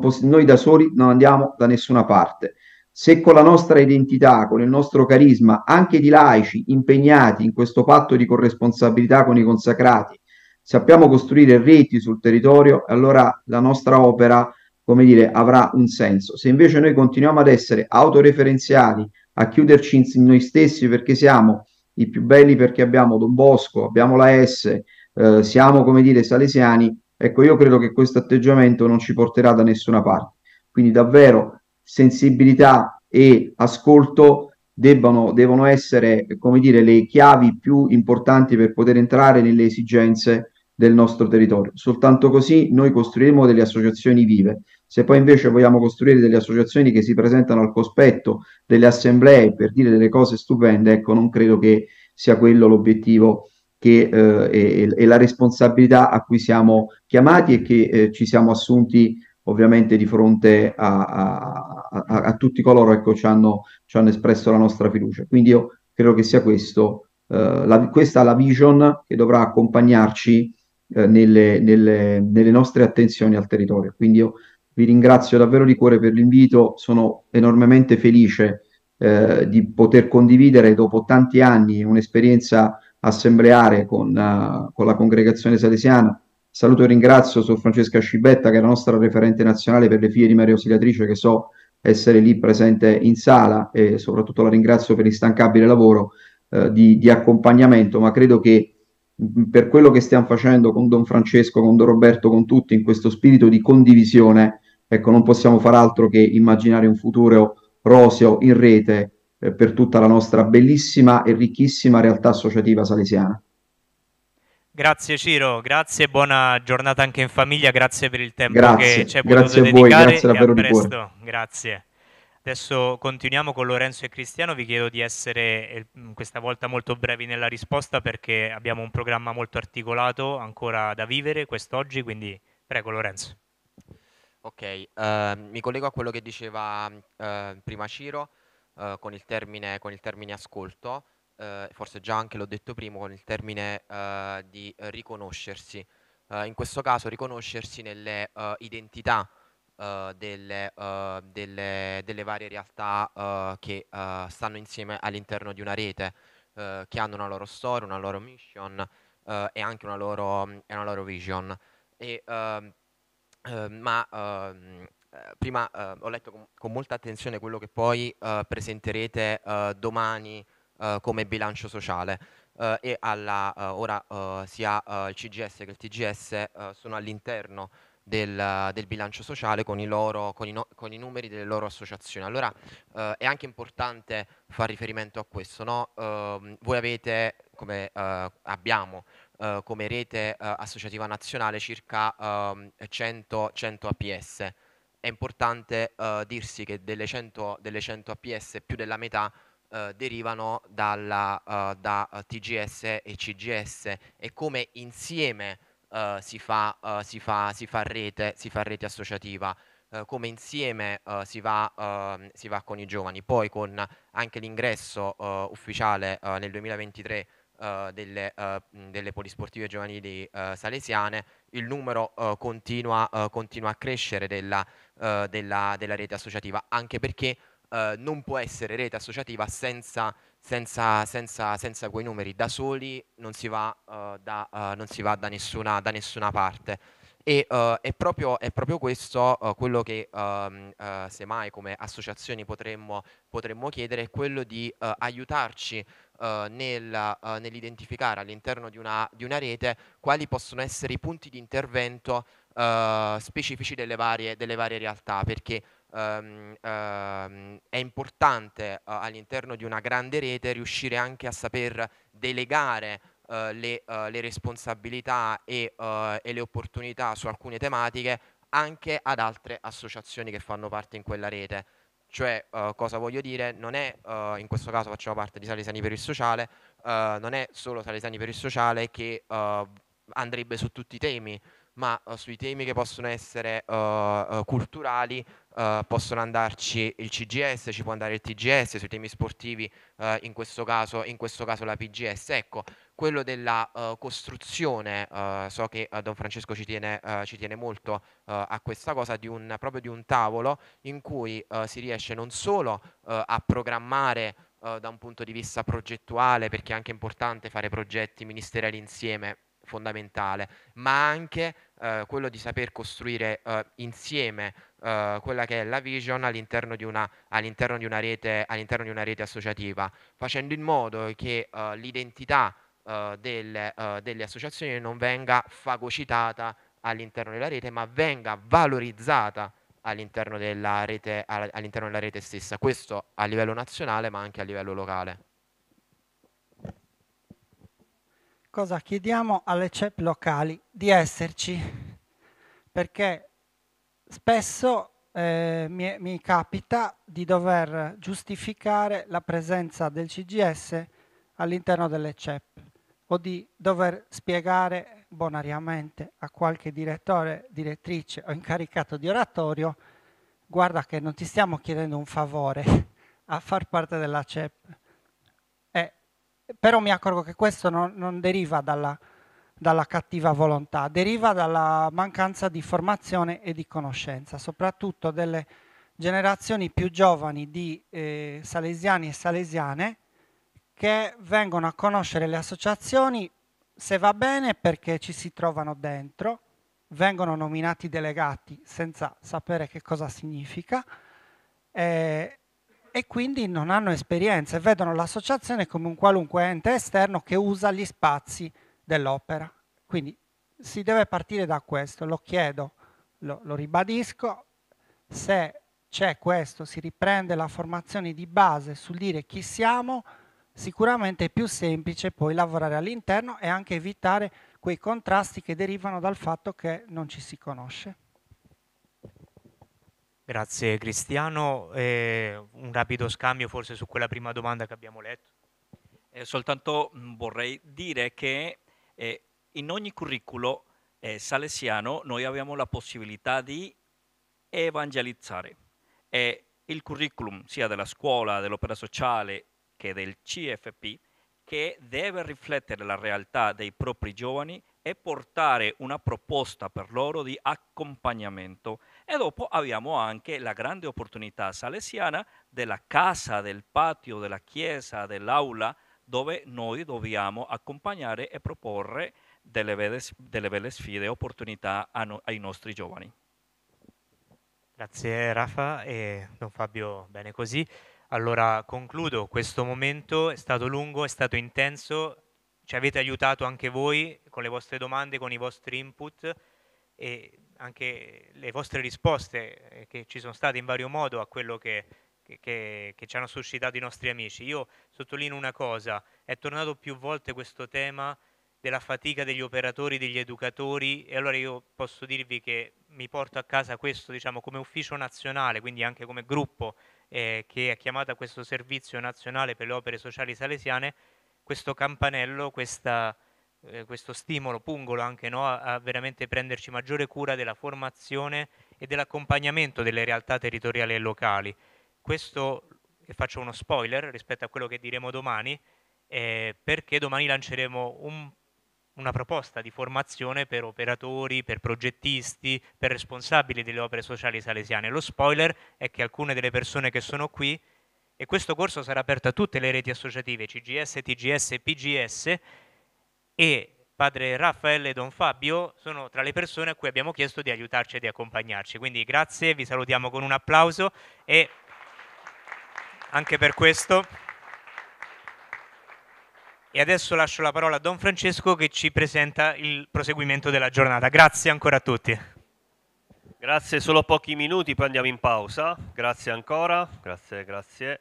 Poss- noi da soli non andiamo da nessuna parte. Se con la nostra identità, con il nostro carisma, anche di laici impegnati in questo patto di corresponsabilità con i consacrati, sappiamo costruire reti sul territorio, allora la nostra opera come dire, avrà un senso. Se invece noi continuiamo ad essere autoreferenziali, a chiuderci in noi stessi perché siamo i più belli perché abbiamo Don Bosco, abbiamo la S, eh, siamo, come dire, salesiani, ecco, io credo che questo atteggiamento non ci porterà da nessuna parte. Quindi davvero sensibilità e ascolto debbano, devono essere, come dire, le chiavi più importanti per poter entrare nelle esigenze del nostro territorio. Soltanto così noi costruiremo delle associazioni vive. Se poi invece vogliamo costruire delle associazioni che si presentano al cospetto delle assemblee per dire delle cose stupende, ecco, non credo che sia quello l'obiettivo che, eh, e, e, la responsabilità a cui siamo chiamati e che eh, ci siamo assunti ovviamente di fronte a, a, a, a tutti coloro che ecco, ci, hanno, ci hanno espresso la nostra fiducia. Quindi io credo che sia questo, eh, la, questa la vision che dovrà accompagnarci eh, nelle, nelle, nelle, nostre attenzioni al territorio. Quindi io vi ringrazio davvero di cuore per l'invito, sono enormemente felice eh, di poter condividere dopo tanti anni un'esperienza assembleare con, uh, con la congregazione salesiana. Saluto e ringrazio Sor Francesca Scibetta, che è la nostra referente nazionale per le figlie di Maria Osiliatrice, che so essere lì presente in sala e soprattutto la ringrazio per l'instancabile lavoro eh, di, di, accompagnamento, ma credo che Mm, per quello che stiamo facendo con Don Francesco, con Don Roberto, con tutti, in questo spirito di condivisione, ecco, non possiamo far altro che immaginare un futuro roseo in rete eh, per tutta la nostra bellissima e ricchissima realtà associativa salesiana. Grazie Ciro, grazie, buona giornata anche in famiglia, grazie per il tempo grazie, che ci hai potuto grazie a voi, grazie davvero a presto, di cuore. grazie. Adesso continuiamo con Lorenzo e Cristiano, vi chiedo di essere eh, mm, questa volta molto brevi nella risposta perché abbiamo un programma molto articolato ancora da vivere quest'oggi, quindi prego Lorenzo. Ok, uh, mi collego a quello che diceva uh, prima Ciro uh, con, il termine, con, il termine, ascolto, eh, forse già anche l'ho detto prima, con il termine di riconoscersi. in questo caso riconoscersi nelle identità uh, delle, uh, delle, delle, varie realtà eh, che stanno insieme all'interno di una rete, che hanno una loro storia, una loro mission e anche una loro, una loro vision. E, ehm, ehm, ma ehm, prima ho letto con, con, molta attenzione quello che poi presenterete domani come bilancio sociale. Uh, e alla, uh, ora uh, sia il CGS che il TGS sono all'interno del, del bilancio sociale con i, loro, con, i no, con i, numeri delle loro associazioni. Allora eh, è anche importante fare riferimento a questo. No? Eh, voi avete, come eh, abbiamo eh, come rete eh, associativa nazionale, circa 100, 100 APS è importante uh, dirsi che delle 100, delle 100, APS più della metà derivano dalla, uh, da TGS e CGS e come insieme uh, si, fa, uh, si, fa, si, fa rete, si, fa, rete, associativa, uh, come insieme si va, ehm, si, va, con i giovani. Poi con anche l'ingresso ufficiale nel 2023 delle, delle, polisportive giovanili salesiane, il numero continua, continua, a crescere della, della, della rete associativa, anche perché eh, non può essere rete associativa senza, senza, senza, senza, quei numeri, da soli non si va, eh, da, eh, non si va da, nessuna, da, nessuna, parte. E eh, è proprio, è, proprio, questo eh, quello che ehm, semmai come associazioni potremmo, potremmo chiedere, è quello di aiutarci nel, nell'identificare all'interno di una, di una rete quali possono essere i punti di intervento Uh, specifici delle varie, delle varie, realtà, perché ehm, ehm, è importante eh, all'interno di una grande rete riuscire anche a saper delegare eh, le, eh, le, responsabilità e, eh, e le opportunità su alcune tematiche anche ad altre associazioni che fanno parte in quella rete. Cioè, uh, cosa voglio dire? Non è, uh, in questo caso facciamo parte di Salesani per il Sociale, uh, non è solo Salesani per il Sociale che andrebbe su tutti i temi, ma sui temi che possono essere culturali, Uh, possono andarci il CGS, ci può andare il TGS, sui temi sportivi uh, in, questo caso, in, questo caso, la PGS. Ecco, quello della uh, costruzione, so che Don Francesco ci tiene, ci tiene molto a questa cosa, di un, proprio di un tavolo in cui si riesce non solo a programmare da un punto di vista progettuale, perché è anche importante fare progetti ministeriali insieme, fondamentale, ma anche eh, quello di saper costruire eh, insieme eh, quella che è la vision all'interno di, all'interno, di rete, all'interno di, una, rete, associativa, facendo in modo che eh, l'identità eh, delle, eh, delle associazioni non venga fagocitata all'interno della rete, ma venga valorizzata all'interno della, rete, all'interno della rete, stessa. Questo a livello nazionale ma anche a livello locale. cosa chiediamo alle CEP locali? Di esserci, perché spesso eh, mi, mi, capita di dover giustificare la presenza del CGS all'interno delle CEP o di dover spiegare bonariamente a qualche direttore, direttrice o incaricato di oratorio guarda che non ti stiamo chiedendo un favore a far parte della CEP, però mi accorgo che questo non, non deriva dalla, dalla cattiva volontà, deriva dalla mancanza di formazione e di conoscenza, soprattutto delle generazioni più giovani di eh, salesiani e salesiane che vengono a conoscere le associazioni, se va bene perché ci si trovano dentro, vengono nominati delegati senza sapere che cosa significa, eh, e quindi non hanno esperienza e vedono l'associazione come un qualunque ente esterno che usa gli spazi dell'opera. Quindi si deve partire da questo, lo chiedo, lo, lo ribadisco, se c'è questo, si riprende la formazione di base sul dire chi siamo, sicuramente è più semplice poi lavorare all'interno e anche evitare quei contrasti che derivano dal fatto che non ci si conosce. Grazie Cristiano. Eh, un rapido scambio forse su quella prima domanda che abbiamo letto. Eh, soltanto mm, vorrei dire che eh, in ogni curriculum eh, salesiano noi abbiamo la possibilità di evangelizzare. E il curriculum sia della scuola, dell'opera sociale che del CFP che deve riflettere la realtà dei propri giovani e portare una proposta per loro di accompagnamento e dopo abbiamo anche la grande opportunità salesiana della casa, del patio, della chiesa, dell'aula, dove noi dobbiamo accompagnare e proporre delle belle, delle belle sfide e opportunità no, ai nostri giovani. Grazie Rafa e Don Fabio, bene così. Allora concludo, questo momento è stato lungo, è stato intenso, ci avete aiutato anche voi con le vostre domande, con i vostri input e anche le vostre risposte eh, che ci sono state in vario modo a quello che, che, che ci hanno suscitato i nostri amici. Io sottolineo una cosa, è tornato più volte questo tema della fatica degli operatori, degli educatori e allora io posso dirvi che mi porto a casa questo diciamo, come ufficio nazionale, quindi anche come gruppo eh, che è chiamato a questo servizio nazionale per le opere sociali salesiane, questo campanello, questa, eh, questo stimolo, pungolo anche no, a veramente prenderci maggiore cura della formazione e dell'accompagnamento delle realtà territoriali e locali. Questo, e faccio uno spoiler rispetto a quello che diremo domani, eh, perché domani lanceremo un, una proposta di formazione per operatori, per progettisti, per responsabili delle opere sociali salesiane. Lo spoiler è che alcune delle persone che sono qui, e questo corso sarà aperto a tutte le reti associative, CGS, TGS e PGS, e padre Raffaele e Don Fabio sono tra le persone a cui abbiamo chiesto di aiutarci e di accompagnarci. Quindi grazie, vi salutiamo con un applauso e anche per questo. E adesso lascio la parola a Don Francesco che ci presenta il proseguimento della giornata. Grazie ancora a tutti. Grazie, solo pochi minuti, poi andiamo in pausa. Grazie ancora, grazie, grazie.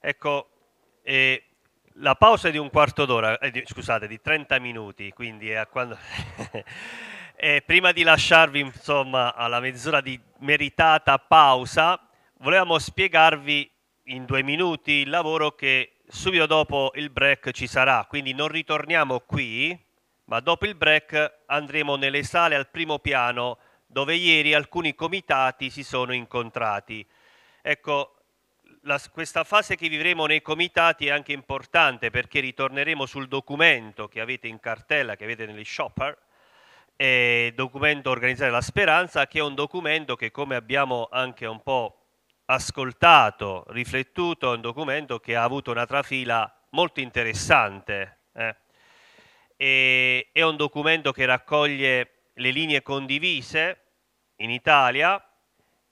Ecco, eh, la pausa è di un quarto d'ora, eh, di, scusate, di 30 minuti, quindi è a quando... [LAUGHS] prima di lasciarvi insomma, alla mezz'ora di meritata pausa, volevamo spiegarvi in due minuti il lavoro che subito dopo il break ci sarà, quindi non ritorniamo qui, ma dopo il break andremo nelle sale al primo piano dove ieri alcuni comitati si sono incontrati. Ecco, la, questa fase che vivremo nei comitati è anche importante perché ritorneremo sul documento che avete in cartella, che avete negli shopper, eh, documento Organizzare la Speranza, che è un documento che come abbiamo anche un po' ascoltato, riflettuto, è un documento che ha avuto una trafila molto interessante. Eh. E, è un documento che raccoglie le linee condivise in Italia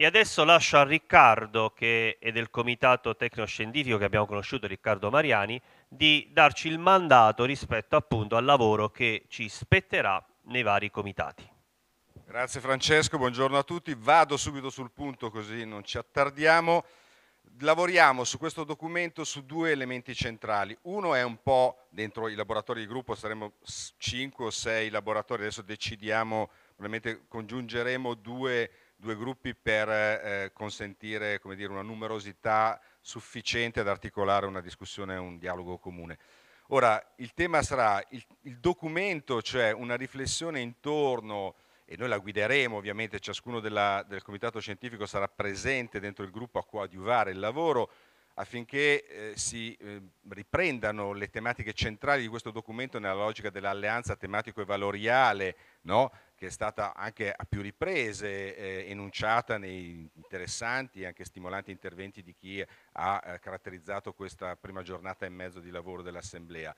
e adesso lascio a Riccardo, che è del comitato tecnoscientifico che abbiamo conosciuto, Riccardo Mariani, di darci il mandato rispetto appunto al lavoro che ci spetterà nei vari comitati. Grazie Francesco, buongiorno a tutti. Vado subito sul punto così non ci attardiamo. Lavoriamo su questo documento su due elementi centrali. Uno è un po' dentro i laboratori di gruppo, saremo 5 o 6 laboratori, adesso decidiamo, probabilmente congiungeremo due due gruppi per eh, consentire dire, una numerosità sufficiente ad articolare una discussione e un dialogo comune. Ora, il tema sarà il, il documento, cioè una riflessione intorno e noi la guideremo ovviamente, ciascuno della, del comitato scientifico sarà presente dentro il gruppo a coadiuvare il lavoro affinché eh, si eh, riprendano le tematiche centrali di questo documento nella logica dell'alleanza tematico e valoriale, no? che è stata anche a più riprese eh, enunciata nei interessanti e anche stimolanti interventi di chi ha eh, caratterizzato questa prima giornata e mezzo di lavoro dell'Assemblea.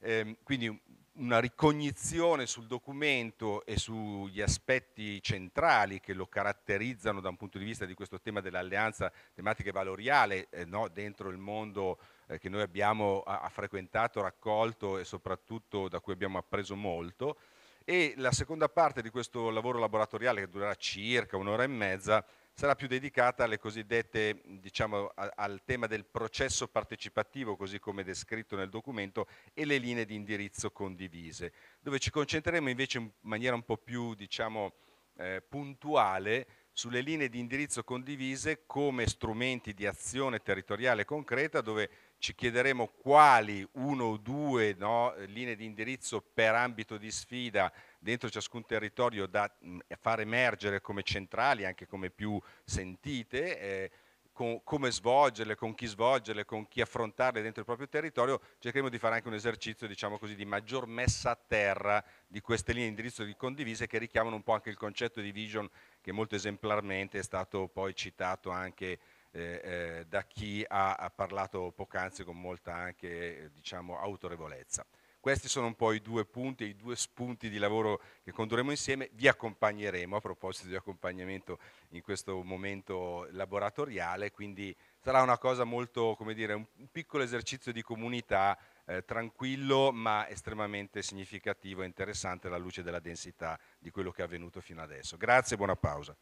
Eh, quindi una ricognizione sul documento e sugli aspetti centrali che lo caratterizzano da un punto di vista di questo tema dell'alleanza tematica e valoriale eh, no, dentro il mondo eh, che noi abbiamo ha, ha frequentato, raccolto e soprattutto da cui abbiamo appreso molto e la seconda parte di questo lavoro laboratoriale, che durerà circa un'ora e mezza, sarà più dedicata alle cosiddette, diciamo, a, al tema del processo partecipativo, così come descritto nel documento, e le linee di indirizzo condivise, dove ci concentreremo invece in maniera un po' più, diciamo, eh, puntuale sulle linee di indirizzo condivise come strumenti di azione territoriale concreta dove ci chiederemo quali uno o due no, linee di indirizzo per ambito di sfida dentro ciascun territorio da mm, far emergere come centrali, anche come più sentite, eh, con, come svolgerle, con chi svolgerle, con chi affrontarle dentro il proprio territorio, cercheremo di fare anche un esercizio diciamo così, di maggior messa a terra di queste linee di indirizzo condivise che richiamano un po' anche il concetto di vision che molto esemplarmente è stato poi citato anche eh, eh, da chi ha, ha parlato poc'anzi con molta anche eh, diciamo, autorevolezza. Questi sono un po' i due punti, i due spunti di lavoro che condurremo insieme, vi accompagneremo a proposito di accompagnamento in questo momento laboratoriale, quindi sarà una cosa molto, come dire, un piccolo esercizio di comunità eh, tranquillo ma estremamente significativo e interessante alla luce della densità di quello che è avvenuto fino adesso. Grazie, buona pausa.